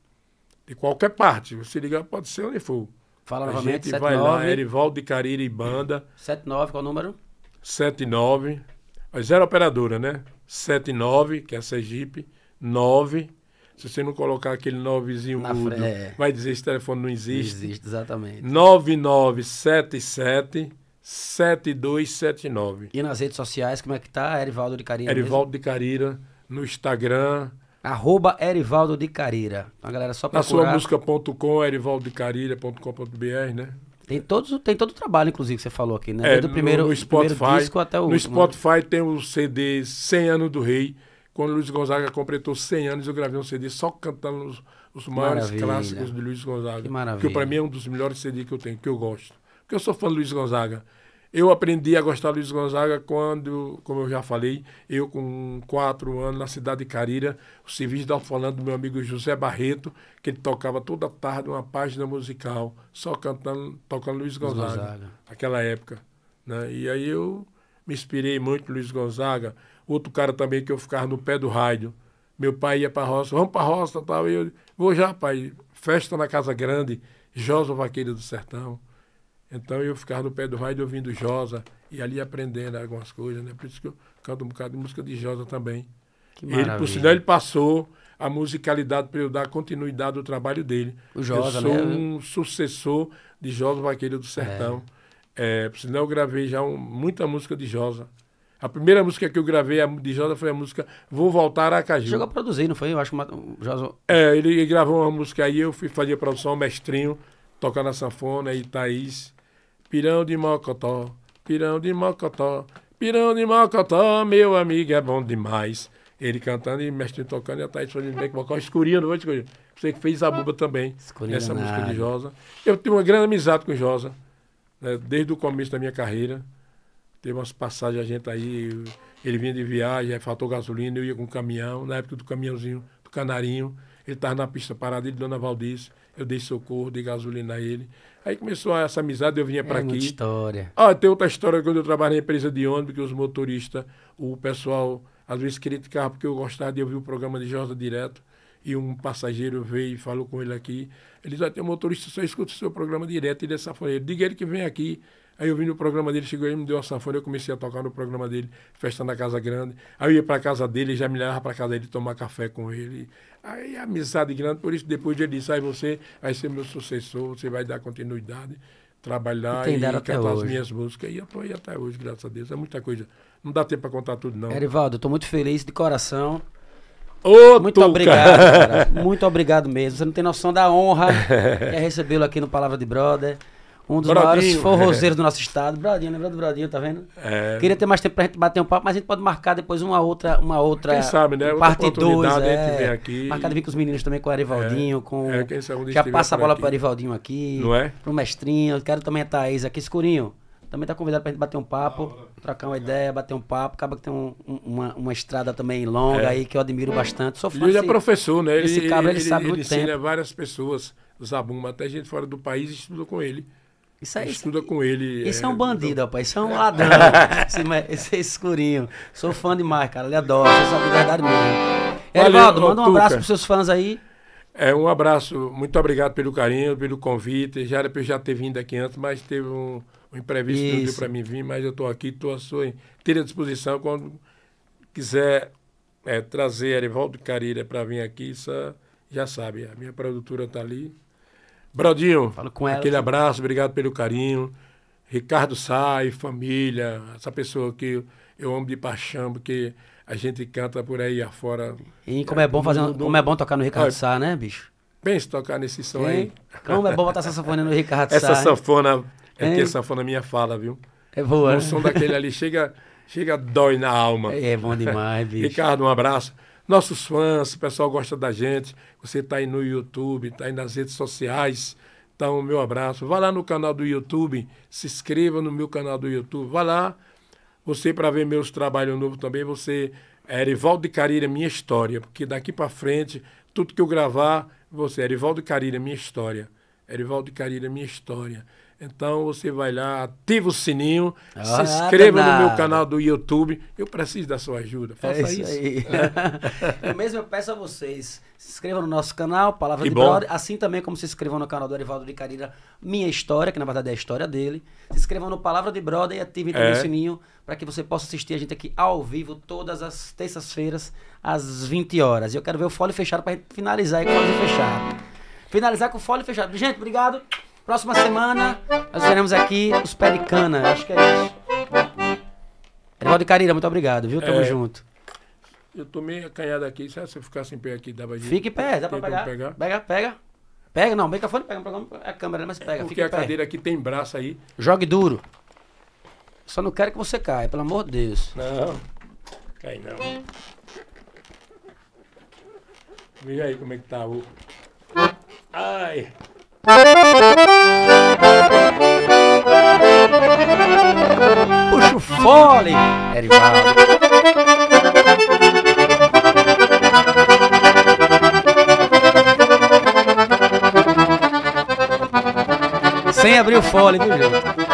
de qualquer parte. Você ligar pode ser onde for. Fala a novamente, gente 79, vai lá, Erivaldo de Cariri e Banda. 79, qual o número? 79, a zero operadora, né? 79, que é a Sergipe, 9. Se você não colocar aquele 9zinho mudo, fre... É. vai dizer que esse telefone não existe. Não existe, exatamente. 9977 7279. E nas redes sociais, como é que tá? Erivaldo de Carira. Erivaldo mesmo? de Carira, no Instagram. Arroba Erivaldo de Carira. Então, galera, só procurar. Na sua música.com, Carira.com.br né? Tem, todos, tem todo o trabalho, inclusive, que você falou aqui, né? É, Desde o primeiro, no, Spotify, primeiro disco até o No né? Spotify tem o CD 100 anos do rei. Quando Luiz Gonzaga completou 100 anos, eu gravei um CD só cantando os, os maiores clássicos de Luiz Gonzaga. Que maravilha. Que para mim é um dos melhores CDs que eu tenho, que eu gosto porque eu sou fã de Luiz Gonzaga. Eu aprendi a gostar de Luiz Gonzaga quando, como eu já falei, eu com quatro anos na cidade de Carira, o serviço da falando do meu amigo José Barreto, que ele tocava toda tarde uma página musical, só cantando, tocando Luiz Gonzaga, Gonzaga. naquela época. Né? E aí eu me inspirei muito em Luiz Gonzaga. Outro cara também que eu ficava no pé do rádio. Meu pai ia para a roça, vamos para a roça tal. E eu, vou já, pai, festa na Casa Grande, Josa Vaqueira do Sertão. Então eu ficava no pé do rádio ouvindo Josa e ali aprendendo algumas coisas, né? Por isso que eu canto um bocado de música de Josa também. Que ele, por sinal, ele passou a musicalidade para eu dar continuidade ao trabalho dele. O Josa, eu sou né? um sucessor de Josa Vaqueiro do Sertão. É. É, por sinal, eu gravei já um, muita música de Josa. A primeira música que eu gravei de Josa foi a música Vou Voltar a Caju. Chegou a produzir, não foi? Eu acho que o Josa... É, ele, ele gravou uma música aí, eu fui fazer a produção, o Mestrinho, tocando a sanfona e Thaís Pirão de Mocotó, pirão de Mocotó, pirão de Mocotó, meu amigo é bom demais. Ele cantando e mestre tocando e a Thaís fazendo bem com vocal. Escurinha, não vou escurinha. Você que fez a buba também, nessa música de Josa. Eu tenho uma grande amizade com Josa, né, desde o começo da minha carreira. Teve umas passagens, a gente aí, ele vinha de viagem, faltou gasolina, eu ia com o caminhão, na época do caminhãozinho, do canarinho. Ele estava na pista parada, ele, Dona Valdice. Eu dei socorro, dei gasolina a ele. Aí começou essa amizade, eu vinha para é aqui. história. Ah, tem outra história quando eu trabalhei na empresa de ônibus, que os motoristas, o pessoal às vezes criticava porque eu gostava de ouvir o programa de Jorge Direto. E um passageiro veio e falou com ele aqui. Ele disse, ah, tem um motorista, só escuta o seu programa direto. Ele é sanfoneiro. Diga ele que vem aqui. Aí eu vim no programa dele, chegou ele, me deu a sanfona, eu comecei a tocar no programa dele, festa na Casa Grande. Aí eu ia para casa dele, já me levava para casa dele tomar café com ele. Aí a amizade grande, por isso depois ele disse, aí você vai ser meu sucessor, você vai dar continuidade, trabalhar e cantar as minhas músicas. E eu estou aí até hoje, graças a Deus. É muita coisa. Não dá tempo para contar tudo, não. Erivaldo, estou muito feliz de coração. Ô, muito Tuca. obrigado, cara. <laughs> Muito obrigado mesmo. Você não tem noção da honra <laughs> que é recebê-lo aqui no Palavra de Brother. Um dos Bradinho, maiores <laughs> forrozeiros é. do nosso estado. Bradinho, lembra né? do Bradinho, tá vendo? É. Queria ter mais tempo pra gente bater um papo, mas a gente pode marcar depois uma outra. Uma outra quem sabe, né? Parte 2. É, aqui. Marcar de vir com os meninos também, com o Arivaldinho. É. Com, é, quem sabe já passa a bola aqui. pro Arivaldinho aqui. Não é? Pro Mestrinho. Quero também a Thaís aqui, Escurinho. Também tá convidado pra gente bater um papo, trocar uma ideia, bater um papo. Acaba que tem um, uma, uma estrada também longa é. aí que eu admiro é. bastante. Sou fã Ele é professor, né? Esse ele, cabra, ele, ele sabe ele muito tempo. Ele ensina várias pessoas. Zabumba, até gente fora do país estudou com ele. Isso aí, Estuda isso, com ele. Isso é, é um bandido, então. rapaz. Isso é um é. ladrão. <laughs> esse, esse é escurinho. Sou fã demais, cara. Ele adora. Você sabe de verdade mesmo. Erivaldo, manda um abraço abraço os seus fãs aí. É, um abraço. Muito obrigado pelo carinho, pelo convite. Já era para eu já ter vindo aqui antes, mas teve um, um imprevisto que não deu para mim vir, mas eu estou aqui, estou à sua inteira disposição. Quando quiser é, trazer Erivaldo Carira para vir aqui, só, já sabe. A minha produtora está ali. Braudinho, Falo com ela, aquele abraço, obrigado pelo carinho. Ricardo Sai, família, essa pessoa que eu amo de paixão, porque a gente canta por aí afora. E como é bom fazer, como é bom tocar no Ricardo Sá, né, bicho? Pense tocar nesse som hein? aí. Como é bom botar essa sanfona no Ricardo Essa Sá, sanfona, é que sanfona é minha fala, viu? É boa. O né? som daquele ali chega, chega dói na alma. É, é bom demais, bicho. Ricardo, um abraço nossos fãs, o pessoal gosta da gente. Você está aí no YouTube, está aí nas redes sociais. Então, meu abraço. Vá lá no canal do YouTube, se inscreva no meu canal do YouTube. Vá lá. Você, para ver meus trabalhos novos também, você é Erivaldo Carilha, minha história. Porque daqui para frente, tudo que eu gravar, você é Erivaldo Carilha, minha história. Erivaldo Carilha, minha história. Então você vai lá, ativa o sininho, ah, se inscreva no meu canal do YouTube. Eu preciso da sua ajuda. É faça é isso. isso. Aí. É. <laughs> eu mesmo eu peço a vocês, se inscrevam no nosso canal, Palavra que de bom. Brother, assim também como se inscrevam no canal do Arivaldo de Carira, Minha História, que na verdade é a história dele. Se inscrevam no Palavra de Brother e ativem é. o sininho para que você possa assistir a gente aqui ao vivo todas as terças-feiras às 20 horas. E eu quero ver o fole fechado para finalizar e quase fechado. Finalizar com o fole fechado. Gente, obrigado. Próxima semana nós veremos aqui os pé de cana. Acho que é isso. Evaldo Carira, muito obrigado, viu? Tamo é, junto. Eu tomei a canhada aqui, se eu ficar sem pé aqui, dava de. Fique pé, dá pra pegar. pegar. Pega, pega. Pega, não, o microfone pega, não é pega a é câmera, mas pega. É porque a pé. cadeira aqui tem braço aí. Jogue duro. Só não quero que você caia, pelo amor de Deus. Não, cai não. Veja aí como é que tá o. Ai! Puxa o fole, Erivaldo. Sem abrir o fole, viu, gente?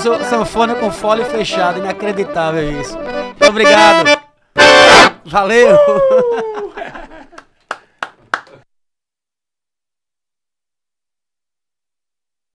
so, sanfona com fole fechado. Inacreditável isso. Muito obrigado. Valeu.